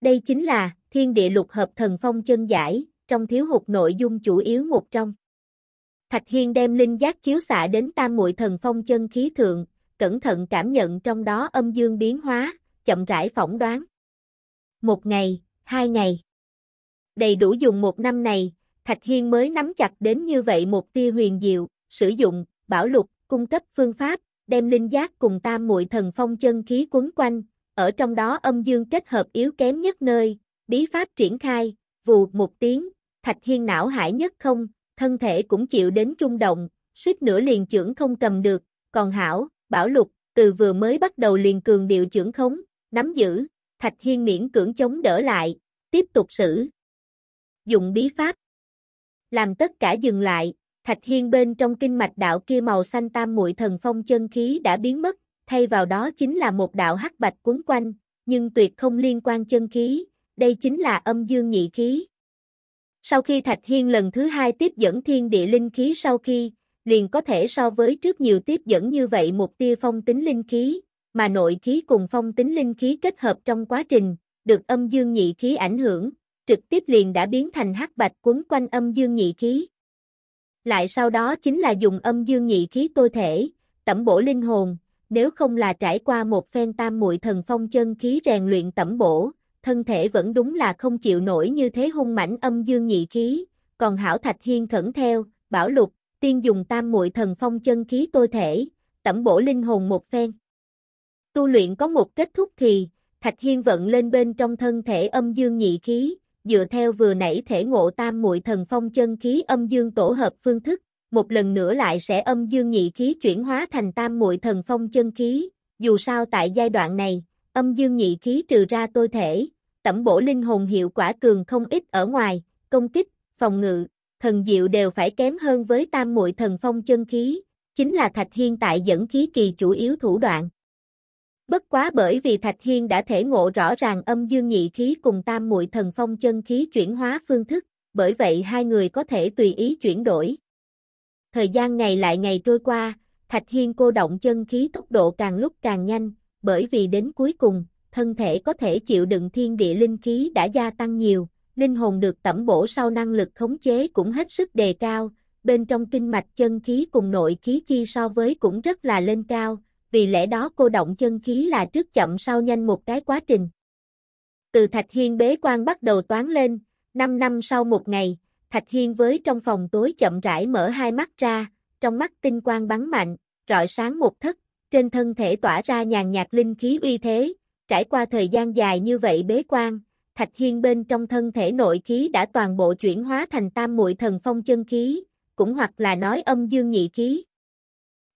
Đây chính là thiên địa lục hợp thần phong chân giải, trong thiếu hụt nội dung chủ yếu một trong. Thạch Hiên đem linh giác chiếu xạ đến tam muội thần phong chân khí thượng, cẩn thận cảm nhận trong đó âm dương biến hóa, chậm rãi phỏng đoán. Một ngày, hai ngày. Đầy đủ dùng một năm này, Thạch Hiên mới nắm chặt đến như vậy một tia huyền diệu, sử dụng, bảo lục, cung cấp phương pháp, đem linh giác cùng tam muội thần phong chân khí quấn quanh, ở trong đó âm dương kết hợp yếu kém nhất nơi, bí pháp triển khai, vù một tiếng, Thạch Hiên não hải nhất không, thân thể cũng chịu đến trung động, suýt nữa liền trưởng không cầm được, còn hảo, bảo lục, từ vừa mới bắt đầu liền cường điệu trưởng khống, nắm giữ, thạch hiên miễn cưỡng chống đỡ lại, tiếp tục xử. Dụng bí pháp. Làm tất cả dừng lại, thạch hiên bên trong kinh mạch đạo kia màu xanh tam muội thần phong chân khí đã biến mất, thay vào đó chính là một đạo hắc bạch cuốn quanh, nhưng tuyệt không liên quan chân khí, đây chính là âm dương nhị khí, sau khi Thạch Hiên lần thứ hai tiếp dẫn thiên địa linh khí sau khi, liền có thể so với trước nhiều tiếp dẫn như vậy một tia phong tính linh khí, mà nội khí cùng phong tính linh khí kết hợp trong quá trình, được âm dương nhị khí ảnh hưởng, trực tiếp liền đã biến thành hắc bạch quấn quanh âm dương nhị khí. Lại sau đó chính là dùng âm dương nhị khí tôi thể, tẩm bổ linh hồn, nếu không là trải qua một phen tam muội thần phong chân khí rèn luyện tẩm bổ, thân thể vẫn đúng là không chịu nổi như thế hung mãnh âm dương nhị khí, còn Hảo Thạch Hiên khẩn theo, bảo lục, tiên dùng tam muội thần phong chân khí tôi thể, tẩm bổ linh hồn một phen. Tu luyện có một kết thúc thì, Thạch Hiên vận lên bên trong thân thể âm dương nhị khí, dựa theo vừa nãy thể ngộ tam muội thần phong chân khí âm dương tổ hợp phương thức, một lần nữa lại sẽ âm dương nhị khí chuyển hóa thành tam muội thần phong chân khí, dù sao tại giai đoạn này, âm dương nhị khí trừ ra tôi thể, tẩm bổ linh hồn hiệu quả cường không ít ở ngoài, công kích, phòng ngự, thần diệu đều phải kém hơn với tam muội thần phong chân khí, chính là Thạch Hiên tại dẫn khí kỳ chủ yếu thủ đoạn. Bất quá bởi vì Thạch Hiên đã thể ngộ rõ ràng âm dương nhị khí cùng tam muội thần phong chân khí chuyển hóa phương thức, bởi vậy hai người có thể tùy ý chuyển đổi. Thời gian ngày lại ngày trôi qua, Thạch Hiên cô động chân khí tốc độ càng lúc càng nhanh, bởi vì đến cuối cùng, thân thể có thể chịu đựng thiên địa linh khí đã gia tăng nhiều, linh hồn được tẩm bổ sau năng lực khống chế cũng hết sức đề cao, bên trong kinh mạch chân khí cùng nội khí chi so với cũng rất là lên cao, vì lẽ đó cô động chân khí là trước chậm sau nhanh một cái quá trình. Từ Thạch Hiên bế quan bắt đầu toán lên, 5 năm sau một ngày, Thạch Hiên với trong phòng tối chậm rãi mở hai mắt ra, trong mắt tinh quang bắn mạnh, rọi sáng một thất trên thân thể tỏa ra nhàn nhạt linh khí uy thế, trải qua thời gian dài như vậy bế quan, Thạch Hiên bên trong thân thể nội khí đã toàn bộ chuyển hóa thành tam muội thần phong chân khí, cũng hoặc là nói âm dương nhị khí.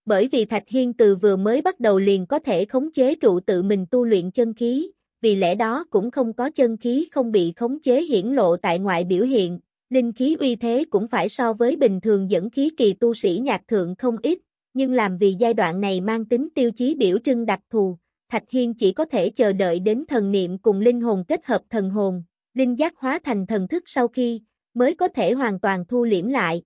Bởi vì Thạch Hiên từ vừa mới bắt đầu liền có thể khống chế trụ tự mình tu luyện chân khí, vì lẽ đó cũng không có chân khí không bị khống chế hiển lộ tại ngoại biểu hiện, linh khí uy thế cũng phải so với bình thường dẫn khí kỳ tu sĩ nhạc thượng không ít, nhưng làm vì giai đoạn này mang tính tiêu chí biểu trưng đặc thù, Thạch Hiên chỉ có thể chờ đợi đến thần niệm cùng linh hồn kết hợp thần hồn, linh giác hóa thành thần thức sau khi, mới có thể hoàn toàn thu liễm lại.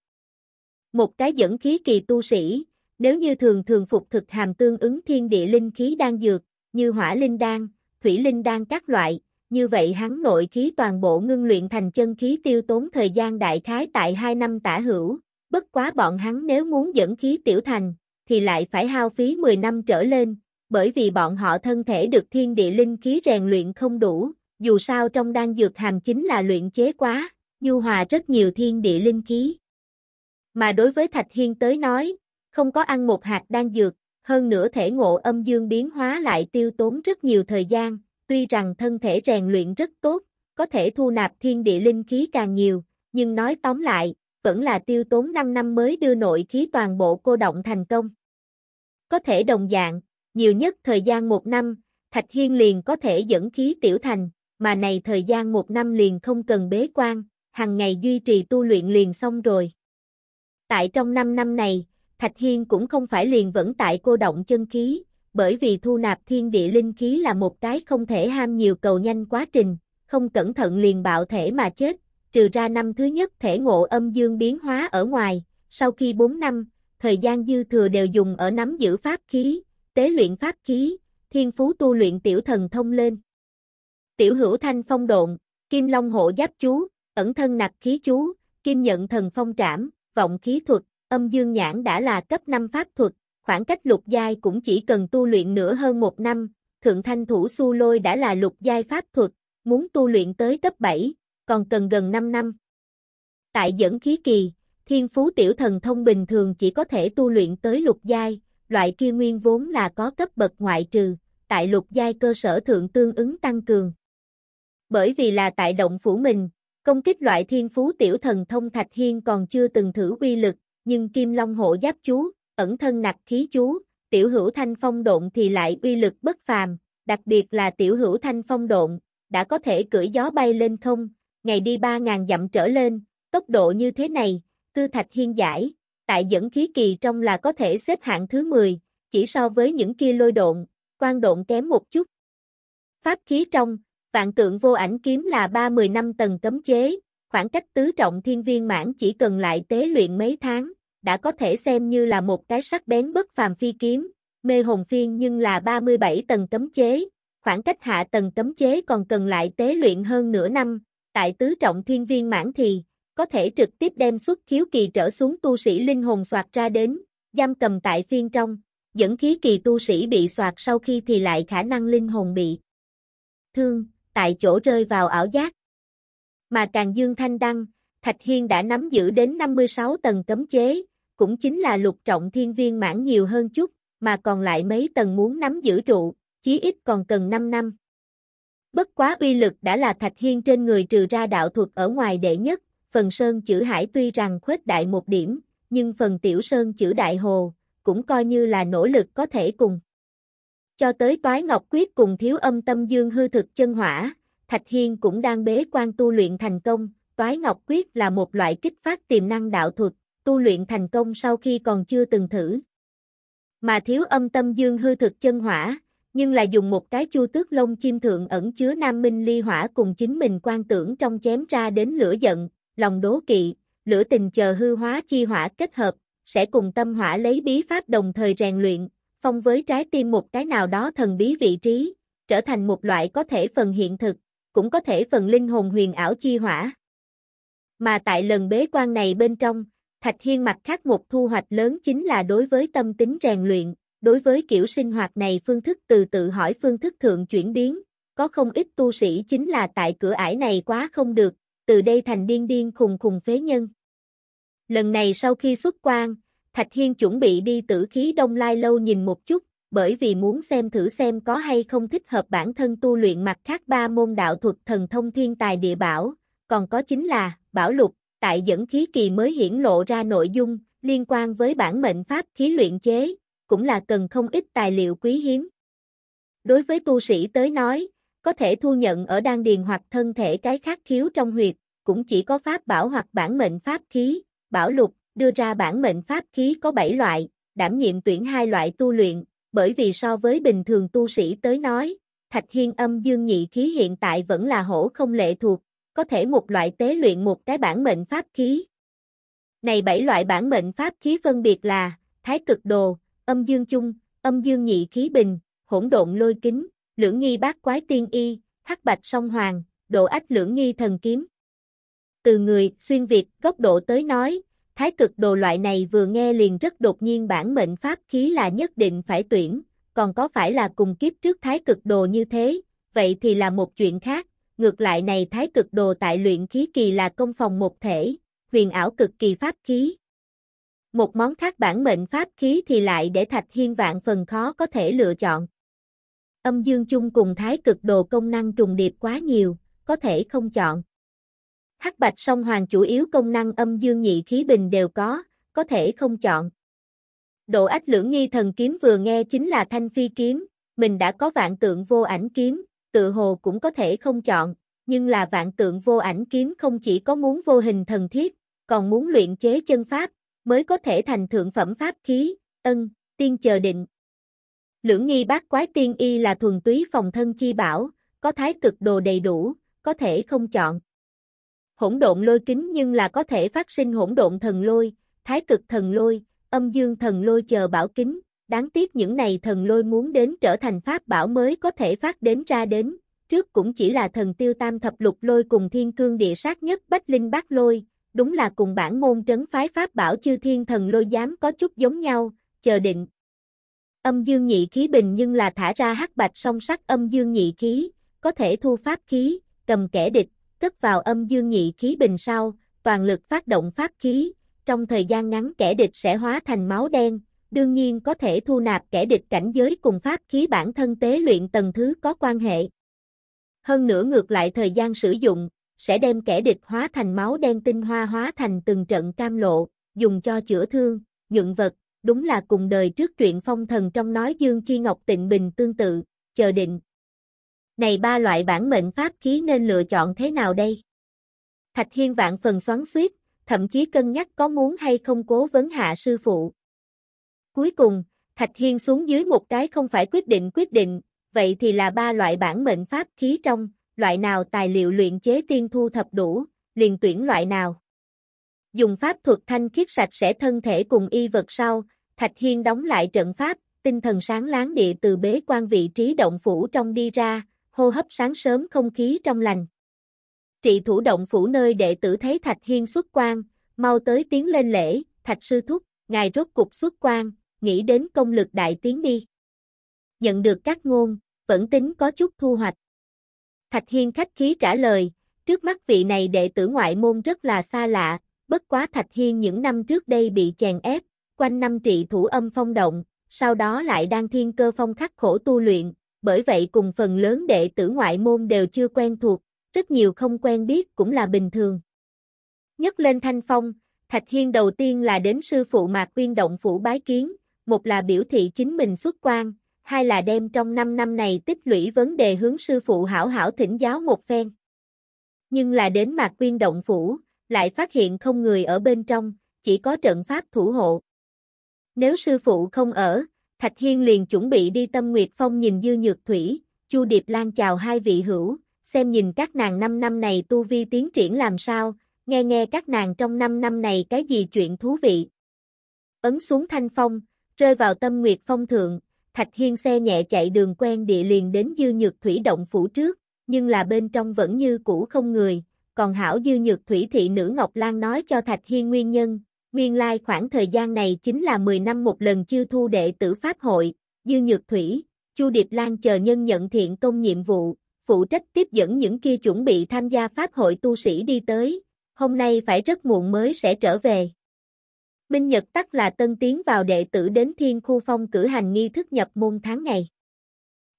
Một cái dẫn khí kỳ tu sĩ, nếu như thường thường phục thực hàm tương ứng thiên địa linh khí đang dược, như hỏa linh đan, thủy linh đan các loại, như vậy hắn nội khí toàn bộ ngưng luyện thành chân khí tiêu tốn thời gian đại khái tại 2 năm tả hữu, bất quá bọn hắn nếu muốn dẫn khí tiểu thành, thì lại phải hao phí 10 năm trở lên, bởi vì bọn họ thân thể được thiên địa linh khí rèn luyện không đủ, dù sao trong đan dược hàm chính là luyện chế quá, nhu hòa rất nhiều thiên địa linh khí. Mà đối với Thạch Hiên tới nói, không có ăn một hạt đan dược, hơn nữa thể ngộ âm dương biến hóa lại tiêu tốn rất nhiều thời gian, tuy rằng thân thể rèn luyện rất tốt, có thể thu nạp thiên địa linh khí càng nhiều, nhưng nói tóm lại, vẫn là tiêu tốn 5 năm mới đưa nội khí toàn bộ cô động thành công. Có thể đồng dạng, nhiều nhất thời gian một năm, Thạch Hiên liền có thể dẫn khí tiểu thành, mà này thời gian một năm liền không cần bế quan, hàng ngày duy trì tu luyện liền xong rồi. Tại trong 5 năm này, Thạch Hiên cũng không phải liền vẫn tại cô động chân khí, bởi vì thu nạp thiên địa linh khí là một cái không thể ham nhiều cầu nhanh quá trình, không cẩn thận liền bạo thể mà chết, trừ ra năm thứ nhất thể ngộ âm dương biến hóa ở ngoài, sau khi 4 năm, thời gian dư thừa đều dùng ở nắm giữ pháp khí, tế luyện pháp khí, thiên phú tu luyện tiểu thần thông lên. Tiểu hữu thanh phong độn, kim long hộ giáp chú, ẩn thân nặc khí chú, kim nhận thần phong trảm, vọng khí thuật, âm dương nhãn đã là cấp 5 pháp thuật, khoảng cách lục giai cũng chỉ cần tu luyện nửa hơn một năm, thượng thanh thủ su lôi đã là lục giai pháp thuật, muốn tu luyện tới cấp 7, còn cần gần 5 năm. Tại dẫn khí kỳ, thiên phú tiểu thần thông bình thường chỉ có thể tu luyện tới lục giai, loại kia nguyên vốn là có cấp bậc ngoại trừ, tại lục giai cơ sở thượng tương ứng tăng cường. Bởi vì là tại động phủ mình, công kích loại thiên phú tiểu thần thông Thạch Hiên còn chưa từng thử uy lực, nhưng Kim Long hộ giáp chú, ẩn thân nặc khí chú, tiểu hữu thanh phong độn thì lại uy lực bất phàm, đặc biệt là tiểu hữu thanh phong độn, đã có thể cưỡi gió bay lên không, ngày đi 3.000 dặm trở lên, tốc độ như thế này, tư thạch hiên giải, tại dẫn khí kỳ trong là có thể xếp hạng thứ 10, chỉ so với những kia lôi độn, quan độn kém một chút. Pháp khí trong, vạn tượng vô ảnh kiếm là 30 năm tầng cấm chế, khoảng cách tứ trọng thiên viên mãn chỉ cần lại tế luyện mấy tháng, đã có thể xem như là một cái sắc bén bất phàm phi kiếm, mê hồn phiên nhưng là 37 tầng cấm chế, khoảng cách hạ tầng cấm chế còn cần lại tế luyện hơn nửa năm, tại tứ trọng thiên viên mãn thì, có thể trực tiếp đem xuất khiếu kỳ trở xuống tu sĩ linh hồn soạt ra đến, giam cầm tại phiên trong, dẫn khí kỳ tu sĩ bị soạt sau khi thì lại khả năng linh hồn bị thương, tại chỗ rơi vào ảo giác. Mà càng dương thanh đăng, Thạch Hiên đã nắm giữ đến 56 tầng cấm chế, cũng chính là lục trọng thiên viên mãn nhiều hơn chút, mà còn lại mấy tầng muốn nắm giữ trụ, chí ít còn cần 5 năm. Bất quá uy lực đã là Thạch Hiên trên người trừ ra đạo thuật ở ngoài đệ nhất, phần sơn chữ hải tuy rằng khuếch đại một điểm, nhưng phần tiểu sơn chữ đại hồ, cũng coi như là nỗ lực có thể cùng. Cho tới toái ngọc quyết cùng thiếu âm tâm dương hư thực chân hỏa, Thạch Hiên cũng đang bế quan tu luyện thành công, toái ngọc quyết là một loại kích phát tiềm năng đạo thuật, tu luyện thành công sau khi còn chưa từng thử. Mà thiếu âm tâm dương hư thực chân hỏa, nhưng là dùng một cái chu tước lông chim thượng ẩn chứa nam minh ly hỏa cùng chính mình quan tưởng trong chém ra đến lửa giận, lòng đố kỵ, lửa tình chờ hư hóa chi hỏa kết hợp, sẽ cùng tâm hỏa lấy bí pháp đồng thời rèn luyện, phong với trái tim một cái nào đó thần bí vị trí, trở thành một loại có thể phần hiện thực, cũng có thể phần linh hồn huyền ảo chi hỏa. Mà tại lần bế quan này bên trong, Thạch Hiên mặt khác một thu hoạch lớn chính là đối với tâm tính rèn luyện, Đối với kiểu sinh hoạt này phương thức từ tự hỏi phương thức thượng chuyển biến, có không ít tu sĩ chính là tại cửa ải này quá không được, từ đây thành điên điên khùng khùng phế nhân. Lần này sau khi xuất quan, Thạch Hiên chuẩn bị đi tử khí đông lai lâu nhìn một chút, bởi vì muốn xem thử xem có hay không thích hợp bản thân tu luyện mặt khác ba môn đạo thuật thần thông thiên tài địa bảo, còn có chính là bảo lục, tại dẫn khí kỳ mới hiển lộ ra nội dung liên quan với bản mệnh pháp khí luyện chế, cũng là cần không ít tài liệu quý hiếm. Đối với tu sĩ tới nói, có thể thu nhận ở đan điền hoặc thân thể cái khác khiếu trong huyệt, cũng chỉ có pháp bảo hoặc bản mệnh pháp khí, bảo lục, đưa ra bản mệnh pháp khí có 7 loại, đảm nhiệm tuyển hai loại tu luyện, bởi vì so với bình thường tu sĩ tới nói, thạch hiên âm dương nhị khí hiện tại vẫn là hổ không lệ thuộc, có thể một loại tế luyện một cái bản mệnh pháp khí. Này bảy loại bản mệnh pháp khí phân biệt là Thái cực đồ, âm dương chung, âm dương nhị khí bình, hỗn độn lôi kính, lưỡng nghi bát quái tiên y, hắc bạch song hoàng, độ ách lưỡng nghi thần kiếm. Từ người, xuyên Việt, góc độ tới nói, thái cực đồ loại này vừa nghe liền rất đột nhiên bản mệnh pháp khí là nhất định phải tuyển, còn có phải là cùng kiếp trước thái cực đồ như thế, vậy thì là một chuyện khác, ngược lại này thái cực đồ tại luyện khí kỳ là công phòng một thể, huyền ảo cực kỳ pháp khí, một món khác bản mệnh pháp khí thì lại để Thạch Hiên vạn phần khó có thể lựa chọn. Âm dương chung cùng thái cực đồ công năng trùng điệp quá nhiều, có thể không chọn. Hắc bạch song hoàng chủ yếu công năng âm dương nhị khí bình đều có, có thể không chọn. Độ ách lưỡng nghi thần kiếm vừa nghe chính là thanh phi kiếm, mình đã có vạn tượng vô ảnh kiếm, tự hồ cũng có thể không chọn, nhưng là vạn tượng vô ảnh kiếm không chỉ có muốn vô hình thần thiết, còn muốn luyện chế chân pháp, mới có thể thành thượng phẩm pháp khí, ân, tiên chờ định. Lưỡng nghi bát quái tiên y là thuần túy phòng thân chi bảo, có thái cực đồ đầy đủ, có thể không chọn. Hỗn độn lôi kính nhưng là có thể phát sinh hỗn độn thần lôi, thái cực thần lôi, âm dương thần lôi chờ bảo kính, đáng tiếc những này thần lôi muốn đến trở thành pháp bảo mới có thể phát đến ra đến, trước cũng chỉ là thần tiêu tam thập lục lôi cùng thiên cương địa sát nhất bách linh bát lôi, đúng là cùng bản môn trấn phái pháp bảo chư thiên thần lôi giám có chút giống nhau, chờ định. Âm dương nhị khí bình nhưng là thả ra hắc bạch song sắc âm dương nhị khí, có thể thu pháp khí, cầm kẻ địch, cất vào âm dương nhị khí bình sau, toàn lực phát động pháp khí, trong thời gian ngắn kẻ địch sẽ hóa thành máu đen, đương nhiên có thể thu nạp kẻ địch cảnh giới cùng pháp khí bản thân tế luyện tầng thứ có quan hệ. Hơn nữa ngược lại thời gian sử dụng, sẽ đem kẻ địch hóa thành máu đen tinh hoa hóa thành từng trận cam lộ, dùng cho chữa thương, nhuận vật, đúng là cùng đời trước truyện phong thần trong nói Dương Chi Ngọc Tịnh Bình tương tự, chờ định. Này ba loại bản mệnh pháp khí nên lựa chọn thế nào đây? Thạch Hiên vạn phần xoắn xuýt, thậm chí cân nhắc có muốn hay không cố vấn hạ sư phụ. Cuối cùng, Thạch Hiên xuống dưới một cái không phải quyết định quyết định, vậy thì là ba loại bản mệnh pháp khí trong, loại nào tài liệu luyện chế tiên thu thập đủ, liền tuyển loại nào. Dùng pháp thuật thanh khiết sạch sẽ thân thể cùng y vật sau, Thạch Hiên đóng lại trận pháp, tinh thần sáng láng địa từ bế quan vị trí động phủ trong đi ra, hô hấp sáng sớm không khí trong lành. Trị thủ động phủ nơi đệ tử thấy Thạch Hiên xuất quan, mau tới tiến lên lễ, Thạch sư thúc, ngài rốt cục xuất quan, nghĩ đến công lực đại tiến đi. Nhận được các ngôn, vẫn tính có chút thu hoạch. Thạch Hiên khách khí trả lời, trước mắt vị này đệ tử ngoại môn rất là xa lạ, bất quá Thạch Hiên những năm trước đây bị chèn ép, quanh năm trị thủ âm phong động, sau đó lại đang thiên cơ phong khắc khổ tu luyện, bởi vậy cùng phần lớn đệ tử ngoại môn đều chưa quen thuộc, rất nhiều không quen biết cũng là bình thường. Nhất lên thanh phong, Thạch Hiên đầu tiên là đến sư phụ Mạc quyên Động Phủ bái kiến, một là biểu thị chính mình xuất quan, hai là đem trong 5 năm này tích lũy vấn đề hướng sư phụ hảo hảo thỉnh giáo một phen. Nhưng là đến mạc quyên động phủ, lại phát hiện không người ở bên trong, chỉ có trận pháp thủ hộ. Nếu sư phụ không ở, Thạch Hiên liền chuẩn bị đi tâm nguyệt phong nhìn dư nhược thủy, chu điệp lan chào hai vị hữu, xem nhìn các nàng năm năm này tu vi tiến triển làm sao, nghe nghe các nàng trong năm năm này cái gì chuyện thú vị. Ấn xuống thanh phong, rơi vào tâm nguyệt phong thượng, Thạch Hiên xe nhẹ chạy đường quen địa liền đến dư nhược thủy động phủ trước, nhưng là bên trong vẫn như cũ không người, còn hảo dư nhược thủy thị nữ Ngọc Lan nói cho Thạch Hiên nguyên nhân, nguyên lai like khoảng thời gian này chính là 10 năm một lần chiêu thu đệ tử Pháp hội, dư nhược thủy, Chu Điệp Lan chờ nhân nhận thiện công nhiệm vụ, phụ trách tiếp dẫn những kia chuẩn bị tham gia Pháp hội tu sĩ đi tới, hôm nay phải rất muộn mới sẽ trở về minh Nhật tắc là tân tiến vào đệ tử đến thiên khu phong cử hành nghi thức nhập môn tháng ngày.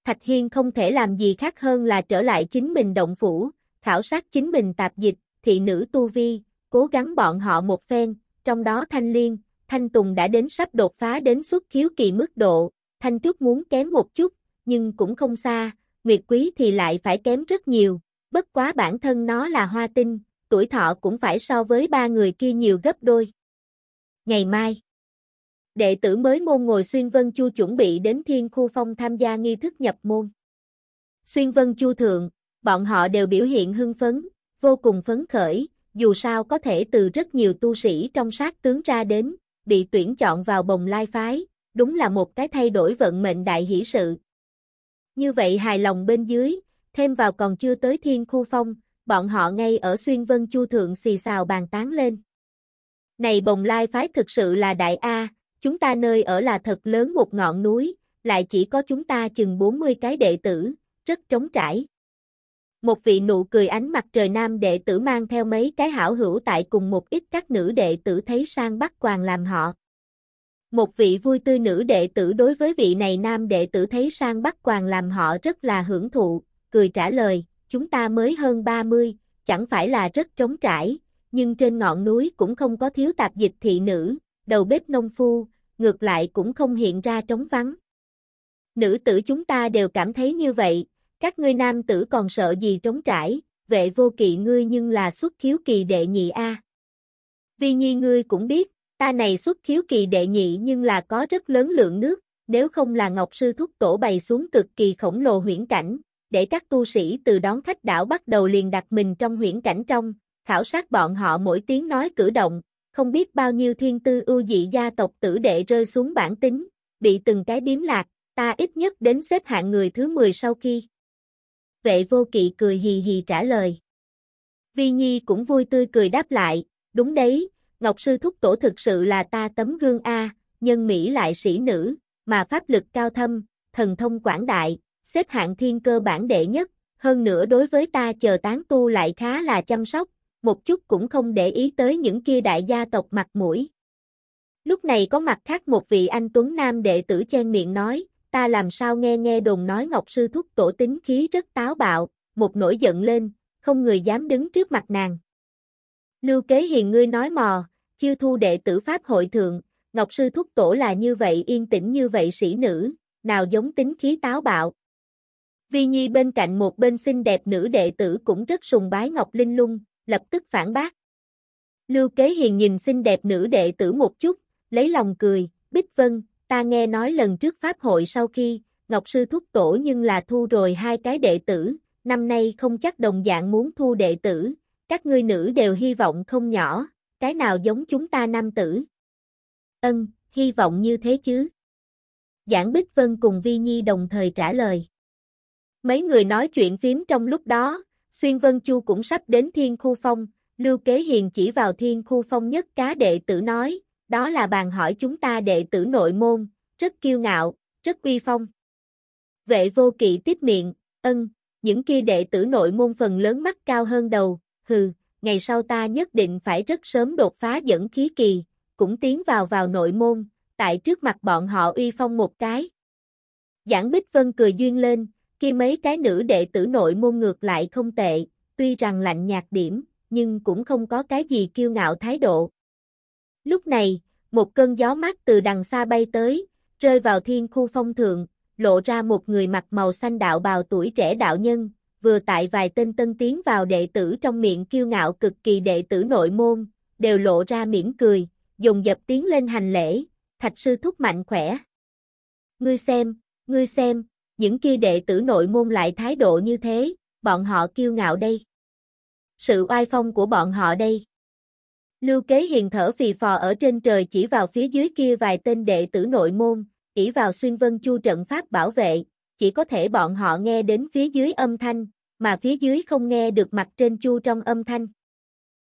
Thạch Hiên không thể làm gì khác hơn là trở lại chính mình động phủ, khảo sát chính mình tạp dịch, thị nữ tu vi, cố gắng bọn họ một phen, trong đó Thanh Liên, Thanh Tùng đã đến sắp đột phá đến xuất khiếu kỳ mức độ, Thanh Trúc muốn kém một chút, nhưng cũng không xa, Nguyệt Quý thì lại phải kém rất nhiều, bất quá bản thân nó là hoa tinh, tuổi thọ cũng phải so với ba người kia nhiều gấp đôi. Ngày mai, đệ tử mới môn ngồi Xuyên Vân Chu chuẩn bị đến Thiên Khu Phong tham gia nghi thức nhập môn. Xuyên Vân Chu thượng, bọn họ đều biểu hiện hưng phấn, vô cùng phấn khởi, dù sao có thể từ rất nhiều tu sĩ trong sát tướng ra đến, bị tuyển chọn vào bồng lai phái, đúng là một cái thay đổi vận mệnh đại hỷ sự. Như vậy hài lòng bên dưới, thêm vào còn chưa tới Thiên Khu Phong, bọn họ ngay ở Xuyên Vân Chu thượng xì xào bàn tán lên. Này bồng lai phái thực sự là đại A, chúng ta nơi ở là thật lớn một ngọn núi, lại chỉ có chúng ta chừng 40 cái đệ tử, rất trống trải. Một vị nụ cười ánh mặt trời nam đệ tử mang theo mấy cái hảo hữu tại cùng một ít các nữ đệ tử thấy sang bắt quàng làm họ. Một vị vui tươi nữ đệ tử đối với vị này nam đệ tử thấy sang bắt quàng làm họ rất là hưởng thụ, cười trả lời, chúng ta mới hơn 30, chẳng phải là rất trống trải, nhưng trên ngọn núi cũng không có thiếu tạp dịch thị nữ, đầu bếp nông phu, ngược lại cũng không hiện ra trống vắng. Nữ tử chúng ta đều cảm thấy như vậy, các ngươi nam tử còn sợ gì trống trải, vệ vô kỵ ngươi nhưng là xuất khiếu kỳ đệ nhị A. À. Vì nhi ngươi cũng biết, ta này xuất khiếu kỳ đệ nhị nhưng là có rất lớn lượng nước, nếu không là Ngọc Sư Thúc Tổ bày xuống cực kỳ khổng lồ huyễn cảnh, để các tu sĩ từ đón khách đảo bắt đầu liền đặt mình trong huyễn cảnh trong, khảo sát bọn họ mỗi tiếng nói cử động, không biết bao nhiêu thiên tư ưu dị gia tộc tử đệ rơi xuống bản tính, bị từng cái biếm lạc, ta ít nhất đến xếp hạng người thứ 10 sau khi. Vệ vô kỵ cười hì hì trả lời. Vi Nhi cũng vui tươi cười đáp lại, đúng đấy, Ngọc Sư Thúc Tổ thực sự là ta tấm gương A, nhân Mỹ lại sĩ nữ, mà pháp lực cao thâm, thần thông quảng đại, xếp hạng thiên cơ bản đệ nhất, hơn nữa đối với ta chờ tán tu lại khá là chăm sóc, một chút cũng không để ý tới những kia đại gia tộc mặt mũi. Lúc này có mặt khác một vị anh Tuấn Nam đệ tử chen miệng nói, ta làm sao nghe nghe đồn nói Ngọc Sư Thúc tổ tính khí rất táo bạo, một nổi giận lên, không người dám đứng trước mặt nàng. Lưu Kế Hiền ngươi nói mò, chiêu thu đệ tử Pháp hội thượng, Ngọc Sư Thúc tổ là như vậy yên tĩnh như vậy sĩ nữ, nào giống tính khí táo bạo. Vi Nhi bên cạnh một bên xinh đẹp nữ đệ tử cũng rất sùng bái Ngọc Linh Lung, lập tức phản bác. Lưu Kế Hiền nhìn xinh đẹp nữ đệ tử một chút, lấy lòng cười, Bích Vân, ta nghe nói lần trước Pháp hội sau khi, Ngọc Sư thúc tổ nhưng là thu rồi hai cái đệ tử, năm nay không chắc đồng dạng muốn thu đệ tử, các ngươi nữ đều hy vọng không nhỏ, cái nào giống chúng ta nam tử. Ân, hy vọng như thế chứ. Giảng Bích Vân cùng Vi Nhi đồng thời trả lời. Mấy người nói chuyện phím trong lúc đó, Xuyên Vân Chu cũng sắp đến Thiên Khu Phong, Lưu Kế Hiền chỉ vào Thiên Khu Phong nhất cá đệ tử nói, đó là bàn hỏi chúng ta đệ tử nội môn, rất kiêu ngạo, rất uy phong. Vệ vô kỵ tiếp miệng, ân, những kia đệ tử nội môn phần lớn mắt cao hơn đầu, hừ, ngày sau ta nhất định phải rất sớm đột phá dẫn khí kỳ, cũng tiến vào vào nội môn, tại trước mặt bọn họ uy phong một cái. Giảng Bích Vân cười duyên lên, khi mấy cái nữ đệ tử nội môn ngược lại không tệ, tuy rằng lạnh nhạt điểm, nhưng cũng không có cái gì kiêu ngạo thái độ. Lúc này, một cơn gió mát từ đằng xa bay tới, rơi vào thiên khu phong thượng, lộ ra một người mặc màu xanh đạo bào tuổi trẻ đạo nhân, vừa tại vài tên tân tiến vào đệ tử trong miệng kiêu ngạo cực kỳ đệ tử nội môn, đều lộ ra mỉm cười, dùng dập tiếng lên hành lễ, thạch sư thúc mạnh khỏe. Ngươi xem, ngươi xem, những kia đệ tử nội môn lại thái độ như thế, bọn họ kiêu ngạo đây. Sự oai phong của bọn họ đây. Lưu Kế Hiền thở phì phò ở trên trời chỉ vào phía dưới kia vài tên đệ tử nội môn, ỷ vào xuyên vân chu trận pháp bảo vệ, chỉ có thể bọn họ nghe đến phía dưới âm thanh, mà phía dưới không nghe được mặt trên chu trong âm thanh.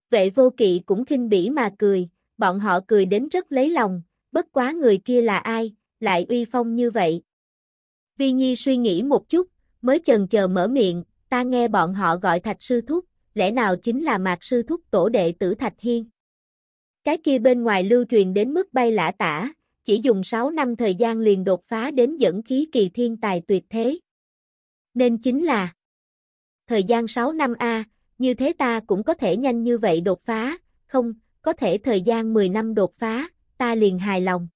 Vệ vô kỵ cũng khinh bỉ mà cười, bọn họ cười đến rất lấy lòng, bất quá người kia là ai, lại uy phong như vậy. Vi Nhi suy nghĩ một chút, mới chần chờ mở miệng, ta nghe bọn họ gọi Thạch Sư Thúc, lẽ nào chính là Mạc Sư Thúc tổ đệ tử Thạch Hiên? Cái kia bên ngoài lưu truyền đến mức bay lả tả, chỉ dùng 6 năm thời gian liền đột phá đến dẫn khí kỳ thiên tài tuyệt thế. Nên chính là thời gian 6 năm A, như thế ta cũng có thể nhanh như vậy đột phá, không, có thể thời gian 10 năm đột phá, ta liền hài lòng.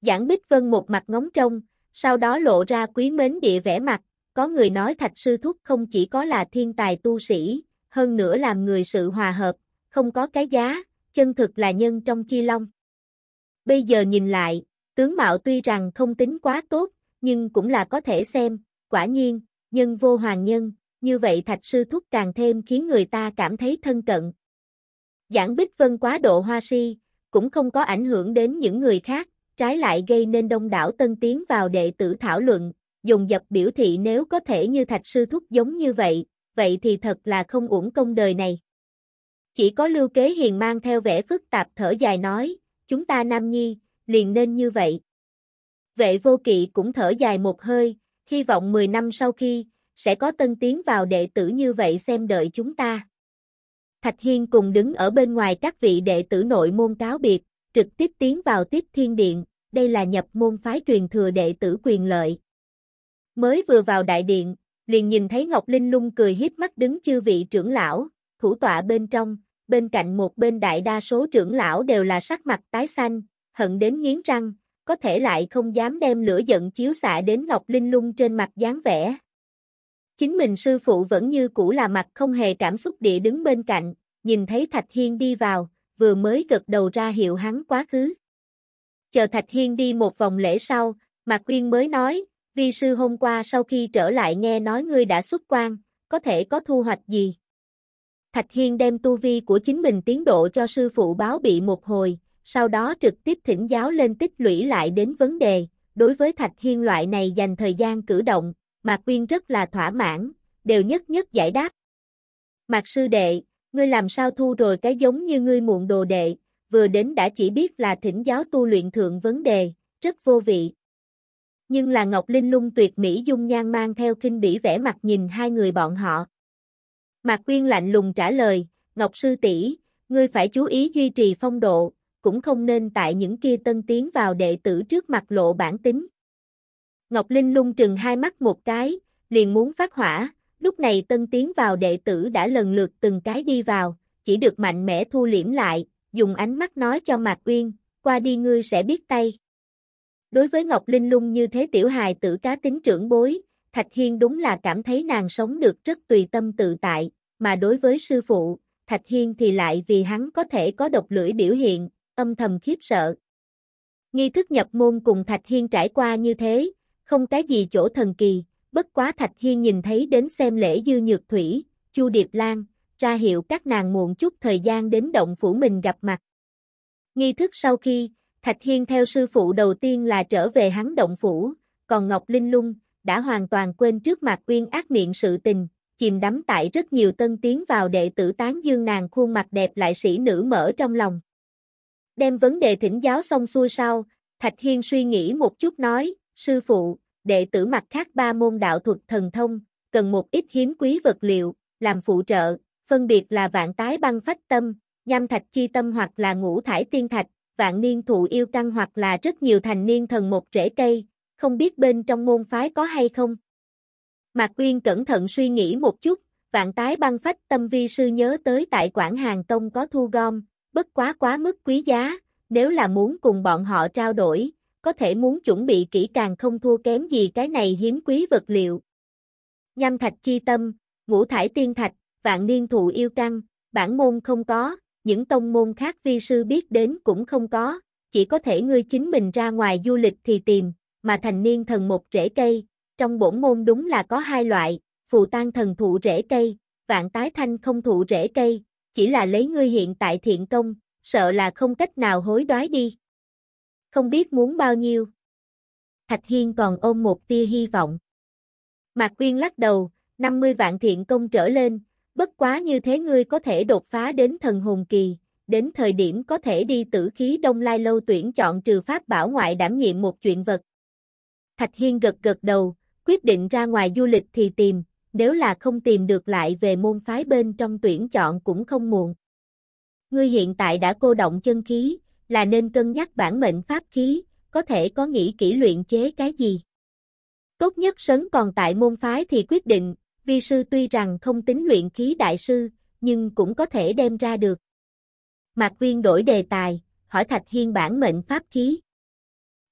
Giảng Bích Vân một mặt ngóng trông, sau đó lộ ra quý mến địa vẻ mặt, có người nói thạch sư thúc không chỉ có là thiên tài tu sĩ, hơn nữa làm người sự hòa hợp, không có cái giá, chân thực là nhân trong chi long. Bây giờ nhìn lại, tướng mạo tuy rằng không tính quá tốt, nhưng cũng là có thể xem, quả nhiên, nhân vô hoàng nhân, như vậy thạch sư thúc càng thêm khiến người ta cảm thấy thân cận. Giảng Bích Vân quá độ hoa si, cũng không có ảnh hưởng đến những người khác, trái lại gây nên đông đảo tân tiến vào đệ tử thảo luận, dùng dập biểu thị nếu có thể như thạch sư thúc giống như vậy, vậy thì thật là không uổng công đời này. Chỉ có lưu kế hiền mang theo vẻ phức tạp thở dài nói, chúng ta nam nhi, liền nên như vậy. Vệ vô kỵ cũng thở dài một hơi, hy vọng 10 năm sau khi, sẽ có tân tiến vào đệ tử như vậy xem đợi chúng ta. Thạch Hiên cùng đứng ở bên ngoài các vị đệ tử nội môn cáo biệt, trực tiếp tiến vào tiếp thiên điện, đây là nhập môn phái truyền thừa đệ tử quyền lợi. Mới vừa vào đại điện, liền nhìn thấy Ngọc Linh lung cười hiếp mắt đứng chư vị trưởng lão, thủ tọa bên trong, bên cạnh một bên đại đa số trưởng lão đều là sắc mặt tái xanh, hận đến nghiến răng, có thể lại không dám đem lửa giận chiếu xạ đến Ngọc Linh lung trên mặt dáng vẻ. Chính mình sư phụ vẫn như cũ là mặt không hề cảm xúc địa đứng bên cạnh, nhìn thấy Thạch Hiên đi vào, vừa mới gật đầu ra hiệu hắn quá khứ chờ Thạch Hiên đi một vòng lễ sau, Mạc Quyên mới nói, vi sư hôm qua sau khi trở lại nghe nói ngươi đã xuất quan, có thể có thu hoạch gì? Thạch Hiên đem tu vi của chính mình tiến độ cho sư phụ báo bị một hồi, sau đó trực tiếp thỉnh giáo lên tích lũy lại đến vấn đề, đối với Thạch Hiên loại này dành thời gian cử động, Mạc Quyên rất là thỏa mãn, đều nhất nhất giải đáp. Mạc sư đệ, ngươi làm sao thu rồi cái giống như ngươi muộn đồ đệ, vừa đến đã chỉ biết là thỉnh giáo tu luyện thượng vấn đề, rất vô vị. Nhưng là Ngọc Linh lung tuyệt mỹ dung nhan mang theo kinh bỉ vẻ mặt nhìn hai người bọn họ. Mạc Quyên lạnh lùng trả lời, Ngọc Sư tỷ, ngươi phải chú ý duy trì phong độ, cũng không nên tại những kia tân tiến vào đệ tử trước mặt lộ bản tính. Ngọc Linh lung trừng hai mắt một cái, liền muốn phát hỏa, lúc này tân tiến vào đệ tử đã lần lượt từng cái đi vào, chỉ được mạnh mẽ thu liễm lại, dùng ánh mắt nói cho Mạc Uyên, qua đi ngươi sẽ biết tay. Đối với Ngọc Linh lung như thế tiểu hài tử cá tính trưởng bối, Thạch Hiên đúng là cảm thấy nàng sống được rất tùy tâm tự tại, mà đối với sư phụ, Thạch Hiên thì lại vì hắn có thể có độc lưỡi biểu hiện, âm thầm khiếp sợ. Nghi thức nhập môn cùng Thạch Hiên trải qua như thế, không cái gì chỗ thần kỳ, bất quá Thạch Hiên nhìn thấy đến xem lễ dư nhược thủy, Chu Điệp Lan, ra hiệu các nàng muộn chút thời gian đến động phủ mình gặp mặt. Nghi thức sau khi, Thạch Hiên theo sư phụ đầu tiên là trở về hắn động phủ, còn Ngọc Linh Lung, đã hoàn toàn quên trước mặt uyên ác miệng sự tình, chìm đắm tại rất nhiều tân tiến vào đệ tử tán dương nàng khuôn mặt đẹp lại sĩ nữ mở trong lòng. Đem vấn đề thỉnh giáo xong xuôi sau, Thạch Hiên suy nghĩ một chút nói, sư phụ, đệ tử mặt khác ba môn đạo thuật thần thông, cần một ít hiếm quý vật liệu, làm phụ trợ, phân biệt là vạn tái băng phách tâm, nham thạch chi tâm hoặc là ngũ thải tiên thạch, vạn niên thụ yêu căn hoặc là rất nhiều thành niên thần một rễ cây, không biết bên trong môn phái có hay không. Mạc quyên cẩn thận suy nghĩ một chút, vạn tái băng phách tâm vi sư nhớ tới tại Quảng Hàng Tông có thu gom, bất quá quá mức quý giá, nếu là muốn cùng bọn họ trao đổi, có thể muốn chuẩn bị kỹ càng không thua kém gì cái này hiếm quý vật liệu. Nham thạch chi tâm, ngũ thải tiên thạch, vạn niên thụ yêu căn, bản môn không có, những tông môn khác vi sư biết đến cũng không có, chỉ có thể ngươi chính mình ra ngoài du lịch thì tìm, mà thành niên thần một rễ cây, trong bổn môn đúng là có hai loại, phù tan thần thụ rễ cây, vạn tái thanh không thụ rễ cây, chỉ là lấy ngươi hiện tại thiện công, sợ là không cách nào hối đoái đi. Không biết muốn bao nhiêu. Thạch Hiên còn ôm một tia hy vọng. Mạc Quyên lắc đầu, 50 vạn thiện công trở lên, Bất quá như thế ngươi có thể đột phá đến thần hồn kỳ, đến thời điểm có thể đi tử khí đông lai lâu tuyển chọn trừ pháp bảo ngoại đảm nhiệm một chuyện vật. Thạch Hiên gật gật đầu, quyết định ra ngoài du lịch thì tìm, nếu là không tìm được lại về môn phái bên trong tuyển chọn cũng không muộn. Ngươi hiện tại đã cô động chân khí, là nên cân nhắc bản mệnh pháp khí, có thể có nghĩ kỹ luyện chế cái gì. Tốt nhất sấn còn tại môn phái thì quyết định, vi sư tuy rằng không tính luyện khí đại sư, nhưng cũng có thể đem ra được. Mạc Quyên đổi đề tài, hỏi Thạch Hiên bản mệnh pháp khí.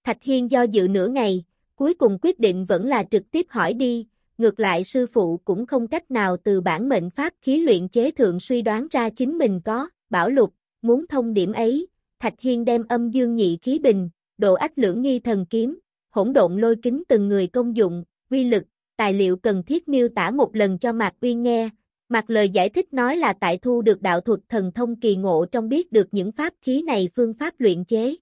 Thạch Hiên do dự nửa ngày, cuối cùng quyết định vẫn là trực tiếp hỏi đi, ngược lại sư phụ cũng không cách nào từ bản mệnh pháp khí luyện chế thượng suy đoán ra chính mình có, bảo lục, muốn thông điểm ấy, Thạch Hiên đem âm dương nhị khí bình, độ ách lưỡng nghi thần kiếm, hỗn độn lôi kính từng người công dụng, quy lực, tài liệu cần thiết miêu tả một lần cho Mạc Uyên nghe. Mạc lời giải thích nói là tại thu được đạo thuật thần thông kỳ ngộ trong biết được những pháp khí này phương pháp luyện chế.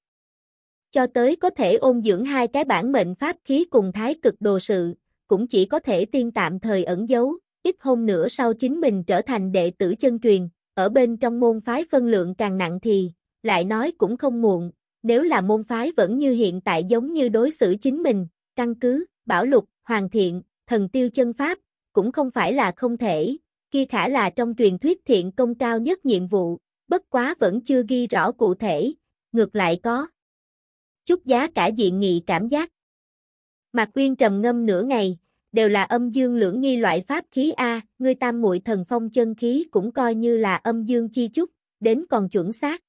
Cho tới có thể ôn dưỡng hai cái bản mệnh pháp khí cùng thái cực đồ sự, cũng chỉ có thể tiên tạm thời ẩn giấu, ít hôm nữa sau chính mình trở thành đệ tử chân truyền, ở bên trong môn phái phân lượng càng nặng thì, lại nói cũng không muộn, nếu là môn phái vẫn như hiện tại giống như đối xử chính mình, căn cứ, bảo lục, hoàn thiện, thần tiêu chân pháp, cũng không phải là không thể, kia khả là trong truyền thuyết thiện công cao nhất nhiệm vụ, bất quá vẫn chưa ghi rõ cụ thể, ngược lại có. Chút giá cả diện nghị cảm giác. Mạc Quyên trầm ngâm nửa ngày, đều là âm dương lưỡng nghi loại pháp khí A, ngươi tam muội thần phong chân khí cũng coi như là âm dương chi chút, đến còn chuẩn xác.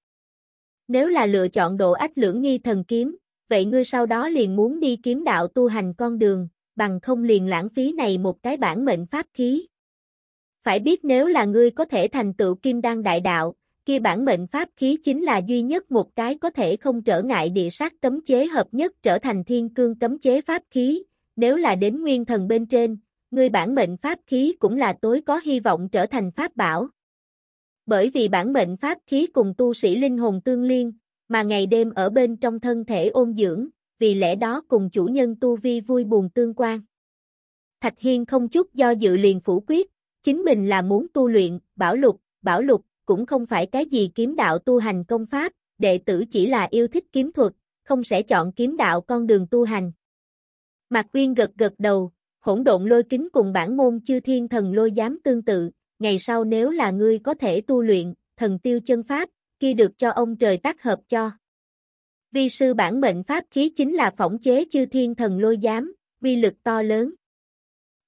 Nếu là lựa chọn độ ách lưỡng nghi thần kiếm, vậy ngươi sau đó liền muốn đi kiếm đạo tu hành con đường, bằng không liền lãng phí này một cái bản mệnh pháp khí. Phải biết nếu là ngươi có thể thành tựu kim đan đại đạo, kia bản mệnh pháp khí chính là duy nhất một cái có thể không trở ngại địa sát cấm chế hợp nhất trở thành thiên cương cấm chế pháp khí, nếu là đến nguyên thần bên trên, ngươi bản mệnh pháp khí cũng là tối có hy vọng trở thành pháp bảo. Bởi vì bản mệnh pháp khí cùng tu sĩ linh hồn tương liên, mà ngày đêm ở bên trong thân thể ôn dưỡng, vì lẽ đó cùng chủ nhân tu vi vui buồn tương quan. Thạch Hiên không chút do dự liền phủ quyết, chính mình là muốn tu luyện, bảo lục, bảo lục, cũng không phải cái gì kiếm đạo tu hành công pháp, đệ tử chỉ là yêu thích kiếm thuật, không sẽ chọn kiếm đạo con đường tu hành. Mạc quyên gật gật đầu, hỗn độn lôi kính cùng bản môn chư thiên thần lôi giám tương tự, ngày sau nếu là ngươi có thể tu luyện, thần tiêu chân pháp, kia được cho ông trời tác hợp cho. Vi sư bản mệnh pháp khí chính là phỏng chế chư thiên thần lôi giám, vi lực to lớn.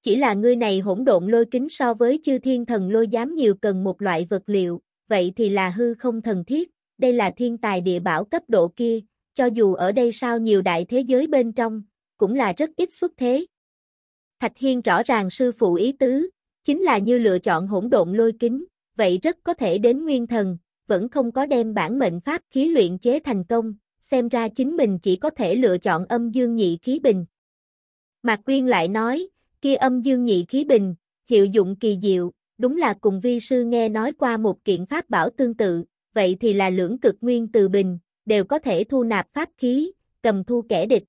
Chỉ là ngươi này hỗn độn lôi kính so với chư thiên thần lôi giám nhiều cần một loại vật liệu, vậy thì là hư không thần thiết, đây là thiên tài địa bảo cấp độ kia, cho dù ở đây sao nhiều đại thế giới bên trong, cũng là rất ít xuất thế. Thạch Hiên rõ ràng sư phụ ý tứ, chính là như lựa chọn hỗn độn lôi kính, vậy rất có thể đến nguyên thần, vẫn không có đem bản mệnh pháp khí luyện chế thành công, xem ra chính mình chỉ có thể lựa chọn âm dương nhị khí bình. Mạc Quyên lại nói, kia âm dương nhị khí bình, hiệu dụng kỳ diệu, đúng là cùng vi sư nghe nói qua một kiện pháp bảo tương tự, vậy thì là lưỡng cực nguyên từ bình, đều có thể thu nạp pháp khí, cầm thu kẻ địch.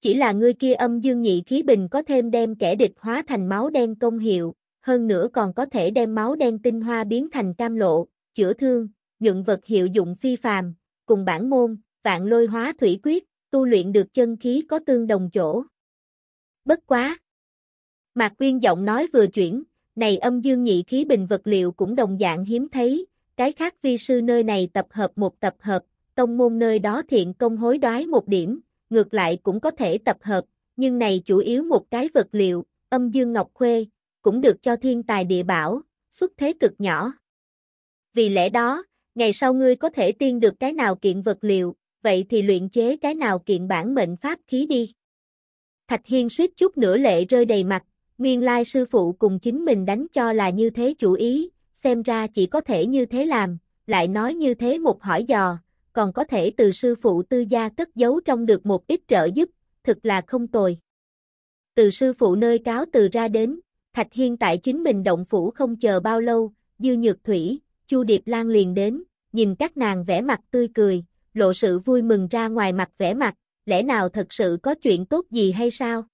Chỉ là ngươi kia âm dương nhị khí bình có thêm đem kẻ địch hóa thành máu đen công hiệu, hơn nữa còn có thể đem máu đen tinh hoa biến thành cam lộ, chữa thương, nhuận vật hiệu dụng phi phàm, cùng bản môn, vạn lôi hóa thủy quyết, tu luyện được chân khí có tương đồng chỗ. Bất quá. Mạc Quyên giọng nói vừa chuyển, này âm dương nhị khí bình vật liệu cũng đồng dạng hiếm thấy, cái khác vi sư nơi này tập hợp một tập hợp, tông môn nơi đó thiện công hối đoái một điểm, ngược lại cũng có thể tập hợp, nhưng này chủ yếu một cái vật liệu, âm dương ngọc khuê, cũng được cho thiên tài địa bảo, xuất thế cực nhỏ. Vì lẽ đó, ngày sau ngươi có thể tiên được cái nào kiện vật liệu, vậy thì luyện chế cái nào kiện bản mệnh pháp khí đi. Thạch Hiên suýt chút nữa lệ rơi đầy mặt, nguyên lai sư phụ cùng chính mình đánh cho là như thế chủ ý, xem ra chỉ có thể như thế làm, lại nói như thế một hỏi dò, còn có thể từ sư phụ tư gia cất giấu trong được một ít trợ giúp, thực là không tồi. Từ sư phụ nơi cáo từ ra đến, Thạch Hiên tại chính mình động phủ không chờ bao lâu, Dư Nhược Thủy, Chu Điệp Lan liền đến, nhìn các nàng vẻ mặt tươi cười, lộ sự vui mừng ra ngoài mặt vẻ mặt, lẽ nào thật sự có chuyện tốt gì hay sao?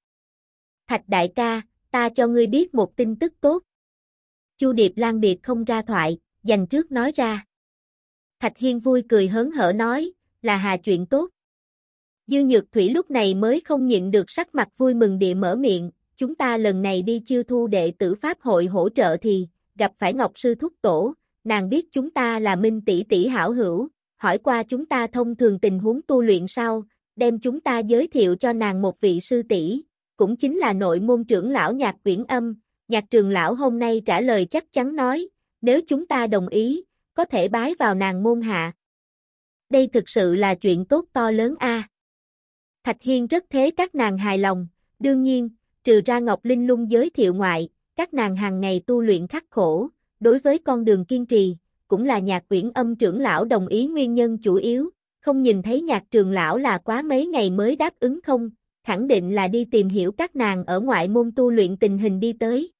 Thạch đại ca, ta cho ngươi biết một tin tức tốt. Chu Điệp Lan biệt không ra thoại, dành trước nói ra. Thạch Hiên vui cười hớn hở nói, là hà chuyện tốt. Dư Nhược Thủy lúc này mới không nhịn được sắc mặt vui mừng địa mở miệng, chúng ta lần này đi chiêu thu đệ tử Pháp hội hỗ trợ thì, gặp phải Ngọc Sư Thúc Tổ, nàng biết chúng ta là minh tỷ tỷ hảo hữu, hỏi qua chúng ta thông thường tình huống tu luyện sau, đem chúng ta giới thiệu cho nàng một vị sư tỷ, cũng chính là nội môn trưởng lão nhạc quyển âm, nhạc trường lão hôm nay trả lời chắc chắn nói, nếu chúng ta đồng ý, có thể bái vào nàng môn hạ. Đây thực sự là chuyện tốt to lớn a. Thạch Hiên rất thế các nàng hài lòng, đương nhiên, trừ ra Ngọc Linh Lung giới thiệu ngoại, các nàng hàng ngày tu luyện khắc khổ, đối với con đường kiên trì, cũng là nhạc quyển âm trưởng lão đồng ý nguyên nhân chủ yếu, không nhìn thấy nhạc trường lão là quá mấy ngày mới đáp ứng không, khẳng định là đi tìm hiểu các nàng ở ngoại môn tu luyện tình hình đi tới.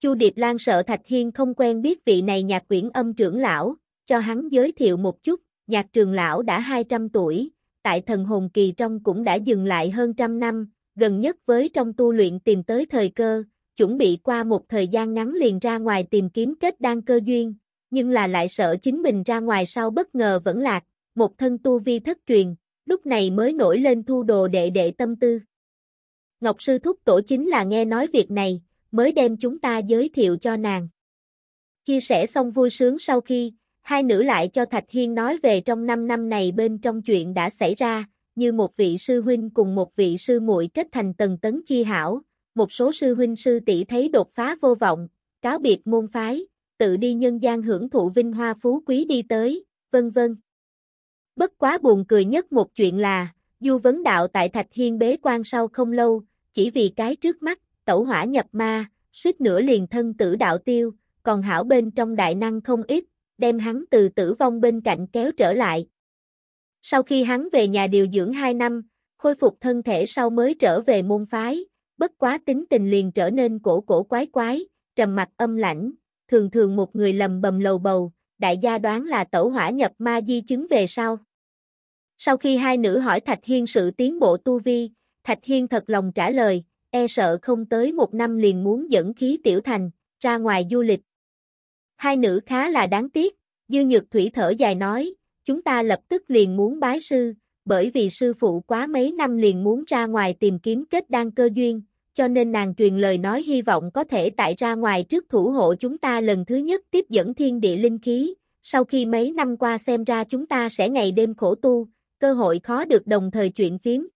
Chu Điệp Lan sợ Thạch Hiên không quen biết vị này nhạc quyển âm trưởng lão, cho hắn giới thiệu một chút, nhạc trường lão đã 200 tuổi, tại thần hồn kỳ trong cũng đã dừng lại hơn trăm năm, gần nhất với trong tu luyện tìm tới thời cơ, chuẩn bị qua một thời gian ngắn liền ra ngoài tìm kiếm kết đan cơ duyên, nhưng là lại sợ chính mình ra ngoài sau bất ngờ vẫn lạc, một thân tu vi thất truyền, lúc này mới nổi lên thu đồ đệ đệ tâm tư. Ngọc Sư Thúc Tổ chính là nghe nói việc này, mới đem chúng ta giới thiệu cho nàng. Chia sẻ xong vui sướng sau khi, hai nữ lại cho Thạch Hiên nói về trong năm năm này bên trong chuyện đã xảy ra, như một vị sư huynh cùng một vị sư muội kết thành tầng tấn chi hảo, một số sư huynh sư tỷ thấy đột phá vô vọng, cáo biệt môn phái, tự đi nhân gian hưởng thụ vinh hoa phú quý đi tới, vân vân. Bất quá buồn cười nhất một chuyện là, Du vấn đạo tại Thạch Hiên bế quan sau không lâu, chỉ vì cái trước mắt, tẩu hỏa nhập ma, suýt nữa liền thân tử đạo tiêu, còn hảo bên trong đại năng không ít, đem hắn từ tử vong bên cạnh kéo trở lại. Sau khi hắn về nhà điều dưỡng 2 năm, khôi phục thân thể sau mới trở về môn phái, bất quá tính tình liền trở nên cổ cổ quái quái, trầm mặt âm lãnh, thường thường một người lầm bầm lầu bầu, đại gia đoán là tẩu hỏa nhập ma di chứng về sau. Sau khi hai nữ hỏi Thạch Hiên sự tiến bộ tu vi, Thạch Hiên thật lòng trả lời, e sợ không tới một năm liền muốn dẫn khí tiểu thành, ra ngoài du lịch. Hai nữ khá là đáng tiếc, Dư Nhược Thủy thở dài nói, chúng ta lập tức liền muốn bái sư, bởi vì sư phụ quá mấy năm liền muốn ra ngoài tìm kiếm kết đan cơ duyên, cho nên nàng truyền lời nói hy vọng có thể tại ra ngoài trước thủ hộ chúng ta lần thứ nhất tiếp dẫn thiên địa linh khí, sau khi mấy năm qua xem ra chúng ta sẽ ngày đêm khổ tu, cơ hội khó được đồng thời chuyện phím.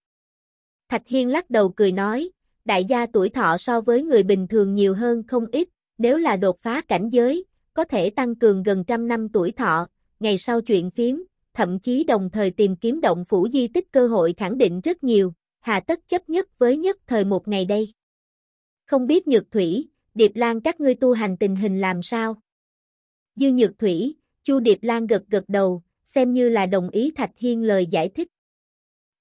Thạch Hiên lắc đầu cười nói, đại gia tuổi thọ so với người bình thường nhiều hơn không ít, nếu là đột phá cảnh giới, có thể tăng cường gần trăm năm tuổi thọ, ngày sau chuyện phím, thậm chí đồng thời tìm kiếm động phủ di tích cơ hội khẳng định rất nhiều, hà tất chấp nhất với nhất thời một ngày đây. Không biết Nhược Thủy, Điệp Lan các ngươi tu hành tình hình làm sao? Dư Nhược Thủy, Chu Điệp Lan gật gật đầu, xem như là đồng ý Thạch Hiên lời giải thích.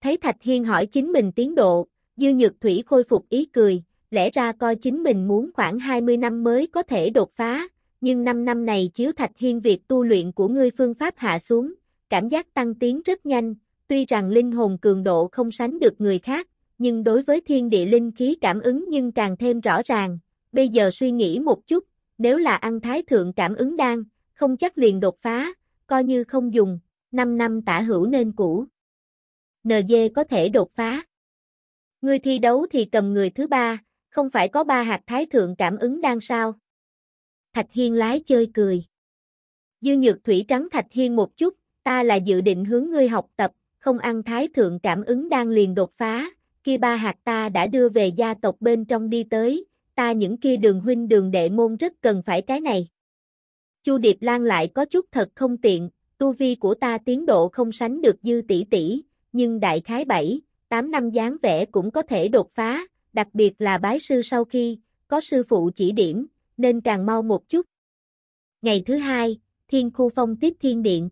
Thấy Thạch Hiên hỏi chính mình tiến độ, Dư Nhược Thủy khôi phục ý cười, lẽ ra coi chính mình muốn khoảng 20 năm mới có thể đột phá, nhưng 5 năm này chiếu Thạch Hiên việc tu luyện của ngươi phương pháp hạ xuống, cảm giác tăng tiến rất nhanh, Tuy rằng linh hồn cường độ không sánh được người khác, nhưng đối với thiên địa linh khí cảm ứng nhưng càng thêm rõ ràng. Bây giờ suy nghĩ một chút, nếu là ăn thái thượng cảm ứng đang không chắc liền đột phá, coi như không dùng, 5 năm tả hữu nên cũ. NG có thể đột phá. Người thi đấu thì cầm người thứ ba, không phải có ba hạt thái thượng cảm ứng đang sao. Thạch Hiên lái chơi cười. Dư nhược thủy trắng Thạch Hiên một chút, ta là dự định hướng ngươi học tập, không ăn thái thượng cảm ứng đang liền đột phá, kia ba hạt ta đã đưa về gia tộc bên trong đi tới, ta những kia đường huynh đường đệ môn rất cần phải cái này. Chu Điệp Lan lại có chút thật không tiện, tu vi của ta tiến độ không sánh được dư tỷ tỷ, nhưng đại khái 7, 8 năm dáng vẻ cũng có thể đột phá, đặc biệt là bái sư sau khi, có sư phụ chỉ điểm, nên càng mau một chút. Ngày thứ hai, Thiên Khu Phong tiếp Thiên Điện.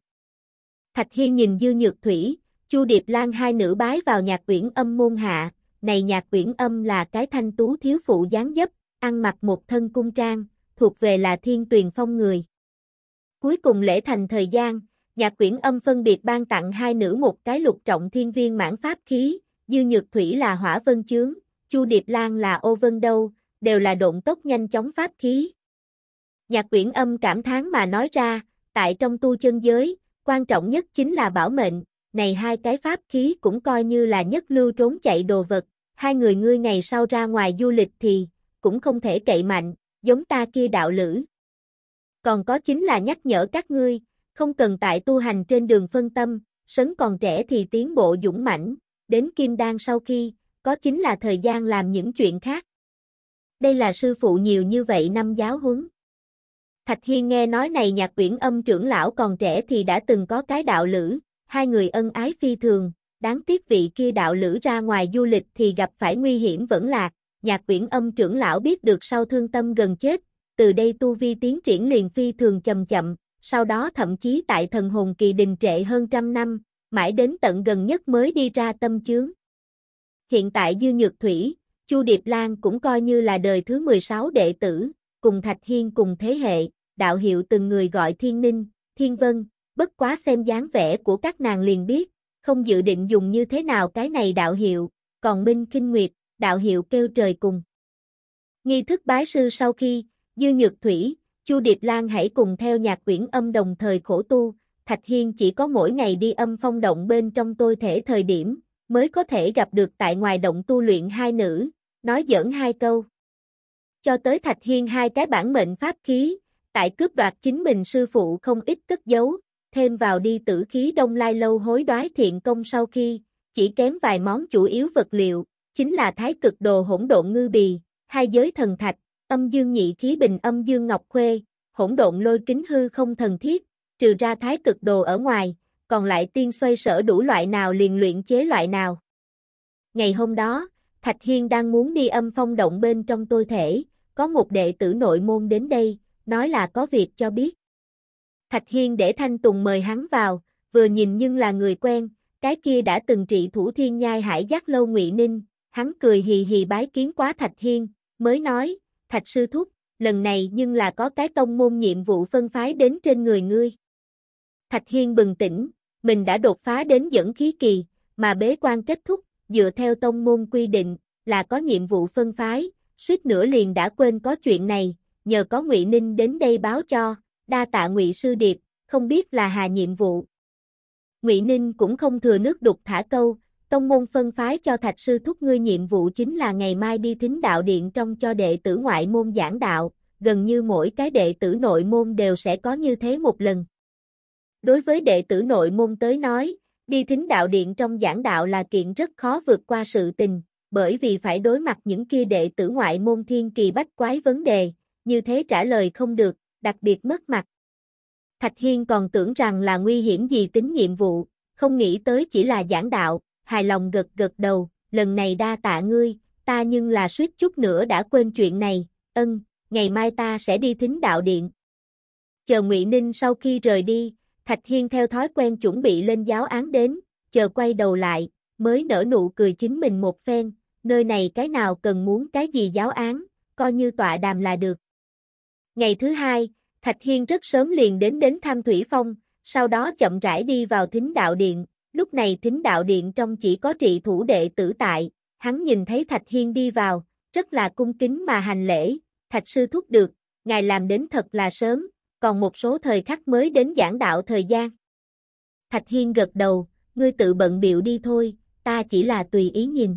Thạch Hiên nhìn Dư Nhược Thủy, Chu Điệp Lan hai nữ bái vào nhạc quyển âm môn hạ, này nhạc quyển âm là cái thanh tú thiếu phụ dáng dấp, ăn mặc một thân cung trang, thuộc về là thiên tuyền phong người. Cuối cùng lễ thành thời gian, nhạc quyển âm phân biệt ban tặng hai nữ một cái lục trọng thiên viên mãn pháp khí, dư nhược thủy là hỏa vân chướng, chu điệp lan là ô vân đâu, đều là động tốc nhanh chóng pháp khí. Nhạc quyển âm cảm thán mà nói ra, tại trong tu chân giới, quan trọng nhất chính là bảo mệnh, này hai cái pháp khí cũng coi như là nhất lưu trốn chạy đồ vật, hai người ngươi ngày sau ra ngoài du lịch thì, cũng không thể cậy mạnh, giống ta kia đạo lữ. Còn có chính là nhắc nhở các ngươi, không cần tại tu hành trên đường phân tâm, sấn còn trẻ thì tiến bộ dũng mãnh, đến kim đan sau khi, có chính là thời gian làm những chuyện khác. Đây là sư phụ nhiều như vậy năm giáo huấn. Thạch Hiên nghe nói này nhạc quyển âm trưởng lão còn trẻ thì đã từng có cái đạo lữ, hai người ân ái phi thường, đáng tiếc vị kia đạo lữ ra ngoài du lịch thì gặp phải nguy hiểm vẫn lạc, nhạc quyển âm trưởng lão biết được sau thương tâm gần chết, từ đây tu vi tiến triển liền phi thường chậm chậm, sau đó thậm chí tại thần hồn kỳ đình trệ hơn trăm năm, mãi đến tận gần nhất mới đi ra tâm chướng. Hiện tại Dư Nhược Thủy, Chu Điệp Lan cũng coi như là đời thứ 16 đệ tử, cùng Thạch Hiên cùng thế hệ, đạo hiệu từng người gọi Thiên Ninh, Thiên Vân, bất quá xem dáng vẻ của các nàng liền biết, không dự định dùng như thế nào cái này đạo hiệu, còn Minh Kinh Nguyệt, đạo hiệu kêu trời cùng. Nghi thức bái sư sau khi, Dư Nhược Thủy, Chu Điệp Lan hãy cùng theo nhạc quyển âm đồng thời khổ tu, Thạch Hiên chỉ có mỗi ngày đi âm phong động bên trong tôi thể thời điểm, mới có thể gặp được tại ngoài động tu luyện hai nữ, nói giỡn hai câu. Cho tới Thạch Hiên hai cái bản mệnh pháp khí, tại cướp đoạt chính mình sư phụ không ít cất giấu, thêm vào đi tử khí đông lai lâu hối đoái thiện công sau khi, chỉ kém vài món chủ yếu vật liệu, chính là thái cực đồ hỗn độn ngư bì, hai giới thần thạch, âm dương nhị khí bình âm dương ngọc khuê, hỗn độn lôi kính hư không thần thiết, trừ ra thái cực đồ ở ngoài, còn lại tiên xoay sở đủ loại nào liền luyện chế loại nào. Ngày hôm đó, Thạch Hiên đang muốn đi âm phong động bên trong tôi thể, có một đệ tử nội môn đến đây, nói là có việc cho biết. Thạch Hiên để Thanh Tùng mời hắn vào, vừa nhìn nhưng là người quen, cái kia đã từng trị thủ thiên nhai hải giác lâu ngụy ninh, hắn cười hì hì bái kiến quá Thạch Hiên, mới nói, Thạch Sư Thúc, lần này nhưng là có cái tông môn nhiệm vụ phân phái đến trên người ngươi. Thạch Hiên bừng tỉnh, mình đã đột phá đến dẫn khí kỳ, mà bế quan kết thúc, dựa theo tông môn quy định, là có nhiệm vụ phân phái, suýt nữa liền đã quên có chuyện này, nhờ có Ngụy Ninh đến đây báo cho, đa tạ ngụy sư điệp, không biết là hà nhiệm vụ. Ngụy Ninh cũng không thừa nước đục thả câu, tông môn phân phái cho thạch sư thúc ngươi nhiệm vụ chính là ngày mai đi thính đạo điện trong cho đệ tử ngoại môn giảng đạo, gần như mỗi cái đệ tử nội môn đều sẽ có như thế một lần. Đối với đệ tử nội môn tới nói, đi thính đạo điện trong giảng đạo là kiện rất khó vượt qua sự tình, bởi vì phải đối mặt những kia đệ tử ngoại môn thiên kỳ bách quái vấn đề, như thế trả lời không được, đặc biệt mất mặt. Thạch Hiên còn tưởng rằng là nguy hiểm gì tính nhiệm vụ, không nghĩ tới chỉ là giảng đạo, hài lòng gật gật đầu, lần này đa tạ ngươi, ta nhưng là suýt chút nữa đã quên chuyện này, ân, ngày mai ta sẽ đi thính đạo điện. Chờ Ngụy Ninh sau khi rời đi, Thạch Hiên theo thói quen chuẩn bị lên giáo án đến, chờ quay đầu lại, mới nở nụ cười chính mình một phen, nơi này cái nào cần muốn cái gì giáo án, coi như tọa đàm là được. Ngày thứ hai, Thạch Hiên rất sớm liền đến đến Tham Thủy Phong, sau đó chậm rãi đi vào thính đạo điện, lúc này thính đạo điện trong chỉ có trị thủ đệ tử tại, hắn nhìn thấy Thạch Hiên đi vào, rất là cung kính mà hành lễ, Thạch Sư thúc được, ngài làm đến thật là sớm, còn một số thời khắc mới đến giảng đạo thời gian. Thạch Hiên gật đầu, ngươi tự bận biểu đi thôi, ta chỉ là tùy ý nhìn.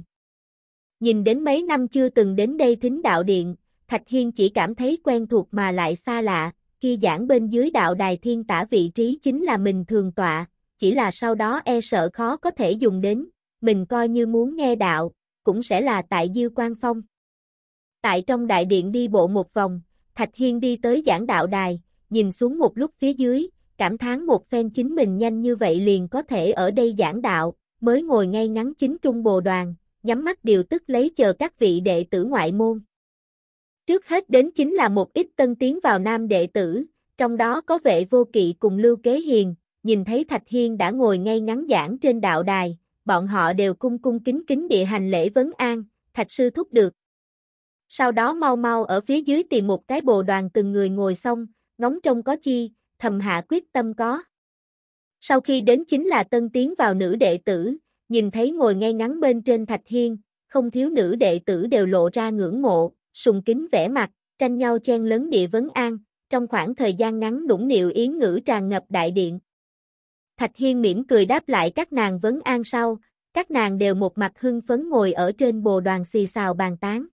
Nhìn đến mấy năm chưa từng đến đây thính đạo điện, Thạch Hiên chỉ cảm thấy quen thuộc mà lại xa lạ, kia giảng bên dưới đạo đài thiên tả vị trí chính là mình thường tọa, chỉ là sau đó e sợ khó có thể dùng đến, mình coi như muốn nghe đạo, cũng sẽ là tại Diêu Quang Phong. Tại trong đại điện đi bộ một vòng, Thạch Hiên đi tới giảng đạo đài, nhìn xuống một lúc phía dưới, cảm thán một phen chính mình nhanh như vậy liền có thể ở đây giảng đạo, mới ngồi ngay ngắn chính trung bồ đoàn, nhắm mắt điều tức lấy chờ các vị đệ tử ngoại môn. Trước hết đến chính là một ít tân tiến vào nam đệ tử, trong đó có vệ vô kỵ cùng Lưu Kế Hiền, nhìn thấy Thạch Hiên đã ngồi ngay ngắn giảng trên đạo đài, bọn họ đều cung cung kính kính địa hành lễ vấn an, Thạch sư thúc được. Sau đó mau mau ở phía dưới tìm một cái bồ đoàn từng người ngồi xong, ngóng trông có chi, thầm hạ quyết tâm có. Sau khi đến chính là tân tiến vào nữ đệ tử, nhìn thấy ngồi ngay ngắn bên trên Thạch Hiên, không thiếu nữ đệ tử đều lộ ra ngưỡng mộ, sùng kính vẽ mặt, tranh nhau chen lớn địa vấn an, trong khoảng thời gian ngắn đũng niệu yến ngữ tràn ngập đại điện. Thạch Hiên mỉm cười đáp lại các nàng vấn an sau, các nàng đều một mặt hưng phấn ngồi ở trên bồ đoàn xì xào bàn tán.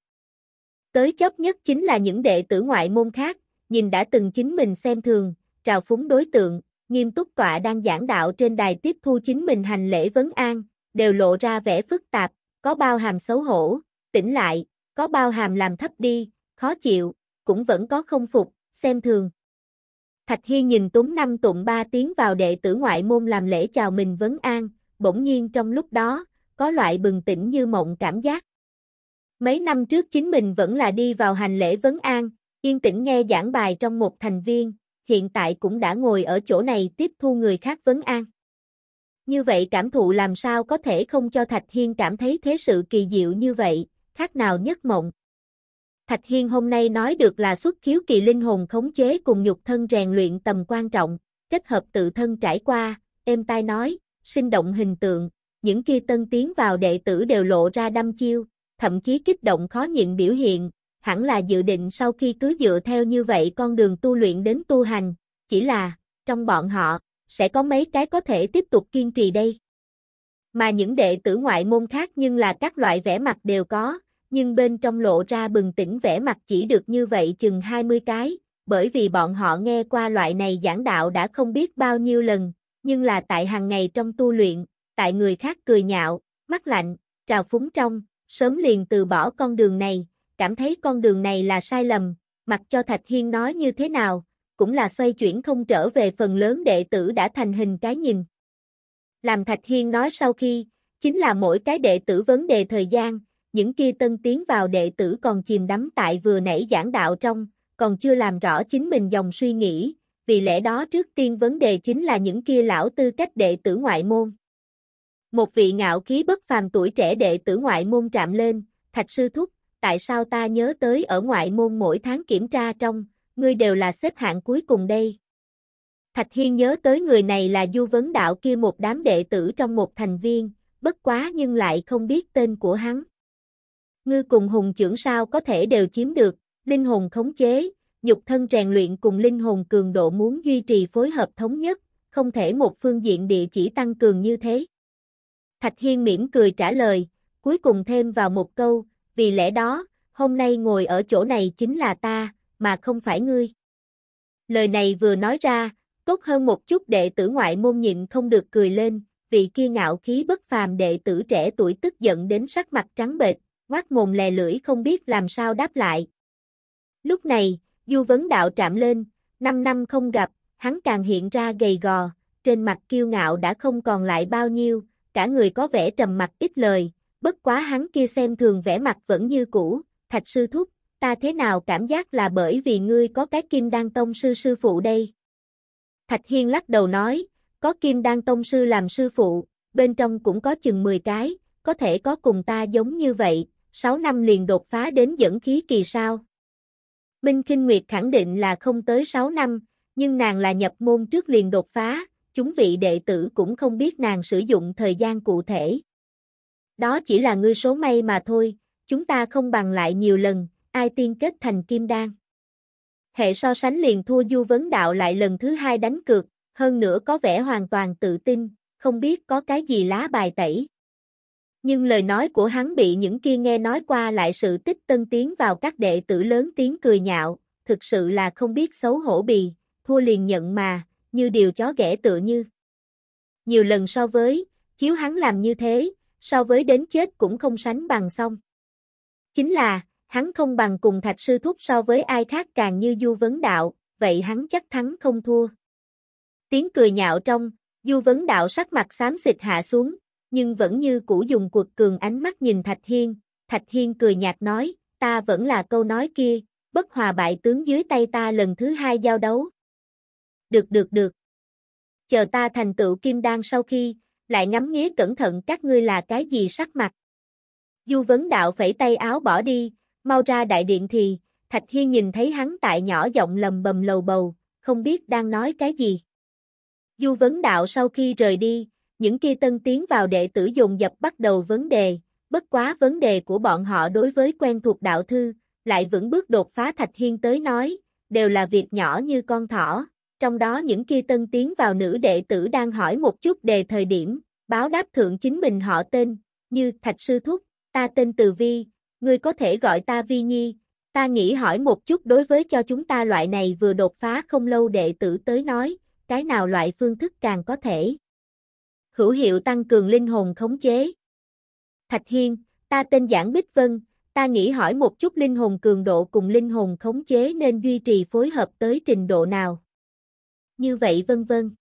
Tới chóp nhất chính là những đệ tử ngoại môn khác, nhìn đã từng chính mình xem thường, trào phúng đối tượng, nghiêm túc tọa đang giảng đạo trên đài tiếp thu chính mình hành lễ vấn an, đều lộ ra vẻ phức tạp, có bao hàm xấu hổ, tỉnh lại, có bao hàm làm thấp đi, khó chịu, cũng vẫn có không phục, xem thường. Thạch Hiên nhìn Túng Năm tụng ba tiếng vào đệ tử ngoại môn làm lễ chào mình vấn an, bỗng nhiên trong lúc đó, có loại bừng tỉnh như mộng cảm giác. Mấy năm trước chính mình vẫn là đi vào hành lễ vấn an, yên tĩnh nghe giảng bài trong một thành viên, hiện tại cũng đã ngồi ở chỗ này tiếp thu người khác vấn an. Như vậy cảm thụ làm sao có thể không cho Thạch Hiên cảm thấy thế sự kỳ diệu như vậy, khác nào nhất mộng. Thạch Hiên hôm nay nói được là xuất khiếu kỳ linh hồn khống chế cùng nhục thân rèn luyện tầm quan trọng, kết hợp tự thân trải qua, êm tai nói, sinh động hình tượng, những kia tân tiến vào đệ tử đều lộ ra đâm chiêu, thậm chí kích động khó nhịn biểu hiện, hẳn là dự định sau khi cứ dựa theo như vậy con đường tu luyện đến tu hành, chỉ là, trong bọn họ, sẽ có mấy cái có thể tiếp tục kiên trì đây. Mà những đệ tử ngoại môn khác nhưng là các loại vẻ mặt đều có, nhưng bên trong lộ ra bừng tỉnh vẻ mặt chỉ được như vậy chừng 20 cái, bởi vì bọn họ nghe qua loại này giảng đạo đã không biết bao nhiêu lần, nhưng là tại hàng ngày trong tu luyện, tại người khác cười nhạo, mắt lạnh, trào phúng trong, sớm liền từ bỏ con đường này, cảm thấy con đường này là sai lầm, mặc cho Thạch Hiên nói như thế nào, cũng là xoay chuyển không trở về phần lớn đệ tử đã thành hình cái nhìn. Làm Thạch Hiên nói sau khi, chính là mỗi cái đệ tử vấn đề thời gian, những kia tân tiến vào đệ tử còn chìm đắm tại vừa nãy giảng đạo trong, còn chưa làm rõ chính mình dòng suy nghĩ, vì lẽ đó trước tiên vấn đề chính là những kia lão tư cách đệ tử ngoại môn. Một vị ngạo khí bất phàm tuổi trẻ đệ tử ngoại môn trạm lên, thạch sư thúc, tại sao ta nhớ tới ở ngoại môn mỗi tháng kiểm tra trong, ngươi đều là xếp hạng cuối cùng đây. Thạch Hiên nhớ tới người này là du vấn đạo kia một đám đệ tử trong một thành viên, bất quá nhưng lại không biết tên của hắn ngư cùng hùng trưởng sao có thể đều chiếm được, linh hồn khống chế, nhục thân rèn luyện cùng linh hồn cường độ muốn duy trì phối hợp thống nhất, không thể một phương diện địa chỉ tăng cường như thế. Thạch Hiên mỉm cười trả lời, cuối cùng thêm vào một câu, vì lẽ đó, hôm nay ngồi ở chỗ này chính là ta, mà không phải ngươi. Lời này vừa nói ra, tốt hơn một chút đệ tử ngoại môn nhịn không được cười lên, vì kia ngạo khí bất phàm đệ tử trẻ tuổi tức giận đến sắc mặt trắng bệch, ngoác mồm lè lưỡi không biết làm sao đáp lại. Lúc này, Du Vấn Đạo trạm lên, năm năm không gặp, hắn càng hiện ra gầy gò, trên mặt kiêu ngạo đã không còn lại bao nhiêu, cả người có vẻ trầm mặc ít lời, bất quá hắn kia xem thường vẻ mặt vẫn như cũ, thạch sư thúc, ta thế nào cảm giác là bởi vì ngươi có cái kim đan tông sư sư phụ đây. Thạch Hiên lắc đầu nói, có kim đan tông sư làm sư phụ, bên trong cũng có chừng 10 cái, có thể có cùng ta giống như vậy, 6 năm liền đột phá đến dẫn khí kỳ sao. Minh Kinh Nguyệt khẳng định là không tới 6 năm, nhưng nàng là nhập môn trước liền đột phá, chúng vị đệ tử cũng không biết nàng sử dụng thời gian cụ thể. Đó chỉ là ngươi số may mà thôi, chúng ta không bằng lại nhiều lần, ai tiên kết thành kim đan. Hệ so sánh liền thua du vấn đạo lại lần thứ hai đánh cược, hơn nữa có vẻ hoàn toàn tự tin, không biết có cái gì lá bài tẩy nhưng lời nói của hắn bị những kia nghe nói qua lại sự tích tân tiến vào các đệ tử lớn tiếng cười nhạo, thực sự là không biết xấu hổ bì, thua liền nhận mà, như điều chó ghẻ tựa như. Nhiều lần so với, chiếu hắn làm như thế, so với đến chết cũng không sánh bằng xong. Chính là, hắn không bằng cùng thạch sư thúc so với ai khác càng như du vấn đạo, vậy hắn chắc thắng không thua. Tiếng cười nhạo trong, du vấn đạo sắc mặt xám xịt hạ xuống, nhưng vẫn như cũ dùng quật cường ánh mắt nhìn Thạch Hiên, Thạch Hiên cười nhạt nói, ta vẫn là câu nói kia, bất hòa bại tướng dưới tay ta lần thứ hai giao đấu. Được được được. Chờ ta thành tựu kim đan sau khi, lại ngắm nghía cẩn thận các ngươi là cái gì sắc mặt. Du vấn đạo phẩy tay áo bỏ đi, mau ra đại điện thì, Thạch Hiên nhìn thấy hắn tại nhỏ giọng lầm bầm lầu bầu, không biết đang nói cái gì. Du vấn đạo sau khi rời đi, những kia tân tiến vào đệ tử dùng dập bắt đầu vấn đề, bất quá vấn đề của bọn họ đối với quen thuộc đạo thư, lại vững bước đột phá thạch hiên tới nói, đều là việc nhỏ như con thỏ, trong đó những kia tân tiến vào nữ đệ tử đang hỏi một chút đề thời điểm, báo đáp thượng chính mình họ tên, như thạch sư thúc, ta tên Từ Vi, ngươi có thể gọi ta Vi Nhi, ta nghĩ hỏi một chút đối với cho chúng ta loại này vừa đột phá không lâu đệ tử tới nói, cái nào loại phương thức càng có thể hữu hiệu tăng cường linh hồn khống chế. Thạch Hiên, ta tên Giảng Bích Vân, ta nghĩ hỏi một chút linh hồn cường độ cùng linh hồn khống chế nên duy trì phối hợp tới trình độ nào. Như vậy vân vân.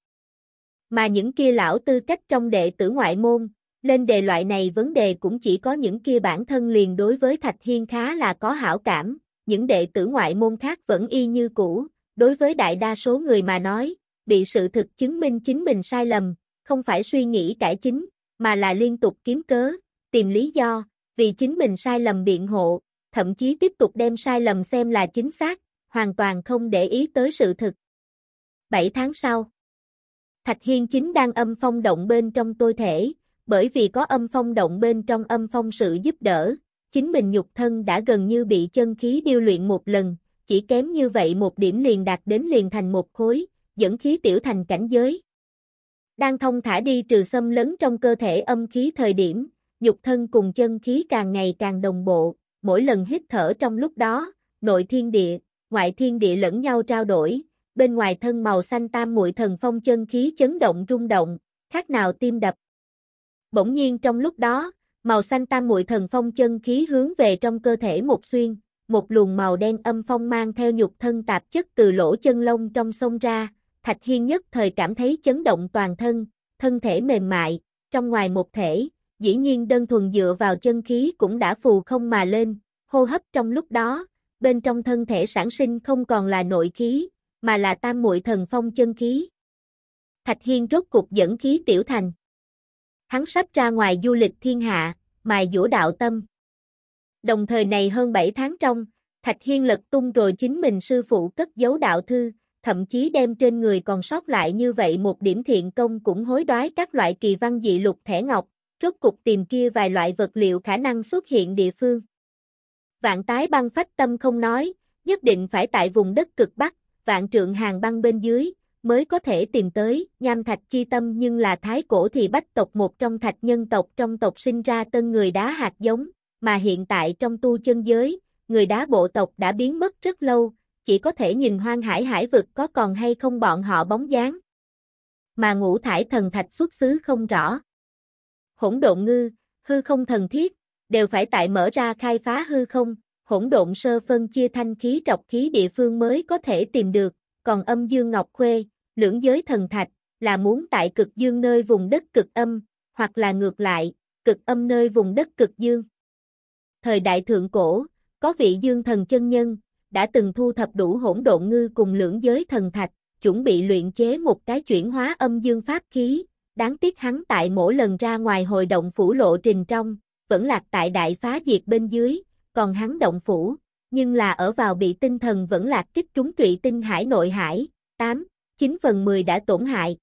Mà những kia lão tư cách trong đệ tử ngoại môn, lên đề loại này vấn đề cũng chỉ có những kia bản thân liền đối với Thạch Hiên khá là có hảo cảm, những đệ tử ngoại môn khác vẫn y như cũ, đối với đại đa số người mà nói, bị sự thực chứng minh chính mình sai lầm, không phải suy nghĩ cải chính, mà là liên tục kiếm cớ, tìm lý do, vì chính mình sai lầm biện hộ, thậm chí tiếp tục đem sai lầm xem là chính xác, hoàn toàn không để ý tới sự thực. 7 tháng sau Thạch Hiên chính đang âm phong động bên trong tôi thể, bởi vì có âm phong động bên trong âm phong sự giúp đỡ, chính mình nhục thân đã gần như bị chân khí điêu luyện một lần, chỉ kém như vậy một điểm liền đạt đến liền thành một khối, dẫn khí tiểu thành cảnh giới, đang thông thả đi trừ xâm lấn trong cơ thể âm khí thời điểm, nhục thân cùng chân khí càng ngày càng đồng bộ, mỗi lần hít thở trong lúc đó, nội thiên địa, ngoại thiên địa lẫn nhau trao đổi, bên ngoài thân màu xanh tam muội thần phong chân khí chấn động rung động, khác nào tim đập. Bỗng nhiên trong lúc đó, màu xanh tam muội thần phong chân khí hướng về trong cơ thể một xuyên, một luồng màu đen âm phong mang theo nhục thân tạp chất từ lỗ chân lông trong sông ra, Thạch Hiên nhất thời cảm thấy chấn động toàn thân, thân thể mềm mại, trong ngoài một thể, dĩ nhiên đơn thuần dựa vào chân khí cũng đã phù không mà lên, hô hấp trong lúc đó, bên trong thân thể sản sinh không còn là nội khí, mà là tam muội thần phong chân khí. Thạch Hiên rốt cục dẫn khí tiểu thành. Hắn sắp ra ngoài du lịch thiên hạ, mài dũa đạo tâm. Đồng thời này hơn 7 tháng trong, Thạch Hiên lật tung rồi chính mình sư phụ cất giấu đạo thư, thậm chí đem trên người còn sót lại như vậy một điểm thiện công cũng hối đoái các loại kỳ văn dị lục thẻ ngọc, rốt cục tìm kia vài loại vật liệu khả năng xuất hiện địa phương. Vạn tái băng phách tâm không nói, nhất định phải tại vùng đất cực Bắc, vạn trượng hàng băng bên dưới, mới có thể tìm tới, nham thạch chi tâm nhưng là thái cổ thì bách tộc một trong thạch nhân tộc trong tộc sinh ra tân người đá hạt giống, mà hiện tại trong tu chân giới, người đá bộ tộc đã biến mất rất lâu, chỉ có thể nhìn hoang hải hải vực có còn hay không bọn họ bóng dáng. Mà ngũ thải thần thạch xuất xứ không rõ. Hỗn độn ngư, hư không thần thiết, đều phải tại mở ra khai phá hư không, hỗn độn sơ phân chia thanh khí trọc khí địa phương mới có thể tìm được, còn âm dương ngọc khuê, lưỡng giới thần thạch, là muốn tại cực dương nơi vùng đất cực âm, hoặc là ngược lại, cực âm nơi vùng đất cực dương. Thời đại thượng cổ, có vị dương thần chân nhân, đã từng thu thập đủ hỗn độn ngư cùng lưỡng giới thần thạch, chuẩn bị luyện chế một cái chuyển hóa âm dương pháp khí, đáng tiếc hắn tại mỗi lần ra ngoài hội động phủ lộ trình trong, vẫn lạc tại đại phá diệt bên dưới, còn hắn động phủ, nhưng là ở vào bị tinh thần vẫn lạc kích trúng trụy tinh hải nội hải, 8, 9 phần 10 đã tổn hại.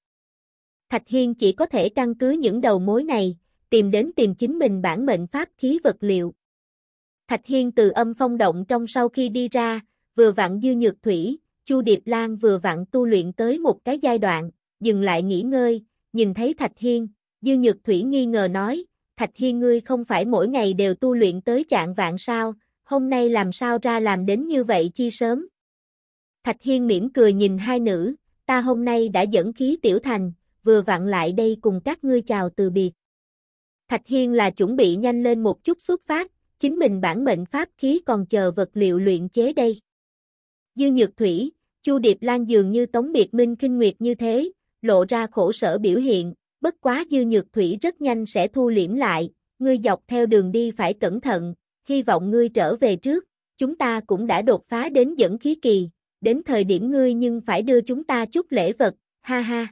Thạch Hiên chỉ có thể căn cứ những đầu mối này, tìm đến tìm chính mình bản mệnh pháp khí vật liệu. Thạch Hiên từ âm phong động trong sau khi đi ra, vừa vặn dư nhược thủy, Chu Điệp Lan vừa vặn tu luyện tới một cái giai đoạn, dừng lại nghỉ ngơi, nhìn thấy Thạch Hiên, dư nhược thủy nghi ngờ nói, Thạch Hiên ngươi không phải mỗi ngày đều tu luyện tới trạng vạn sao, hôm nay làm sao ra làm đến như vậy chi sớm. Thạch Hiên mỉm cười nhìn hai nữ, ta hôm nay đã dẫn khí tiểu thành, vừa vặn lại đây cùng các ngươi chào từ biệt. Thạch Hiên là chuẩn bị nhanh lên một chút xuất phát, Chính mình bản mệnh pháp khí còn chờ vật liệu luyện chế đây. Dư Nhược Thủy, Chu Điệp Lan dường như Tống Biệt Minh kinh nguyệt như thế, lộ ra khổ sở biểu hiện, bất quá Dư Nhược Thủy rất nhanh sẽ thu liễm lại, ngươi dọc theo đường đi phải cẩn thận, hy vọng ngươi trở về trước, chúng ta cũng đã đột phá đến dẫn khí kỳ, đến thời điểm ngươi nhưng phải đưa chúng ta chút lễ vật, ha ha.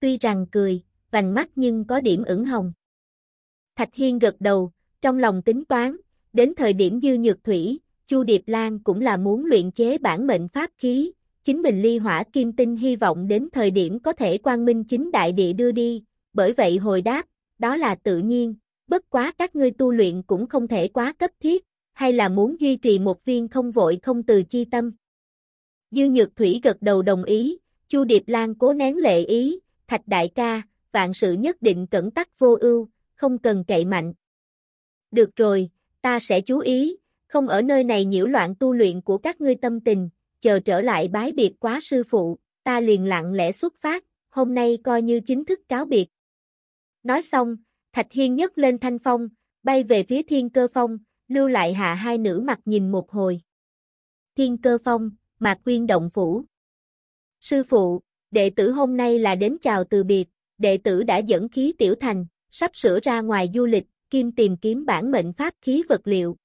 Tuy rằng cười, vành mắt nhưng có điểm ửng hồng. Thạch Hiên gật đầu, trong lòng tính toán, đến thời điểm dư nhược thủy, Chu Điệp Lan cũng là muốn luyện chế bản mệnh pháp khí, chính mình ly hỏa kim tinh hy vọng đến thời điểm có thể quang minh chính đại địa đưa đi, bởi vậy hồi đáp, đó là tự nhiên, bất quá các ngươi tu luyện cũng không thể quá cấp thiết, hay là muốn duy trì một viên không vội không từ chi tâm. Dư Nhược Thủy gật đầu đồng ý, Chu Điệp Lan cố nén lệ ý, Thạch đại ca, vạn sự nhất định cẩn tắc vô ưu, không cần cậy mạnh. Được rồi, ta sẽ chú ý, không ở nơi này nhiễu loạn tu luyện của các ngươi tâm tình, chờ trở lại bái biệt quá sư phụ, ta liền lặng lẽ xuất phát, hôm nay coi như chính thức cáo biệt. Nói xong, Thạch Hiên nhấc lên thanh phong, bay về phía thiên cơ phong, lưu lại hạ hai nữ mặt nhìn một hồi. Thiên cơ phong, mạc quyên động phủ. Sư phụ, đệ tử hôm nay là đến chào từ biệt, đệ tử đã dẫn khí tiểu thành, sắp sửa ra ngoài du lịch, Kim tìm kiếm bản mệnh pháp khí vật liệu.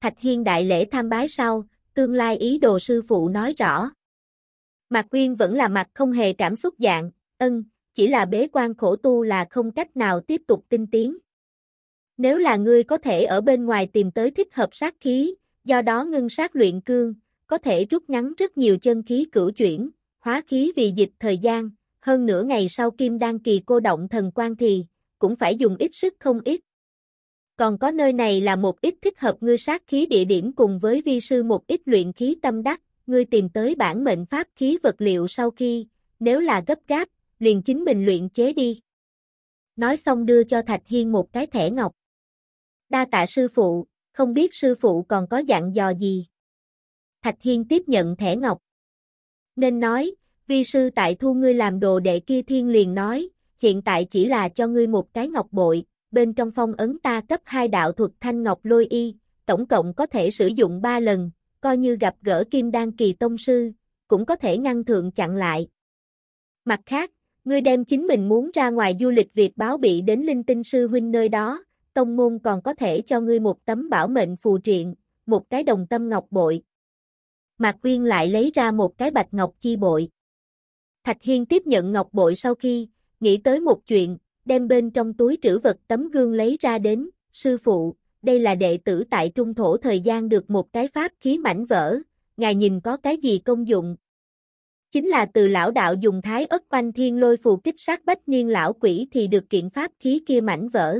Thạch Hiên đại lễ tham bái sau, tương lai ý đồ sư phụ nói rõ. Mạc Quyên vẫn là mặt không hề cảm xúc dạng, ân, chỉ là bế quan khổ tu là không cách nào tiếp tục tinh tiến. Nếu là ngươi có thể ở bên ngoài tìm tới thích hợp sát khí, do đó ngưng sát luyện cương, có thể rút ngắn rất nhiều chân khí cửu chuyển, hóa khí vì dịch thời gian, hơn nửa ngày sau kim đan kỳ cô động thần quan thì, cũng phải dùng ít sức không ít, còn có nơi này là một ít thích hợp ngư sát khí địa điểm cùng với vi sư một ít luyện khí tâm đắc, ngươi tìm tới bản mệnh pháp khí vật liệu sau khi, nếu là gấp gáp, liền chính mình luyện chế đi. Nói xong đưa cho Thạch Hiên một cái thẻ ngọc. Đa tạ sư phụ, không biết sư phụ còn có dặn dò gì. Thạch Hiên tiếp nhận thẻ ngọc. Nên nói, vi sư tại thu ngươi làm đồ đệ kia thiên liền nói, hiện tại chỉ là cho ngươi một cái ngọc bội, bên trong phong ấn ta cấp hai đạo thuật thanh ngọc lôi y, tổng cộng có thể sử dụng 3 lần, coi như gặp gỡ kim đan kỳ tông sư, cũng có thể ngăn thượng chặn lại. Mặt khác, ngươi đem chính mình muốn ra ngoài du lịch việc báo bị đến linh tinh sư huynh nơi đó, tông môn còn có thể cho ngươi một tấm bảo mệnh phù triện, một cái đồng tâm ngọc bội. Mạc Quyên lại lấy ra một cái bạch ngọc chi bội. Thạch Hiên tiếp nhận ngọc bội sau khi, nghĩ tới một chuyện, đem bên trong túi trữ vật tấm gương lấy ra đến, sư phụ, đây là đệ tử tại trung thổ thời gian được một cái pháp khí mảnh vỡ, ngài nhìn có cái gì công dụng. Chính là từ lão đạo dùng thái ớt quanh thiên lôi phù kích sát bách niên lão quỷ thì được kiện pháp khí kia mảnh vỡ.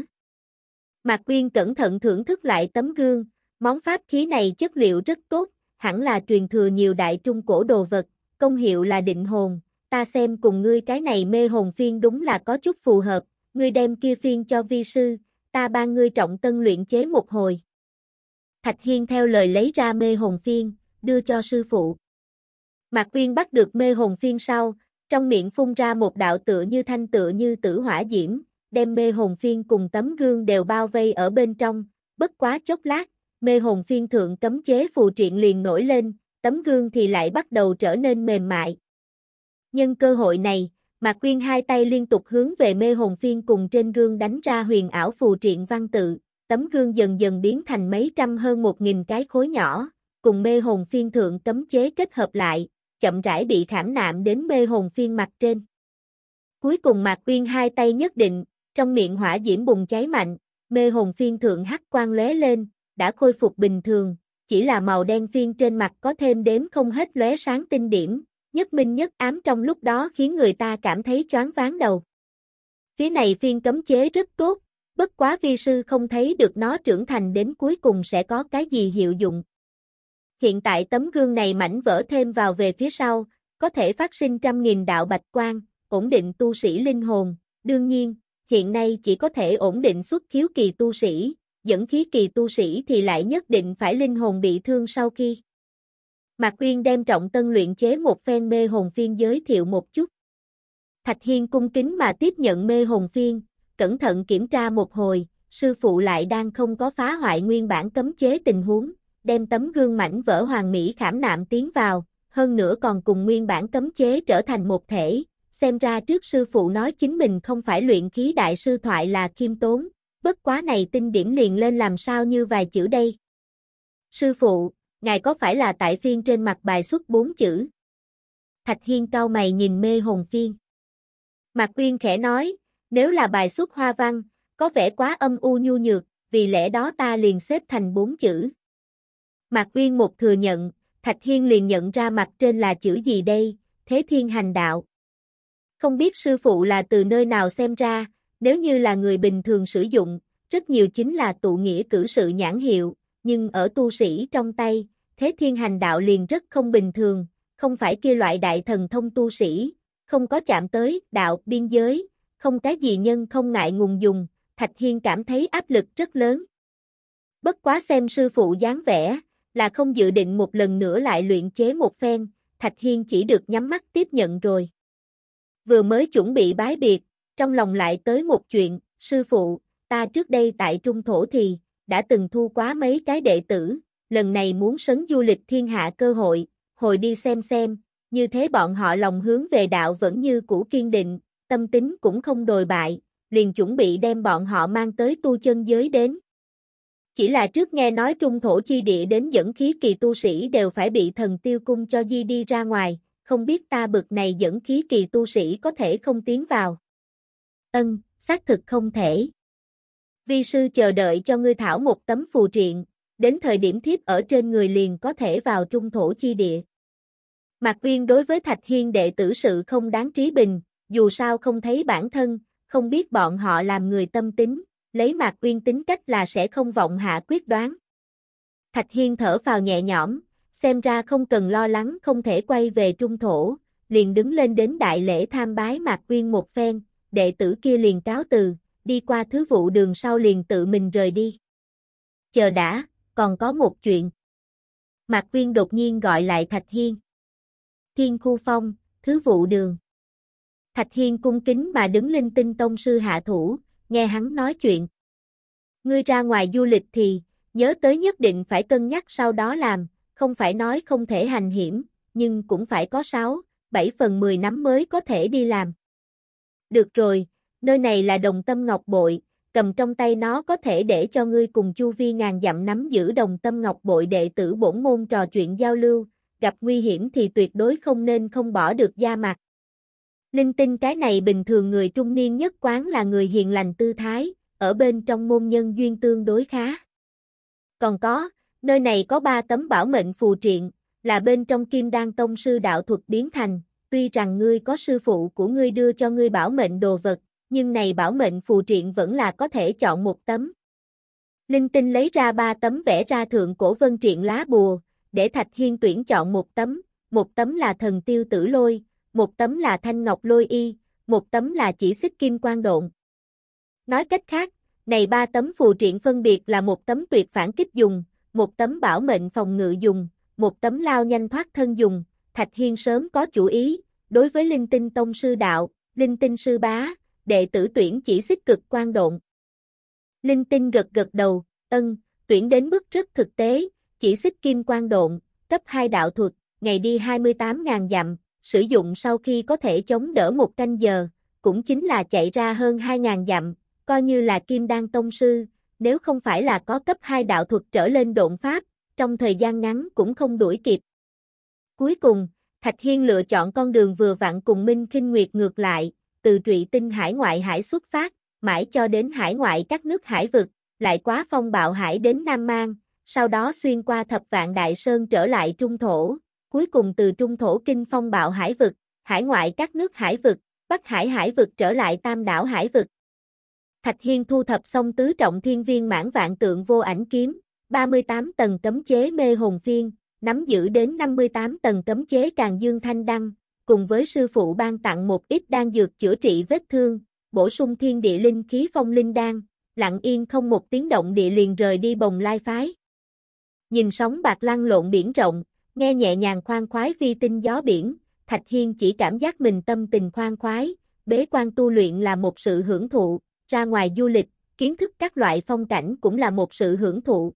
Mạc Quyên cẩn thận thưởng thức lại tấm gương, món pháp khí này chất liệu rất tốt, hẳn là truyền thừa nhiều đại trung cổ đồ vật, công hiệu là định hồn, ta xem cùng ngươi cái này mê hồn phiên đúng là có chút phù hợp, ngươi đem kia phiên cho vi sư, ta ban ngươi trọng tân luyện chế một hồi. Thạch Hiên theo lời lấy ra mê hồn phiên, đưa cho sư phụ. Mạc Quyên bắt được mê hồn phiên sau, trong miệng phun ra một đạo tựa như thanh tựa như tử hỏa diễm, đem mê hồn phiên cùng tấm gương đều bao vây ở bên trong, bất quá chốc lát, mê hồn phiên thượng cấm chế phù triện liền nổi lên, tấm gương thì lại bắt đầu trở nên mềm mại. Nhân cơ hội này, Mạc Quyên hai tay liên tục hướng về mê hồn phiên cùng trên gương đánh ra huyền ảo phù triện văn tự, tấm gương dần dần biến thành mấy trăm hơn một nghìn cái khối nhỏ, cùng mê hồn phiên thượng cấm chế kết hợp lại, chậm rãi bị khảm nạm đến mê hồn phiên mặt trên. Cuối cùng Mạc Quyên hai tay nhất định, trong miệng hỏa diễm bùng cháy mạnh, mê hồn phiên thượng hắc quang lóe lên, đã khôi phục bình thường, chỉ là màu đen phiên trên mặt có thêm đếm không hết lóe sáng tinh điểm, nhất minh nhất ám trong lúc đó khiến người ta cảm thấy choáng váng đầu. Phía này phiên cấm chế rất tốt, bất quá vi sư không thấy được nó trưởng thành đến cuối cùng sẽ có cái gì hiệu dụng. Hiện tại tấm gương này mảnh vỡ thêm vào về phía sau, có thể phát sinh trăm nghìn đạo bạch quan ổn định tu sĩ linh hồn, đương nhiên, hiện nay chỉ có thể ổn định xuất khiếu kỳ tu sĩ, dẫn khí kỳ tu sĩ thì lại nhất định phải linh hồn bị thương sau khi Mạc Uyên đem trọng tân luyện chế một phen mê hồn phiên giới thiệu một chút. Thạch Hiên cung kính mà tiếp nhận mê hồn phiên, cẩn thận kiểm tra một hồi, sư phụ lại đang không có phá hoại nguyên bản cấm chế tình huống, đem tấm gương mảnh vỡ hoàng mỹ khảm nạm tiến vào, hơn nữa còn cùng nguyên bản cấm chế trở thành một thể, xem ra trước sư phụ nói chính mình không phải luyện khí đại sư thoại là khiêm tốn, bất quá này tinh điểm liền lên làm sao như vài chữ đây. Sư phụ, ngài có phải là tại phiên trên mặt bài xuất bốn chữ? Thạch Hiên cao mày nhìn mê hồn phiên. Mạc Uyên khẽ nói, nếu là bài xuất hoa văn, có vẻ quá âm u nhu nhược, vì lẽ đó ta liền xếp thành bốn chữ. Mạc Uyên một thừa nhận, Thạch Hiên liền nhận ra mặt trên là chữ gì đây, thế thiên hành đạo. Không biết sư phụ là từ nơi nào xem ra, nếu như là người bình thường sử dụng, rất nhiều chính là tụ nghĩa cử sự nhãn hiệu, nhưng ở tu sĩ trong tay, thế thiên hành đạo liền rất không bình thường, không phải kia loại đại thần thông tu sĩ, không có chạm tới đạo biên giới, không cái gì nhân không ngại ngùng dùng, Thạch Hiên cảm thấy áp lực rất lớn. Bất quá xem sư phụ dáng vẻ, là không dự định một lần nữa lại luyện chế một phen, Thạch Hiên chỉ được nhắm mắt tiếp nhận rồi. Vừa mới chuẩn bị bái biệt, trong lòng lại tới một chuyện, sư phụ, ta trước đây tại trung thổ thì, đã từng thu quá mấy cái đệ tử, lần này muốn sấn du lịch thiên hạ cơ hội, hồi đi xem xem, như thế bọn họ lòng hướng về đạo vẫn như cũ kiên định, tâm tính cũng không đồi bại, liền chuẩn bị đem bọn họ mang tới tu chân giới đến. Chỉ là trước nghe nói trung thổ chi địa đến dẫn khí kỳ tu sĩ đều phải bị thần tiêu cung cho di đi ra ngoài, không biết ta bực này dẫn khí kỳ tu sĩ có thể không tiến vào. Ân, xác thực không thể. Vi sư chờ đợi cho ngươi thảo một tấm phù triện, đến thời điểm thiếp ở trên người liền có thể vào trung thổ chi địa. Mạc Uyên đối với Thạch Hiên đệ tử sự không đáng trí bình, dù sao không thấy bản thân, không biết bọn họ làm người tâm tính, lấy Mạc Uyên tính cách là sẽ không vọng hạ quyết đoán. Thạch Hiên thở vào nhẹ nhõm, xem ra không cần lo lắng không thể quay về trung thổ, liền đứng lên đến đại lễ tham bái Mạc Uyên một phen, đệ tử kia liền cáo từ, đi qua thứ vụ đường sau liền tự mình rời đi. Chờ đã, còn có một chuyện. Mạc Quyên đột nhiên gọi lại Thạch Hiên. Thiên Khu Phong, Thứ Vụ Đường. Thạch Hiên cung kính mà đứng linh tinh tông sư hạ thủ, nghe hắn nói chuyện. Ngươi ra ngoài du lịch thì, nhớ tới nhất định phải cân nhắc sau đó làm, không phải nói không thể hành hiểm, nhưng cũng phải có 6, 7 phần 10 năm mới có thể đi làm. Được rồi, nơi này là đồng tâm ngọc bội, cầm trong tay nó có thể để cho ngươi cùng chu vi ngàn dặm nắm giữ đồng tâm ngọc bội đệ tử bổn môn trò chuyện giao lưu, gặp nguy hiểm thì tuyệt đối không nên không bỏ được da mặt. Linh tinh cái này bình thường người trung niên nhất quán là người hiền lành tư thái, ở bên trong môn nhân duyên tương đối khá. Còn có, nơi này có ba tấm bảo mệnh phù triện, là bên trong kim đan tông sư đạo thuật biến thành, tuy rằng ngươi có sư phụ của ngươi đưa cho ngươi bảo mệnh đồ vật, nhưng này bảo mệnh phù triện vẫn là có thể chọn một tấm. Linh tinh lấy ra ba tấm vẽ ra thượng cổ vân triện lá bùa, để Thạch Hiên tuyển chọn một tấm, một tấm là thần tiêu tử lôi, một tấm là thanh ngọc lôi y, một tấm là chỉ xích kim quan độn. Nói cách khác, này ba tấm phù triện phân biệt là một tấm tuyệt phản kích dùng, một tấm bảo mệnh phòng ngự dùng, một tấm lao nhanh thoát thân dùng, Thạch Hiên sớm có chủ ý, đối với linh tinh tông sư đạo, linh tinh sư bá, đệ tử tuyển chỉ xích cực quan độn. Linh tinh gật gật đầu, ân, tuyển đến mức rất thực tế, chỉ xích kim quan độn, cấp 2 đạo thuật, ngày đi 28.000 dặm, sử dụng sau khi có thể chống đỡ một canh giờ, cũng chính là chạy ra hơn 2.000 dặm, coi như là kim đan tông sư, nếu không phải là có cấp 2 đạo thuật trở lên độn pháp, trong thời gian ngắn cũng không đuổi kịp. Cuối cùng, Thạch Hiên lựa chọn con đường vừa vặn cùng Minh Kinh Nguyệt ngược lại, từ trụy tinh hải ngoại hải xuất phát, mãi cho đến hải ngoại các nước hải vực, lại quá phong bạo hải đến Nam Mang, sau đó xuyên qua thập vạn đại sơn trở lại trung thổ, cuối cùng từ trung thổ kinh phong bạo hải vực, hải ngoại các nước hải vực, bắc hải hải vực trở lại tam đảo hải vực. Thạch Hiên thu thập xong tứ trọng thiên viên mãn vạn tượng vô ảnh kiếm, 38 tầng cấm chế mê hồn phiên, nắm giữ đến 58 tầng cấm chế càng dương thanh đăng, cùng với sư phụ ban tặng một ít đan dược chữa trị vết thương, bổ sung thiên địa linh khí phong linh đan, lặng yên không một tiếng động địa liền rời đi bồng lai phái. Nhìn sóng bạc lăn lộn biển rộng, nghe nhẹ nhàng khoan khoái vi tinh gió biển, Thạch Hiên chỉ cảm giác mình tâm tình khoan khoái, bế quan tu luyện là một sự hưởng thụ, ra ngoài du lịch, kiến thức các loại phong cảnh cũng là một sự hưởng thụ.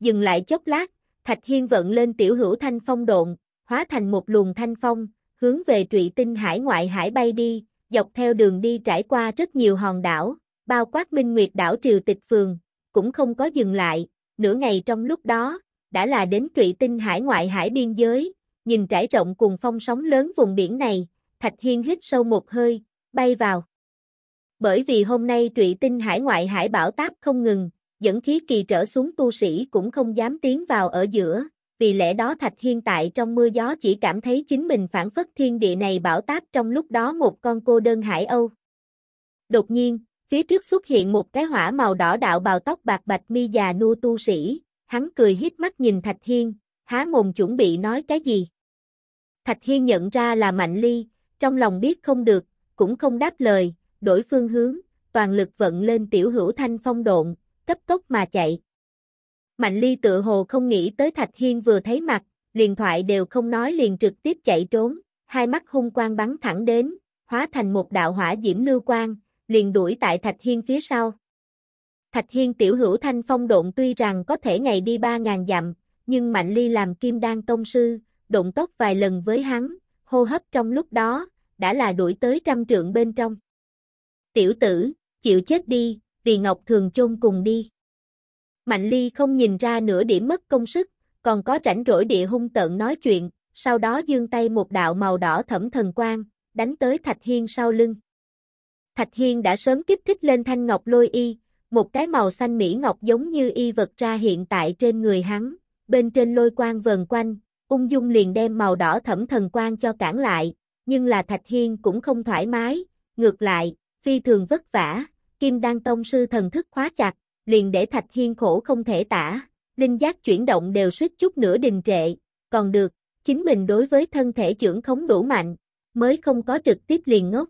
Dừng lại chốc lát, Thạch Hiên vận lên tiểu hữu thanh phong độn, hóa thành một luồng thanh phong, hướng về trụy tinh hải ngoại hải bay đi, dọc theo đường đi trải qua rất nhiều hòn đảo, bao quát minh nguyệt đảo triều tịch phường, cũng không có dừng lại, nửa ngày trong lúc đó, đã là đến trụy tinh hải ngoại hải biên giới, nhìn trải rộng cùng phong sóng lớn vùng biển này, Thạch Hiên hít sâu một hơi, bay vào. Bởi vì hôm nay trụy tinh hải ngoại hải bảo táp không ngừng, dẫn khí kỳ trở xuống tu sĩ cũng không dám tiến vào ở giữa, vì lẽ đó Thạch Hiên tại trong mưa gió chỉ cảm thấy chính mình phản phất thiên địa này bảo táp trong lúc đó một con cô đơn hải âu. Đột nhiên, phía trước xuất hiện một cái hỏa màu đỏ đạo bào tóc bạc bạch mi già nua tu sĩ, hắn cười hít mắt nhìn Thạch Hiên, há mồm chuẩn bị nói cái gì. Thạch Hiên nhận ra là Mạnh Ly, trong lòng biết không được, cũng không đáp lời, đổi phương hướng, toàn lực vận lên tiểu hữu thanh phong độn, cấp tốc mà chạy. Mạnh Ly tự hồ không nghĩ tới Thạch Hiên vừa thấy mặt, liền thoại đều không nói liền trực tiếp chạy trốn, hai mắt hung quang bắn thẳng đến, hóa thành một đạo hỏa diễm lưu quang, liền đuổi tại Thạch Hiên phía sau. Thạch Hiên tiểu hữu thanh phong độn tuy rằng có thể ngày đi ba ngàn dặm, nhưng Mạnh Ly làm kim đan tông sư, độn tốc vài lần với hắn, hô hấp trong lúc đó, đã là đuổi tới trăm trượng bên trong. Tiểu tử, chịu chết đi, vì Ngọc Thường chôn cùng đi. Mạnh Ly không nhìn ra nửa điểm mất công sức, còn có rảnh rỗi địa hung tận nói chuyện, sau đó dương tay một đạo màu đỏ thẩm thần quang, đánh tới Thạch Hiên sau lưng. Thạch Hiên đã sớm kích thích lên thanh ngọc lôi y, một cái màu xanh mỹ ngọc giống như y vật ra hiện tại trên người hắn, bên trên lôi quang vần quanh, ung dung liền đem màu đỏ thẩm thần quang cho cản lại, nhưng là Thạch Hiên cũng không thoải mái, ngược lại, phi thường vất vả, Kim Đan Tông sư thần thức khóa chặt, liền để Thạch Hiên khổ không thể tả, linh giác chuyển động đều suýt chút nữa đình trệ, còn được, chính mình đối với thân thể trưởng khống đủ mạnh, mới không có trực tiếp liền ngốc.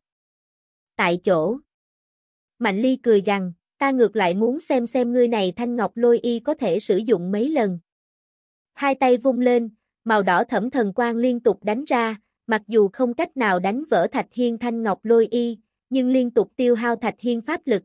Tại chỗ, Mạnh Ly cười gằn, ta ngược lại muốn xem xem ngươi này thanh ngọc lôi y có thể sử dụng mấy lần. Hai tay vung lên, màu đỏ thẫm thần quang liên tục đánh ra, mặc dù không cách nào đánh vỡ Thạch Hiên thanh ngọc lôi y, nhưng liên tục tiêu hao Thạch Hiên pháp lực,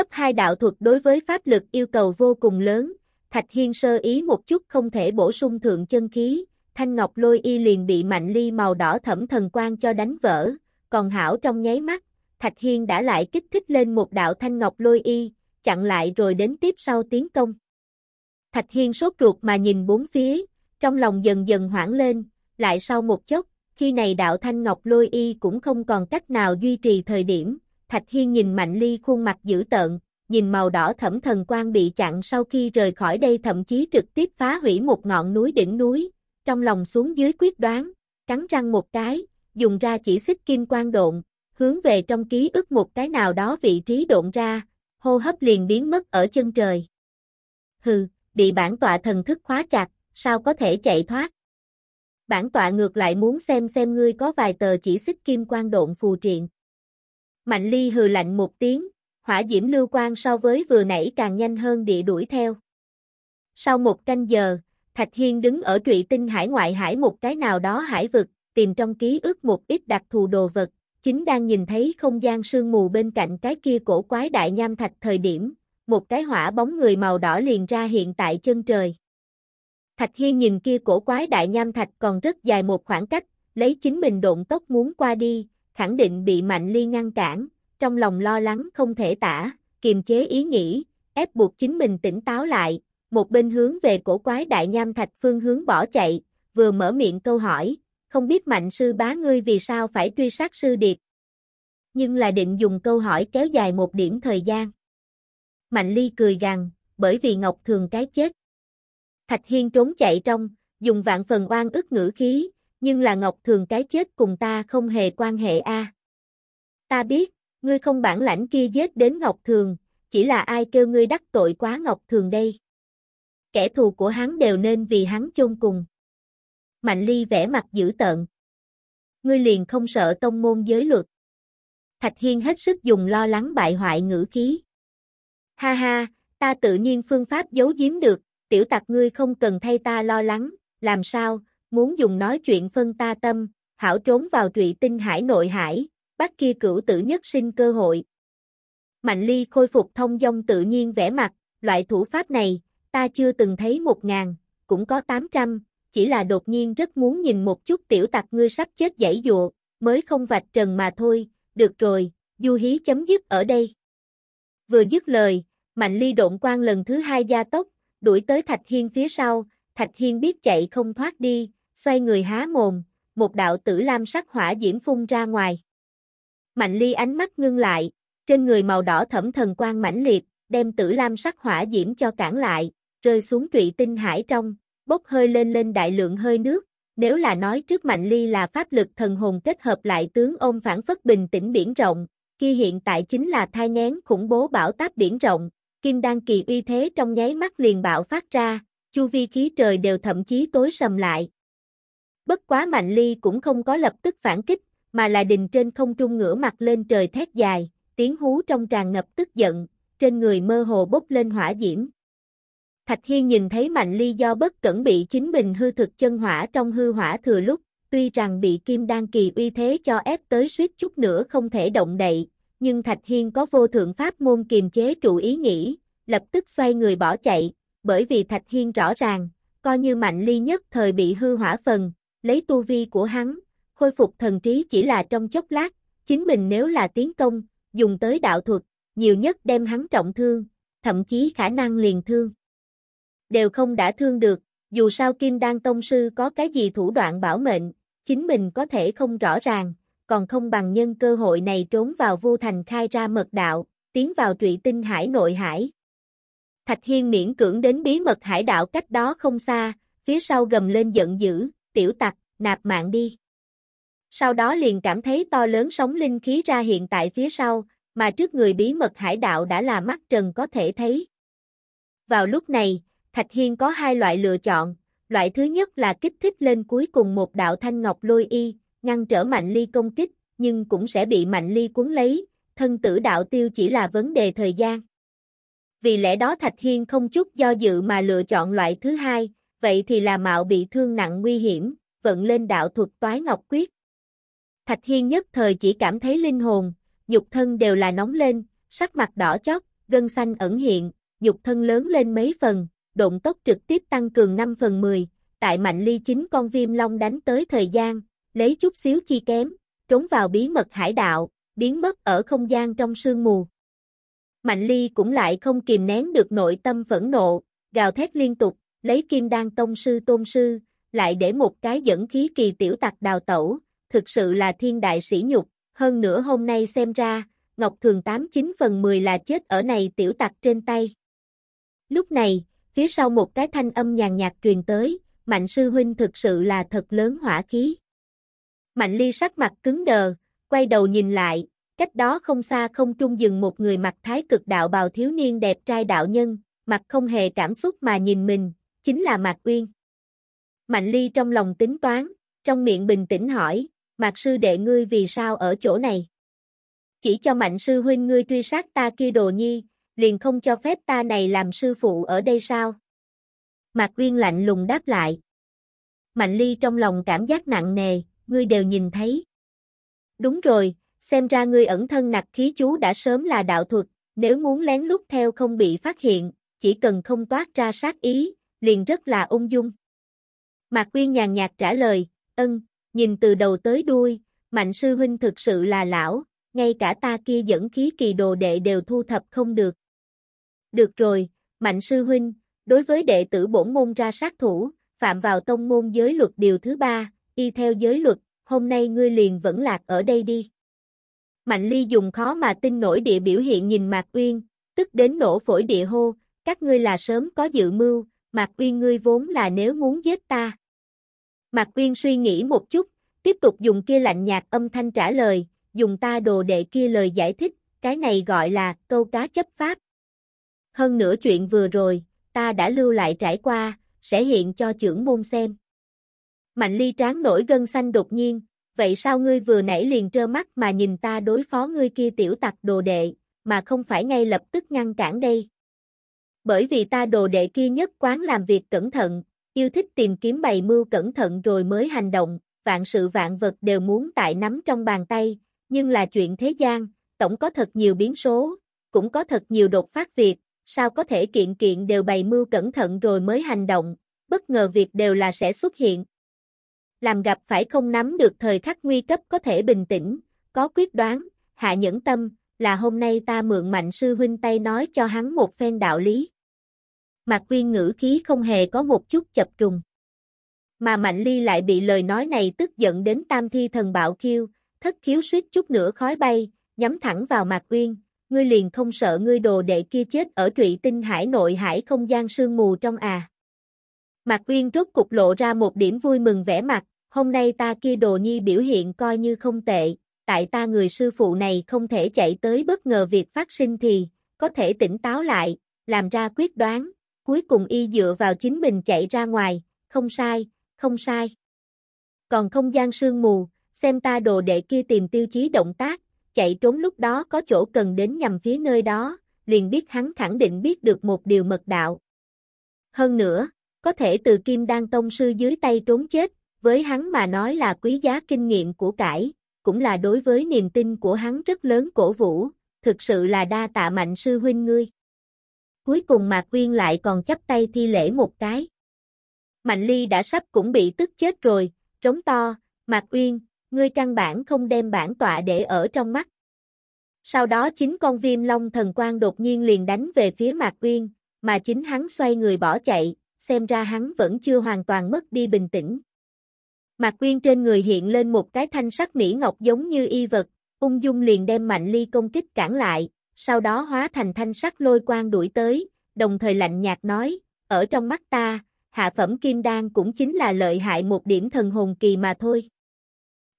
Cấp 2 đạo thuật đối với pháp lực yêu cầu vô cùng lớn, Thạch Hiên sơ ý một chút không thể bổ sung thượng chân khí, thanh ngọc lôi y liền bị mạnh ly màu đỏ thẩm thần quang cho đánh vỡ, còn hảo trong nháy mắt, Thạch Hiên đã lại kích thích lên một đạo thanh ngọc lôi y, chặn lại rồi đến tiếp sau tiến công. Thạch Hiên sốt ruột mà nhìn bốn phía, trong lòng dần dần hoảng lên, lại sau một chốc, khi này đạo thanh ngọc lôi y cũng không còn cách nào duy trì thời điểm, Thạch Hiên nhìn Mạnh Ly khuôn mặt dữ tợn, nhìn màu đỏ thẫm thần quan bị chặn sau khi rời khỏi đây thậm chí trực tiếp phá hủy một ngọn núi đỉnh núi, trong lòng xuống dưới quyết đoán, cắn răng một cái, dùng ra chỉ xích kim quan độn, hướng về trong ký ức một cái nào đó vị trí độn ra, hô hấp liền biến mất ở chân trời. Hừ, bị bản tọa thần thức khóa chặt, sao có thể chạy thoát? Bản tọa ngược lại muốn xem xem ngươi có vài tờ chỉ xích kim quan độn phù triện. Mạnh Ly hừ lạnh một tiếng, hỏa diễm lưu quang so với vừa nãy càng nhanh hơn địa đuổi theo. Sau một canh giờ, Thạch Hiên đứng ở trụy tinh hải ngoại hải một cái nào đó hải vực, tìm trong ký ức một ít đặc thù đồ vật, chính đang nhìn thấy không gian sương mù bên cạnh cái kia cổ quái đại nham thạch thời điểm, một cái hỏa bóng người màu đỏ liền ra hiện tại chân trời. Thạch Hiên nhìn kia cổ quái đại nham thạch còn rất dài một khoảng cách, lấy chính mình độn tốc muốn qua đi, khẳng định bị Mạnh Ly ngăn cản, trong lòng lo lắng không thể tả, kiềm chế ý nghĩ, ép buộc chính mình tỉnh táo lại, một bên hướng về cổ quái đại nham thạch phương hướng bỏ chạy, vừa mở miệng câu hỏi, không biết Mạnh sư bá ngươi vì sao phải truy sát sư điệt. Nhưng là định dùng câu hỏi kéo dài một điểm thời gian. Mạnh Ly cười gằn, bởi vì Ngọc thường cái chết. Thạch Hiên trốn chạy trong, dùng vạn phần oan ức ngữ khí, nhưng là Ngọc Thường cái chết cùng ta không hề quan hệ a. Ta biết, ngươi không bản lãnh kia giết đến Ngọc Thường, chỉ là ai kêu ngươi đắc tội quá Ngọc Thường đây. Kẻ thù của hắn đều nên vì hắn chôn cùng. Mạnh Ly vẻ mặt dữ tợn. Ngươi liền không sợ tông môn giới luật. Thạch Hiên hết sức dùng lo lắng bại hoại ngữ khí. Ha ha, ta tự nhiên phương pháp giấu giếm được, tiểu tặc ngươi không cần thay ta lo lắng, làm sao, muốn dùng nói chuyện phân ta tâm, hảo trốn vào trụy tinh hải nội hải, bắt kia cửu tử nhất sinh cơ hội. Mạnh ly khôi phục thông dong tự nhiên vẻ mặt, loại thủ pháp này, ta chưa từng thấy một ngàn, cũng có tám trăm, chỉ là đột nhiên rất muốn nhìn một chút tiểu tặc ngươi sắp chết dãy dụa, mới không vạch trần mà thôi, được rồi, du hí chấm dứt ở đây. Vừa dứt lời, Mạnh Ly độn quan lần thứ hai gia tốc, đuổi tới Thạch Hiên phía sau, Thạch Hiên biết chạy không thoát đi, xoay người há mồm, một đạo tử lam sắc hỏa diễm phun ra ngoài. Mạnh Ly ánh mắt ngưng lại, trên người màu đỏ thẫm thần quang mãnh liệt, đem tử lam sắc hỏa diễm cho cản lại, rơi xuống trụy tinh hải trong, bốc hơi lên lên đại lượng hơi nước, nếu là nói trước Mạnh Ly là pháp lực thần hồn kết hợp lại tướng ôm phản phất bình tĩnh biển rộng, kia hiện tại chính là thai ngén khủng bố bão táp biển rộng, kim đan kỳ uy thế trong nháy mắt liền bạo phát ra, chu vi khí trời đều thậm chí tối sầm lại, Bất quá Mạnh Ly cũng không có lập tức phản kích, mà là đình trên không trung ngửa mặt lên trời thét dài, tiếng hú trong tràn ngập tức giận, trên người mơ hồ bốc lên hỏa diễm. Thạch Hiên nhìn thấy Mạnh Ly do bất cẩn bị chính mình hư thực chân hỏa trong hư hỏa thừa lúc, tuy rằng bị Kim Đan kỳ uy thế cho ép tới suýt chút nữa không thể động đậy, nhưng Thạch Hiên có vô thượng pháp môn kiềm chế trụ ý nghĩ, lập tức xoay người bỏ chạy, bởi vì Thạch Hiên rõ ràng, coi như Mạnh Ly nhất thời bị hư hỏa phần, lấy tu vi của hắn, khôi phục thần trí chỉ là trong chốc lát, chính mình nếu là tiến công, dùng tới đạo thuật, nhiều nhất đem hắn trọng thương, thậm chí khả năng liền thương. Đều không đã thương được, dù sao Kim Đan Tông Sư có cái gì thủ đoạn bảo mệnh, chính mình có thể không rõ ràng, còn không bằng nhân cơ hội này trốn vào vô thành khai ra mật đạo, tiến vào trụy tinh hải nội hải. Thạch Hiên miễn cưỡng đến bí mật hải đạo cách đó không xa, phía sau gầm lên giận dữ, tiểu tặc, nạp mạng đi. Sau đó liền cảm thấy to lớn sóng linh khí ra hiện tại phía sau, mà trước người bí mật hải đạo đã là mắt trần có thể thấy. Vào lúc này, Thạch Hiên có hai loại lựa chọn, loại thứ nhất là kích thích lên cuối cùng một đạo thanh ngọc lôi y, ngăn trở mạnh ly công kích, nhưng cũng sẽ bị mạnh ly cuốn lấy, thân tử đạo tiêu chỉ là vấn đề thời gian. Vì lẽ đó Thạch Hiên không chút do dự mà lựa chọn loại thứ hai, vậy thì là mạo bị thương nặng nguy hiểm, vận lên đạo thuật toái ngọc quyết. Thạch Hiên nhất thời chỉ cảm thấy linh hồn, dục thân đều là nóng lên, sắc mặt đỏ chót, gân xanh ẩn hiện, dục thân lớn lên mấy phần, động tốc trực tiếp tăng cường 5 phần 10, tại mạnh ly chính con viêm long đánh tới thời gian, lấy chút xíu chi kém, trốn vào bí mật hải đạo, biến mất ở không gian trong sương mù. Mạnh ly cũng lại không kìm nén được nội tâm phẫn nộ, gào thét liên tục, lấy kim đan tông sư tôn sư, lại để một cái dẫn khí kỳ tiểu tặc đào tẩu, thực sự là thiên đại sĩ nhục, hơn nữa hôm nay xem ra, Ngọc Thường 89 phần 10 là chết ở này tiểu tặc trên tay. Lúc này, phía sau một cái thanh âm nhàn nhạt truyền tới, Mạnh sư huynh thực sự là thật lớn hỏa khí. Mạnh ly sắc mặt cứng đờ, quay đầu nhìn lại, cách đó không xa không trung dừng một người mặc thái cực đạo bào thiếu niên đẹp trai đạo nhân, mặt không hề cảm xúc mà nhìn mình, chính là Mạc Uyên. Mạnh Ly trong lòng tính toán, trong miệng bình tĩnh hỏi, Mạc sư đệ ngươi vì sao ở chỗ này? Chỉ cho Mạnh sư huynh ngươi truy sát ta kia đồ nhi, liền không cho phép ta này làm sư phụ ở đây sao? Mạc Uyên lạnh lùng đáp lại. Mạnh Ly trong lòng cảm giác nặng nề, ngươi đều nhìn thấy. Đúng rồi, xem ra ngươi ẩn thân nặc khí chú đã sớm là đạo thuật, nếu muốn lén lút theo không bị phát hiện, chỉ cần không toát ra sát ý, liền rất là ung dung. Mạc quyên nhàn nhạt trả lời, ân, nhìn từ đầu tới đuôi, Mạnh Sư Huynh thực sự là lão, ngay cả ta kia dẫn khí kỳ đồ đệ đều thu thập không được. Được rồi, Mạnh Sư Huynh, đối với đệ tử bổn môn ra sát thủ, phạm vào tông môn giới luật điều thứ ba, y theo giới luật, hôm nay ngươi liền vẫn lạc ở đây đi. Mạnh Ly dùng khó mà tin nổi địa biểu hiện nhìn Mạc Uyên, tức đến nổ phổi địa hô, các ngươi là sớm có dự mưu, Mạc Uyên ngươi vốn là nếu muốn giết ta. Mạc Uyên suy nghĩ một chút, tiếp tục dùng kia lạnh nhạt âm thanh trả lời, dùng ta đồ đệ kia lời giải thích, cái này gọi là câu cá chấp pháp. Hơn nữa chuyện vừa rồi, ta đã lưu lại trải qua, sẽ hiện cho trưởng môn xem. Mạnh ly tráng nổi gân xanh đột nhiên, vậy sao ngươi vừa nãy liền trơ mắt mà nhìn ta đối phó ngươi kia tiểu tặc đồ đệ, mà không phải ngay lập tức ngăn cản đây? bởi vì ta đồ đệ kia nhất quán làm việc cẩn thận, yêu thích tìm kiếm bày mưu cẩn thận rồi mới hành động, vạn sự vạn vật đều muốn tại nắm trong bàn tay, nhưng là chuyện thế gian, tổng có thật nhiều biến số, cũng có thật nhiều đột phát việc, sao có thể kiện kiện đều bày mưu cẩn thận rồi mới hành động, bất ngờ việc đều là sẽ xuất hiện. Làm gặp phải không nắm được thời khắc nguy cấp có thể bình tĩnh, có quyết đoán, hạ nhẫn tâm, là hôm nay ta mượn mạnh sư huynh tay nói cho hắn một phen đạo lý. Mạc Quyên ngữ khí không hề có một chút chập trùng. Mà Mạnh Ly lại bị lời nói này tức giận đến tam thi thần bạo khiêu, thất khiếu suýt chút nữa khói bay, nhắm thẳng vào Mạc quyên. ngươi liền không sợ ngươi đồ đệ kia chết ở trụy tinh hải nội hải không gian sương mù trong à. Mạc quyên rốt cục lộ ra một điểm vui mừng vẻ mặt, hôm nay ta kia đồ nhi biểu hiện coi như không tệ, tại ta người sư phụ này không thể chạy tới bất ngờ việc phát sinh thì, có thể tỉnh táo lại, làm ra quyết đoán, cuối cùng y dựa vào chính mình chạy ra ngoài, không sai, không sai. Còn không gian sương mù, xem ta đồ đệ kia tìm tiêu chí động tác, chạy trốn lúc đó có chỗ cần đến nhằm phía nơi đó, liền biết hắn khẳng định biết được một điều mật đạo. Hơn nữa, có thể từ Kim Đan Tông Sư dưới tay trốn chết, với hắn mà nói là quý giá kinh nghiệm của cải, cũng là đối với niềm tin của hắn rất lớn cổ vũ, thực sự là đa tạ mạnh sư huynh ngươi. Cuối cùng Mạc Quyên lại còn chấp tay thi lễ một cái. Mạnh Ly đã sắp cũng bị tức chết rồi, trống to, Mạc quyên ngươi căn bản không đem bản tọa để ở trong mắt. Sau đó chính con viêm long thần quang đột nhiên liền đánh về phía Mạc Uyên, mà chính hắn xoay người bỏ chạy, xem ra hắn vẫn chưa hoàn toàn mất đi bình tĩnh. Mạc Quyên trên người hiện lên một cái thanh sắc mỹ ngọc giống như y vật, ung dung liền đem Mạnh Ly công kích cản lại, sau đó hóa thành thanh sắc lôi quang đuổi tới, đồng thời lạnh nhạt nói, ở trong mắt ta, hạ phẩm kim đan cũng chính là lợi hại một điểm thần hồn kỳ mà thôi.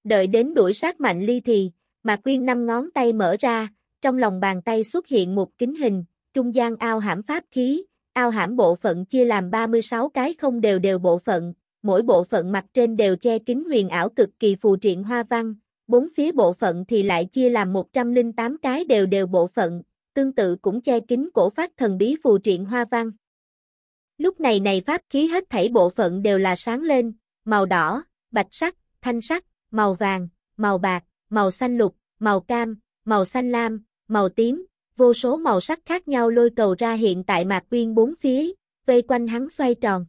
Đợi đến đuổi sát Mạnh Ly thì, Mạc Quyên năm ngón tay mở ra, trong lòng bàn tay xuất hiện một kính hình, trung gian ao hãm pháp khí, ao hãm bộ phận chia làm 36 cái không đều đều bộ phận, mỗi bộ phận mặt trên đều che kín huyền ảo cực kỳ phù triện hoa văn, bốn phía bộ phận thì lại chia làm 108 cái đều đều bộ phận, tương tự cũng che kín cổ phát thần bí phù triện hoa văn. Lúc này này pháp khí hết thảy bộ phận đều là sáng lên, màu đỏ, bạch sắc, thanh sắc, màu vàng, màu bạc, màu xanh lục, màu cam, màu xanh lam, màu tím, vô số màu sắc khác nhau lôi cầu ra hiện tại mạc quyên bốn phía, vây quanh hắn xoay tròn.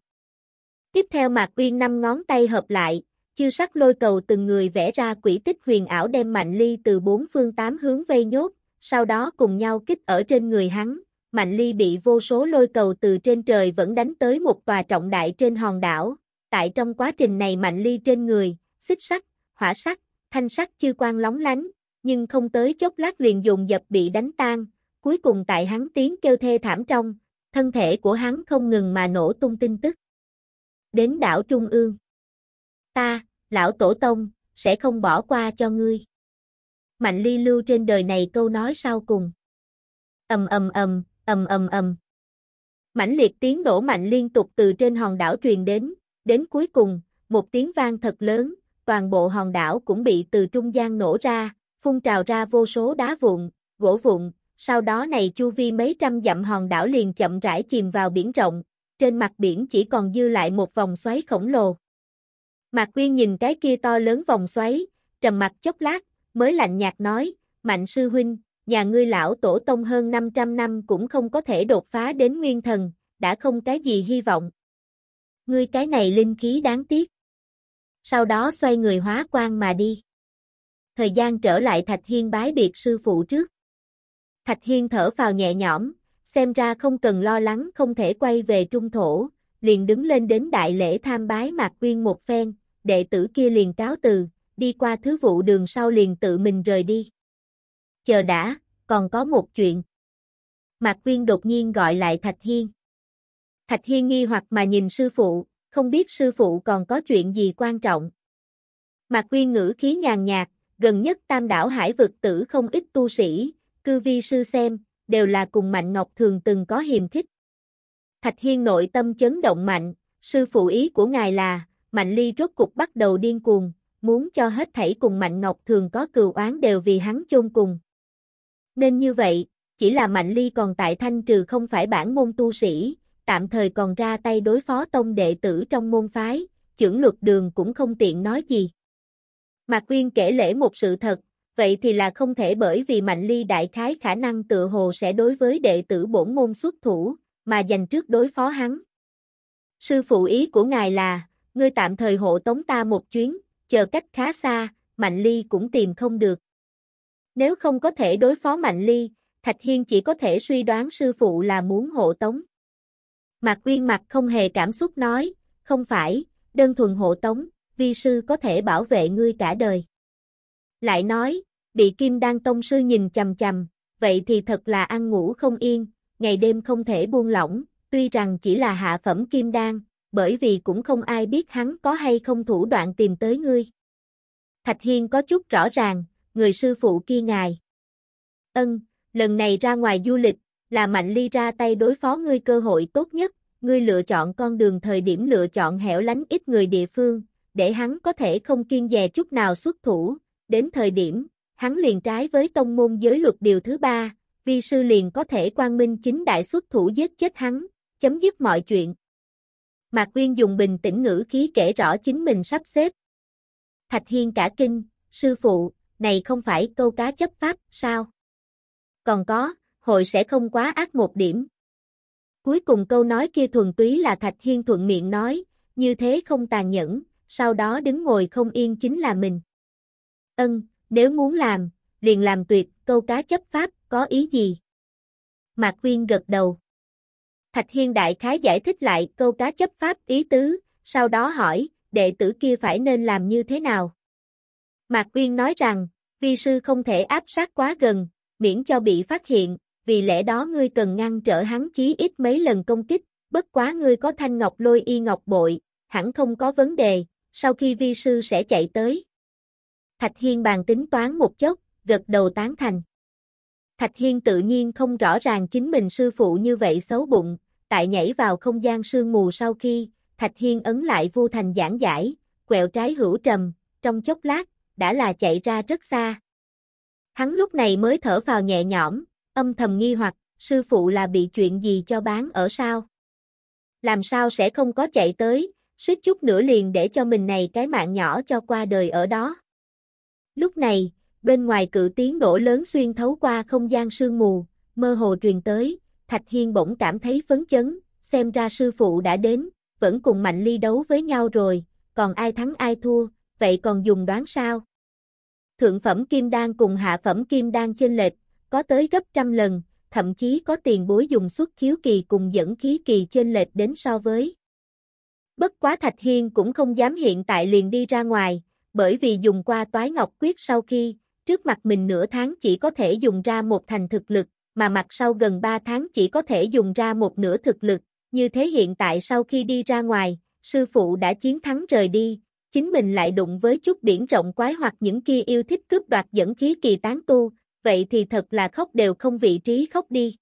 Tiếp theo Mạc Uyên năm ngón tay hợp lại, chư sắc lôi cầu từng người vẽ ra quỷ tích huyền ảo đem Mạnh Ly từ bốn phương tám hướng vây nhốt, sau đó cùng nhau kích ở trên người hắn. Mạnh Ly bị vô số lôi cầu từ trên trời vẫn đánh tới một tòa trọng đại trên hòn đảo. Tại trong quá trình này Mạnh Ly trên người, xích sắc, hỏa sắc, thanh sắc chư quan lóng lánh, nhưng không tới chốc lát liền dùng dập bị đánh tan. Cuối cùng tại hắn tiếng kêu thê thảm trong, thân thể của hắn không ngừng mà nổ tung tin tức đến đảo Trung ương. Ta, lão tổ tông, sẽ không bỏ qua cho ngươi. Mạnh ly lưu trên đời này câu nói sau cùng. ầm ầm ầm, ầm ầm ầm. Mãnh liệt tiếng nổ mạnh liên tục từ trên hòn đảo truyền đến, đến cuối cùng, một tiếng vang thật lớn, toàn bộ hòn đảo cũng bị từ trung gian nổ ra, phun trào ra vô số đá vụn, gỗ vụn, sau đó này chu vi mấy trăm dặm hòn đảo liền chậm rãi chìm vào biển rộng, trên mặt biển chỉ còn dư lại một vòng xoáy khổng lồ. Mạc Quyên nhìn cái kia to lớn vòng xoáy, trầm mặt chốc lát, mới lạnh nhạt nói, Mạnh sư huynh, nhà ngươi lão tổ tông hơn 500 năm cũng không có thể đột phá đến nguyên thần, đã không cái gì hy vọng. Ngươi cái này linh khí đáng tiếc. Sau đó xoay người hóa quan mà đi. Thời gian trở lại Thạch Hiên bái biệt sư phụ trước. Thạch Hiên thở vào nhẹ nhõm, xem ra không cần lo lắng không thể quay về trung thổ, liền đứng lên đến đại lễ tham bái Mạc Quyên một phen, đệ tử kia liền cáo từ, đi qua thứ vụ đường sau liền tự mình rời đi. Chờ đã, còn có một chuyện. Mạc Quyên đột nhiên gọi lại Thạch Hiên. Thạch Hiên nghi hoặc mà nhìn sư phụ, không biết sư phụ còn có chuyện gì quan trọng. Mạc Quyên ngữ khí nhàn nhạt, gần nhất tam đảo hải vực tử không ít tu sĩ, cư vi sư xem, đều là cùng Mạnh Ngọc thường từng có hiềm khích. Thạch Hiên nội tâm chấn động mạnh, sư phụ ý của ngài là, Mạnh Ly rốt cục bắt đầu điên cuồng, muốn cho hết thảy cùng Mạnh Ngọc thường có cừu oán đều vì hắn chôn cùng. Nên như vậy, chỉ là Mạnh Ly còn tại thanh trừ không phải bản môn tu sĩ, tạm thời còn ra tay đối phó tông đệ tử trong môn phái, trưởng luật đường cũng không tiện nói gì. Mạc Quyên kể lễ một sự thật, vậy thì là không thể bởi vì Mạnh Ly đại khái khả năng tự hồ sẽ đối với đệ tử bổn môn xuất thủ, mà dành trước đối phó hắn. Sư phụ ý của ngài là, ngươi tạm thời hộ tống ta một chuyến, chờ cách khá xa, Mạnh Ly cũng tìm không được. Nếu không có thể đối phó Mạnh Ly, Thạch Hiên chỉ có thể suy đoán sư phụ là muốn hộ tống. Mạc quyên mặt không hề cảm xúc nói, không phải, đơn thuần hộ tống, vi sư có thể bảo vệ ngươi cả đời. Lại nói, bị Kim Đan Tông Sư nhìn chầm chầm, vậy thì thật là ăn ngủ không yên, ngày đêm không thể buông lỏng, tuy rằng chỉ là hạ phẩm Kim Đan, bởi vì cũng không ai biết hắn có hay không thủ đoạn tìm tới ngươi. Thạch Hiên có chút rõ ràng, người sư phụ kia ngài. Ân, lần này ra ngoài du lịch, là Mạnh Ly ra tay đối phó ngươi cơ hội tốt nhất, ngươi lựa chọn con đường thời điểm lựa chọn hẻo lánh ít người địa phương, để hắn có thể không kiên dè chút nào xuất thủ, đến thời điểm, hắn liền trái với tông môn giới luật điều thứ ba, vi sư liền có thể quan minh chính đại xuất thủ giết chết hắn, chấm dứt mọi chuyện. Mạc Quyên dùng bình tĩnh ngữ khí kể rõ chính mình sắp xếp. Thạch Hiên cả kinh, sư phụ, này không phải câu cá chấp pháp, sao? Còn có, hội sẽ không quá ác một điểm. Cuối cùng câu nói kia thuần túy là Thạch Hiên thuận miệng nói, như thế không tàn nhẫn, sau đó đứng ngồi không yên chính là mình. Ân, nếu muốn làm, liền làm tuyệt, câu cá chấp pháp, có ý gì? Mạc Quyên gật đầu. Thạch Hiên Đại Khái giải thích lại câu cá chấp pháp ý tứ, sau đó hỏi, đệ tử kia phải nên làm như thế nào? Mạc Quyên nói rằng, vi sư không thể áp sát quá gần, miễn cho bị phát hiện, vì lẽ đó ngươi cần ngăn trở hắn chí ít mấy lần công kích, bất quá ngươi có thanh ngọc lôi y ngọc bội, hẳn không có vấn đề, sau khi vi sư sẽ chạy tới. Thạch Hiên bàn tính toán một chốc, gật đầu tán thành. Thạch Hiên tự nhiên không rõ ràng chính mình sư phụ như vậy xấu bụng, tại nhảy vào không gian sương mù sau khi, Thạch Hiên ấn lại vô thành giảng giải, quẹo trái hữu trầm, trong chốc lát, đã là chạy ra rất xa. Hắn lúc này mới thở vào nhẹ nhõm, âm thầm nghi hoặc, sư phụ là bị chuyện gì cho bán ở sao? Làm sao sẽ không có chạy tới, suýt chút nữa liền để cho mình này cái mạng nhỏ cho qua đời ở đó. Lúc này, bên ngoài cự tiếng nổ lớn xuyên thấu qua không gian sương mù, mơ hồ truyền tới, Thạch Hiên bỗng cảm thấy phấn chấn, xem ra sư phụ đã đến, vẫn cùng Mạnh Ly đấu với nhau rồi, còn ai thắng ai thua, vậy còn dùng đoán sao? Thượng phẩm kim đan cùng hạ phẩm kim đan trên lệch, có tới gấp trăm lần, thậm chí có tiền bối dùng xuất khiếu kỳ cùng dẫn khí kỳ trên lệch đến so với. Bất quá Thạch Hiên cũng không dám hiện tại liền đi ra ngoài, bởi vì dùng qua toái ngọc quyết sau khi, trước mặt mình nửa tháng chỉ có thể dùng ra một thành thực lực, mà mặt sau gần 3 tháng chỉ có thể dùng ra một nửa thực lực, như thế hiện tại sau khi đi ra ngoài, sư phụ đã chiến thắng rời đi, chính mình lại đụng với chút biển rộng quái hoặc những kia yêu thích cướp đoạt dẫn khí kỳ tán tu, vậy thì thật là khóc đều không vị trí khóc đi.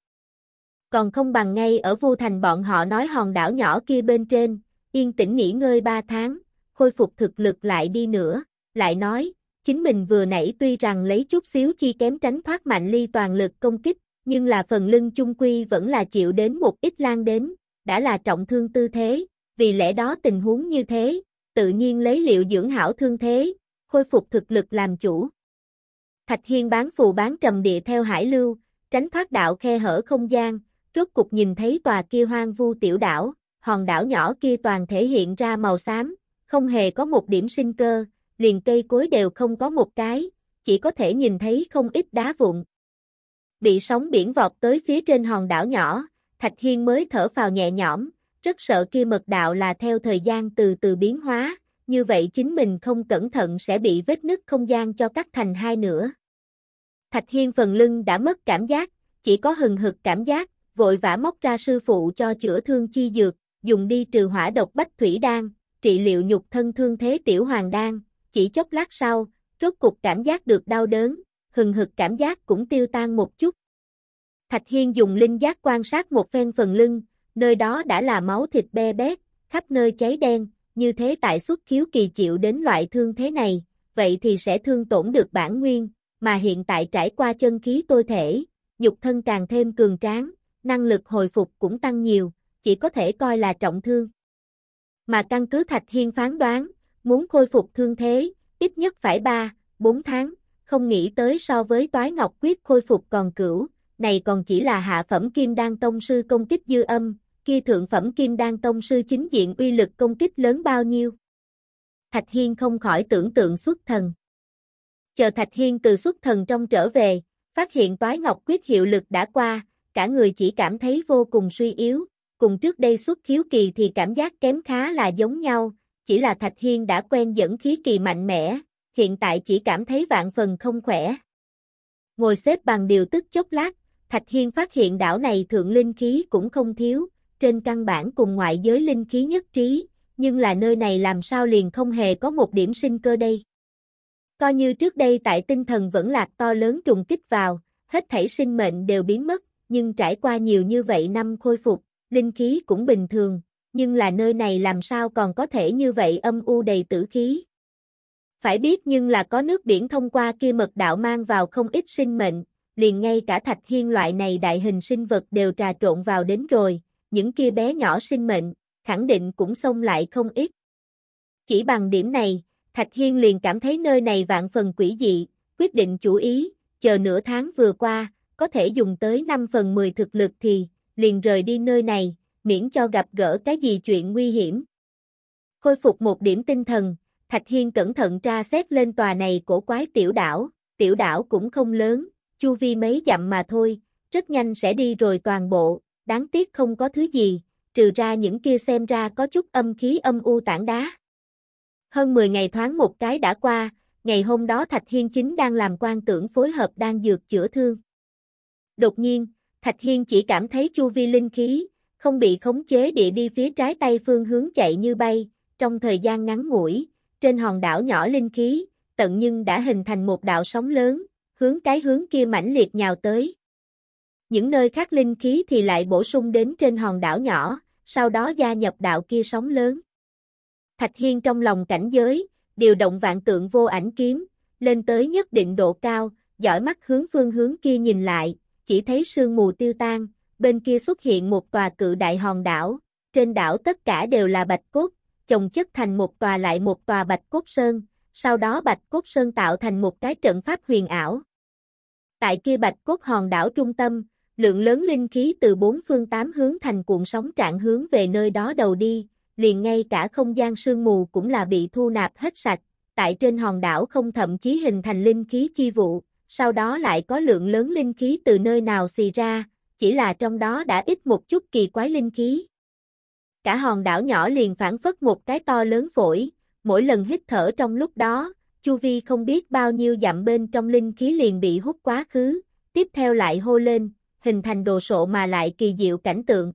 Còn không bằng ngay ở vô thành bọn họ nói hòn đảo nhỏ kia bên trên, yên tĩnh nghỉ ngơi 3 tháng, khôi phục thực lực lại đi nữa, lại nói, chính mình vừa nãy tuy rằng lấy chút xíu chi kém tránh thoát mạnh ly toàn lực công kích, nhưng là phần lưng chung quy vẫn là chịu đến một ít lan đến, đã là trọng thương tư thế, vì lẽ đó tình huống như thế, tự nhiên lấy liệu dưỡng hảo thương thế, khôi phục thực lực làm chủ. Thạch Hiên bán phù bán trầm địa theo hải lưu, tránh thoát đạo khe hở không gian, rốt cục nhìn thấy tòa kia hoang vu tiểu đảo, hòn đảo nhỏ kia toàn thể hiện ra màu xám, không hề có một điểm sinh cơ, liền cây cối đều không có một cái, chỉ có thể nhìn thấy không ít đá vụn. Bị sóng biển vọt tới phía trên hòn đảo nhỏ, Thạch Hiên mới thở vào nhẹ nhõm, rất sợ kia mật đạo là theo thời gian từ từ biến hóa, như vậy chính mình không cẩn thận sẽ bị vết nứt không gian cho cắt thành hai nửa. Thạch Hiên phần lưng đã mất cảm giác, chỉ có hừng hực cảm giác, vội vã móc ra sư phụ cho chữa thương chi dược, dùng đi trừ hỏa độc bách thủy đan, trị liệu nhục thân thương thế tiểu hoàng đan, chỉ chốc lát sau, rốt cục cảm giác được đau đớn, hừng hực cảm giác cũng tiêu tan một chút. Thạch Hiên dùng linh giác quan sát một phen phần lưng, nơi đó đã là máu thịt be bét, khắp nơi cháy đen, như thế tại xuất khiếu kỳ chịu đến loại thương thế này, vậy thì sẽ thương tổn được bản nguyên, mà hiện tại trải qua chân khí tôi thể, nhục thân càng thêm cường tráng, năng lực hồi phục cũng tăng nhiều, chỉ có thể coi là trọng thương mà căn cứ Thạch Hiên phán đoán, muốn khôi phục thương thế, ít nhất phải 3, 4 tháng, không nghĩ tới so với Toái Ngọc Quyết khôi phục còn cửu, này còn chỉ là hạ phẩm Kim Đan Tông Sư công kích dư âm, kia thượng phẩm Kim Đan Tông Sư chính diện uy lực công kích lớn bao nhiêu. Thạch Hiên không khỏi tưởng tượng xuất thần. Chờ Thạch Hiên từ xuất thần trong trở về, phát hiện Toái Ngọc Quyết hiệu lực đã qua, cả người chỉ cảm thấy vô cùng suy yếu, cùng trước đây xuất khiếu kỳ thì cảm giác kém khá là giống nhau, chỉ là Thạch Hiên đã quen dẫn khí kỳ mạnh mẽ, hiện tại chỉ cảm thấy vạn phần không khỏe. Ngồi xếp bằng điều tức chốc lát, Thạch Hiên phát hiện đảo này thượng linh khí cũng không thiếu, trên căn bản cùng ngoại giới linh khí nhất trí, nhưng là nơi này làm sao liền không hề có một điểm sinh cơ đây. Coi như trước đây tại tinh thần vẫn lạc to lớn trùng kích vào, hết thảy sinh mệnh đều biến mất, nhưng trải qua nhiều như vậy năm khôi phục, linh khí cũng bình thường, nhưng là nơi này làm sao còn có thể như vậy âm u đầy tử khí. Phải biết nhưng là có nước biển thông qua kia mật đạo mang vào không ít sinh mệnh, liền ngay cả thạch hiên loại này đại hình sinh vật đều trà trộn vào đến rồi, những kia bé nhỏ sinh mệnh, khẳng định cũng xông lại không ít. Chỉ bằng điểm này, Thạch Hiên liền cảm thấy nơi này vạn phần quỷ dị, quyết định chủ ý, chờ nửa tháng vừa qua, có thể dùng tới 5 phần 10 thực lực thì, liền rời đi nơi này, miễn cho gặp gỡ cái gì chuyện nguy hiểm. Khôi phục một điểm tinh thần, Thạch Hiên cẩn thận tra xét lên tòa này cổ quái tiểu đảo, tiểu đảo cũng không lớn, chu vi mấy dặm mà thôi, rất nhanh sẽ đi rồi toàn bộ, đáng tiếc không có thứ gì, trừ ra những kia xem ra có chút âm khí âm u tảng đá. Hơn 10 ngày thoáng một cái đã qua, ngày hôm đó Thạch Hiên chính đang làm quan tưởng phối hợp đang dược chữa thương. Đột nhiên, Thạch Hiên chỉ cảm thấy chu vi linh khí, không bị khống chế địa đi phía trái tay phương hướng chạy như bay, trong thời gian ngắn ngủi, trên hòn đảo nhỏ linh khí, tận nhưng đã hình thành một đạo sóng lớn, hướng cái hướng kia mãnh liệt nhào tới. Những nơi khác linh khí thì lại bổ sung đến trên hòn đảo nhỏ, sau đó gia nhập đạo kia sóng lớn. Thạch Hiên trong lòng cảnh giới, điều động vạn tượng vô ảnh kiếm, lên tới nhất định độ cao, dõi mắt hướng phương hướng kia nhìn lại, chỉ thấy sương mù tiêu tan, bên kia xuất hiện một tòa cự đại hòn đảo, trên đảo tất cả đều là bạch cốt, chồng chất thành một tòa lại một tòa bạch cốt sơn, sau đó bạch cốt sơn tạo thành một cái trận pháp huyền ảo. Tại kia bạch cốt hòn đảo trung tâm, lượng lớn linh khí từ bốn phương tám hướng thành cuộn sóng trạng hướng về nơi đó đầu đi, liền ngay cả không gian sương mù cũng là bị thu nạp hết sạch, tại trên hòn đảo không thậm chí hình thành linh khí chi vụ sau đó lại có lượng lớn linh khí từ nơi nào xì ra, chỉ là trong đó đã ít một chút kỳ quái linh khí. Cả hòn đảo nhỏ liền phản phất một cái to lớn phổi, mỗi lần hít thở trong lúc đó, chu vi không biết bao nhiêu dặm bên trong linh khí liền bị hút quá khứ, tiếp theo lại hô lên, hình thành đồ sộ mà lại kỳ diệu cảnh tượng.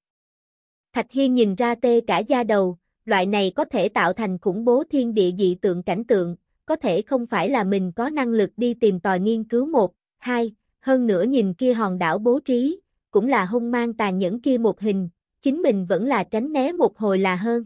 Thạch Hiên nhìn ra tê cả da đầu, loại này có thể tạo thành khủng bố thiên địa dị tượng cảnh tượng, có thể không phải là mình có năng lực đi tìm tòi nghiên cứu một, hai, hơn nữa nhìn kia hòn đảo bố trí, cũng là hung mang tàn nhẫn kia một hình, chính mình vẫn là tránh né một hồi là hơn.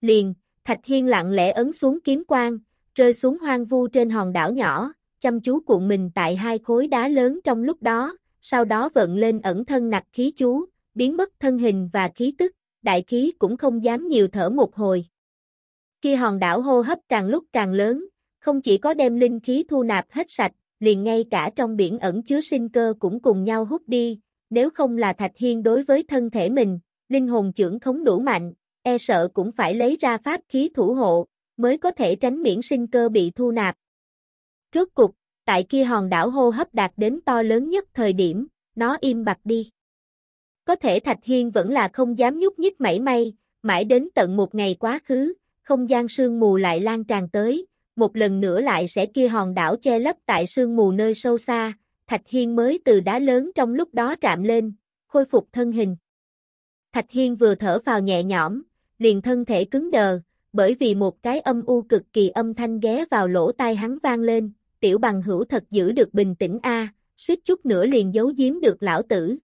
Liền, Thạch Hiên lặng lẽ ấn xuống kiếm quang, rơi xuống hoang vu trên hòn đảo nhỏ, chăm chú cuộn mình tại hai khối đá lớn trong lúc đó, sau đó vận lên ẩn thân nặc khí chú, biến mất thân hình và khí tức, đại khí cũng không dám nhiều thở một hồi. Kia hòn đảo hô hấp càng lúc càng lớn, không chỉ có đem linh khí thu nạp hết sạch, liền ngay cả trong biển ẩn chứa sinh cơ cũng cùng nhau hút đi, nếu không là Thạch Hiên đối với thân thể mình, linh hồn trưởng khống đủ mạnh, e sợ cũng phải lấy ra pháp khí thủ hộ, mới có thể tránh miễn sinh cơ bị thu nạp. Rốt cục, tại kia hòn đảo hô hấp đạt đến to lớn nhất thời điểm, nó im bặt đi. Có thể Thạch Hiên vẫn là không dám nhúc nhích mảy may, mãi đến tận một ngày quá khứ, không gian sương mù lại lan tràn tới, một lần nữa lại sẽ kia hòn đảo che lấp tại sương mù nơi sâu xa, Thạch Hiên mới từ đá lớn trong lúc đó trạm lên, khôi phục thân hình. Thạch Hiên vừa thở vào nhẹ nhõm, liền thân thể cứng đờ, bởi vì một cái âm u cực kỳ âm thanh ghé vào lỗ tai hắn vang lên, tiểu bằng hữu thật giữ được bình tĩnh a, suýt chút nữa liền giấu giếm được lão tử.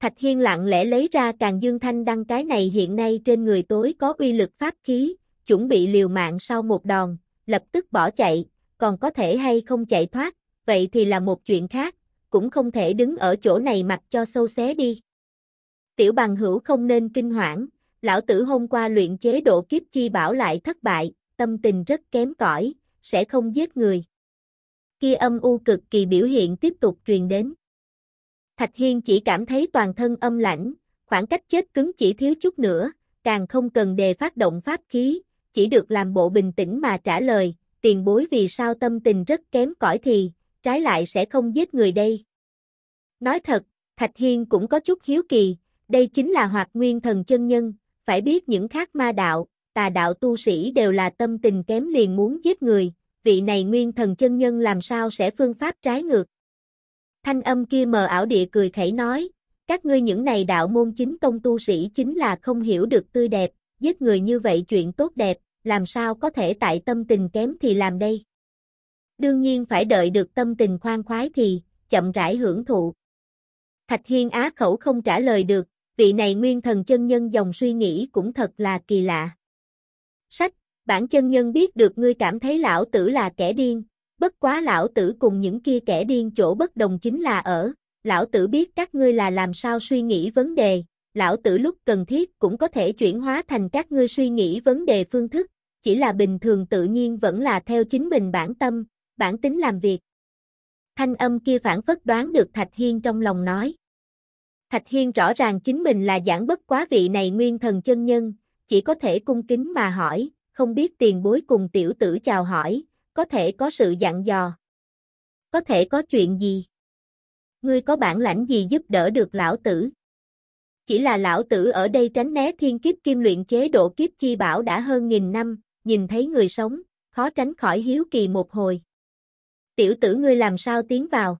Thạch Hiên lặng lẽ lấy ra càng dương thanh đăng cái này hiện nay trên người tối có uy lực pháp khí, chuẩn bị liều mạng sau một đòn, lập tức bỏ chạy, còn có thể hay không chạy thoát, vậy thì là một chuyện khác, cũng không thể đứng ở chỗ này mặc cho sâu xé đi. Tiểu bằng hữu không nên kinh hoảng, lão tử hôm qua luyện chế độ kiếp chi bảo lại thất bại, tâm tình rất kém cỏi, sẽ không giết người. Kia âm u cực kỳ biểu hiện tiếp tục truyền đến. Thạch Hiên chỉ cảm thấy toàn thân âm lãnh, khoảng cách chết cứng chỉ thiếu chút nữa, càng không cần đề phát động pháp khí, chỉ được làm bộ bình tĩnh mà trả lời, tiền bối vì sao tâm tình rất kém cỏi thì, trái lại sẽ không giết người đây. Nói thật, Thạch Hiên cũng có chút hiếu kỳ, đây chính là hoạt nguyên thần chân nhân, phải biết những khác ma đạo, tà đạo tu sĩ đều là tâm tình kém liền muốn giết người, vị này nguyên thần chân nhân làm sao sẽ phương pháp trái ngược. Thanh âm kia mờ ảo địa cười khẩy nói, các ngươi những này đạo môn chính công tu sĩ chính là không hiểu được tươi đẹp, giết người như vậy chuyện tốt đẹp, làm sao có thể tại tâm tình kém thì làm đây. Đương nhiên phải đợi được tâm tình khoan khoái thì, chậm rãi hưởng thụ. Thạch Hiên á khẩu không trả lời được, vị này nguyên thần chân nhân dòng suy nghĩ cũng thật là kỳ lạ. Sách, bản chân nhân biết được ngươi cảm thấy lão tử là kẻ điên, bất quá lão tử cùng những kia kẻ điên chỗ bất đồng chính là ở, lão tử biết các ngươi là làm sao suy nghĩ vấn đề, lão tử lúc cần thiết cũng có thể chuyển hóa thành các ngươi suy nghĩ vấn đề phương thức, chỉ là bình thường tự nhiên vẫn là theo chính mình bản tâm, bản tính làm việc. Thanh âm kia phản phất đoán được Thạch Hiên trong lòng nói. Thạch Hiên rõ ràng chính mình là giảng bất quá vị này nguyên thần chân nhân, chỉ có thể cung kính mà hỏi, không biết tiền bối cùng tiểu tử chào hỏi, có thể có sự dặn dò. Có thể có chuyện gì? Ngươi có bản lãnh gì giúp đỡ được lão tử? Chỉ là lão tử ở đây tránh né thiên kiếp kim luyện chế độ kiếp chi bảo đã hơn nghìn năm, nhìn thấy người sống, khó tránh khỏi hiếu kỳ một hồi. Tiểu tử ngươi làm sao tiến vào?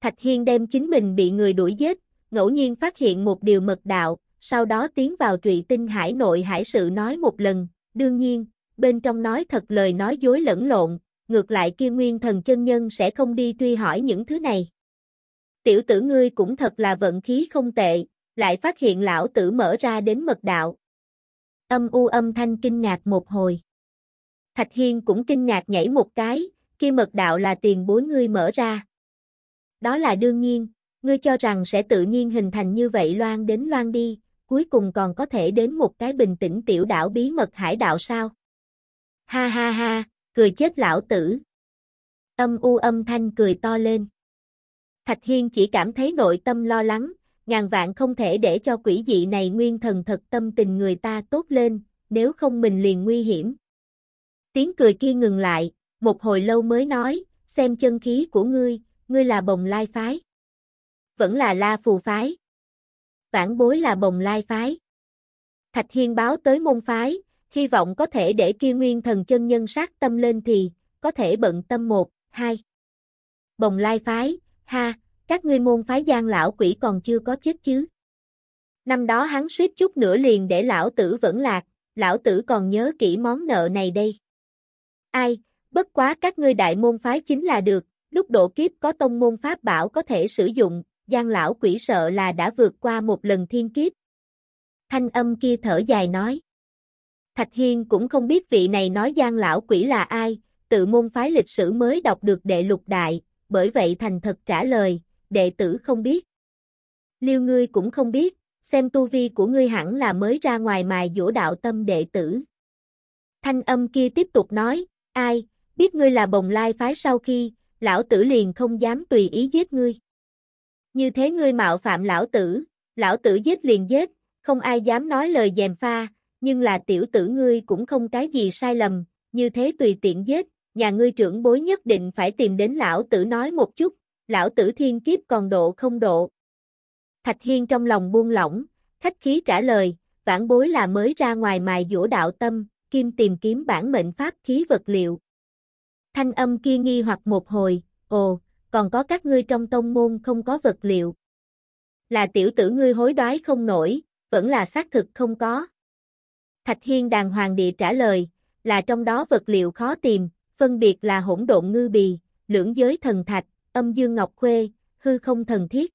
Thạch Hiên đem chính mình bị người đuổi giết, ngẫu nhiên phát hiện một điều mật đạo, sau đó tiến vào trụy tinh hải nội hải sự nói một lần, đương nhiên, bên trong nói thật lời nói dối lẫn lộn, ngược lại kia nguyên thần chân nhân sẽ không đi truy hỏi những thứ này. Tiểu tử ngươi cũng thật là vận khí không tệ, lại phát hiện lão tử mở ra đến mật đạo. Âm u âm thanh kinh ngạc một hồi. Thạch Hiên cũng kinh ngạc nhảy một cái, kia mật đạo là tiền bối ngươi mở ra. Đó là đương nhiên, ngươi cho rằng sẽ tự nhiên hình thành như vậy loan đến loan đi, cuối cùng còn có thể đến một cái bình tĩnh tiểu đảo bí mật hải đạo sao? Ha ha ha, cười chết lão tử. Âm u âm thanh cười to lên. Thạch Hiên chỉ cảm thấy nội tâm lo lắng, ngàn vạn không thể để cho quỷ dị này nguyên thần thật tâm tình người ta tốt lên, nếu không mình liền nguy hiểm. Tiếng cười kia ngừng lại, một hồi lâu mới nói, xem chân khí của ngươi, ngươi là bồng lai phái. Vẫn là la phù phái. Vãn bối là bồng lai phái. Thạch Hiên báo tới môn phái, hy vọng có thể để kia nguyên thần chân nhân sát tâm lên thì, có thể bận tâm một, hai. Bồng lai phái, ha, các ngươi môn phái gian lão quỷ còn chưa có chết chứ. Năm đó hắn suýt chút nữa liền để lão tử vẫn lạc, lão tử còn nhớ kỹ món nợ này đây. Ai, bất quá các ngươi đại môn phái chính là được, lúc độ kiếp có tông môn pháp bảo có thể sử dụng, gian lão quỷ sợ là đã vượt qua một lần thiên kiếp. Thanh âm kia thở dài nói. Thạch Hiên cũng không biết vị này nói gian lão quỷ là ai, tự môn phái lịch sử mới đọc được đệ lục đại, bởi vậy thành thật trả lời, đệ tử không biết. Liêu ngươi cũng không biết, xem tu vi của ngươi hẳn là mới ra ngoài mài dỗ đạo tâm đệ tử. Thanh âm kia tiếp tục nói, ai, biết ngươi là bồng lai phái sau khi, lão tử liền không dám tùy ý giết ngươi. Như thế ngươi mạo phạm lão tử, lão tử giết liền giết, không ai dám nói lời dèm pha, nhưng là tiểu tử ngươi cũng không cái gì sai lầm, như thế tùy tiện giết, nhà ngươi trưởng bối nhất định phải tìm đến lão tử nói một chút, lão tử thiên kiếp còn độ không độ. Thạch Hiên trong lòng buông lỏng, khách khí trả lời, vãn bối là mới ra ngoài mài dũa đạo tâm, kim tìm kiếm bản mệnh pháp khí vật liệu. Thanh âm kia nghi hoặc một hồi, ồ, còn có các ngươi trong tông môn không có vật liệu. Là tiểu tử ngươi hối đoái không nổi, vẫn là xác thực không có. Thạch Hiên đàng hoàng địa trả lời, là trong đó vật liệu khó tìm, phân biệt là hỗn độn ngư bì, lưỡng giới thần thạch, âm dương ngọc khuê, hư không thần thiết.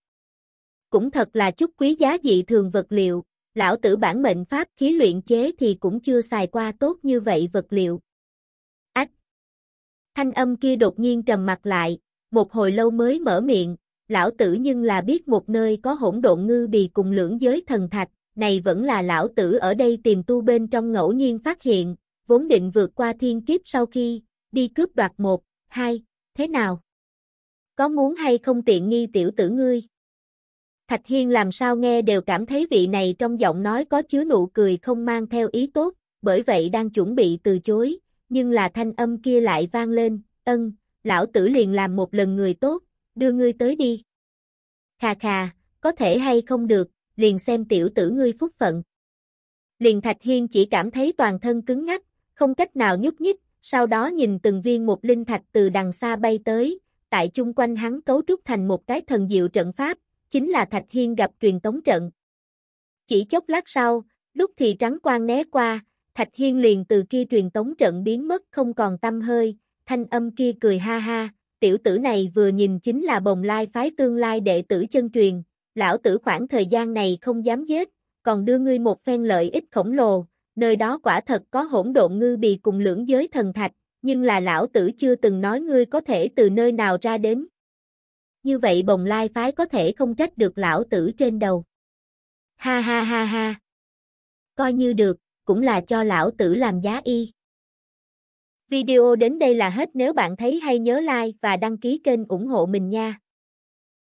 Cũng thật là chút quý giá dị thường vật liệu, lão tử bản mệnh pháp khí luyện chế thì cũng chưa xài qua tốt như vậy vật liệu. Ách! Thanh âm kia đột nhiên trầm mặt lại, một hồi lâu mới mở miệng, lão tử nhưng là biết một nơi có hỗn độn ngư bì cùng lưỡng giới thần thạch, này vẫn là lão tử ở đây tìm tu bên trong ngẫu nhiên phát hiện, vốn định vượt qua thiên kiếp sau khi, đi cướp đoạt một, hai, thế nào? Có muốn hay không tiện nghi tiểu tử ngươi? Thạch Hiên làm sao nghe đều cảm thấy vị này trong giọng nói có chứa nụ cười không mang theo ý tốt, bởi vậy đang chuẩn bị từ chối, nhưng là thanh âm kia lại vang lên, ân, lão tử liền làm một lần người tốt, đưa ngươi tới đi. Khà khà, có thể hay không được, liền xem tiểu tử ngươi phúc phận. Liền Thạch Hiên chỉ cảm thấy toàn thân cứng ngắc, không cách nào nhúc nhích, sau đó nhìn từng viên một linh thạch từ đằng xa bay tới, tại chung quanh hắn cấu trúc thành một cái thần diệu trận pháp, chính là Thạch Hiên gặp truyền tống trận. Chỉ chốc lát sau, lúc thì trắng quang né qua, Thạch Hiên liền từ kia truyền tống trận biến mất không còn tâm hơi, thanh âm kia cười ha ha, tiểu tử này vừa nhìn chính là bồng lai phái tương lai đệ tử chân truyền, lão tử khoảng thời gian này không dám giết, còn đưa ngươi một phen lợi ích khổng lồ, nơi đó quả thật có hỗn độn ngư bì cùng lưỡng giới thần thạch, nhưng là lão tử chưa từng nói ngươi có thể từ nơi nào ra đến. Như vậy bồng lai phái có thể không trách được lão tử trên đầu. Ha ha ha ha. Coi như được, cũng là cho lão tử làm giá y. Video đến đây là hết nếu bạn thấy hay nhớ like và đăng ký kênh ủng hộ mình nha.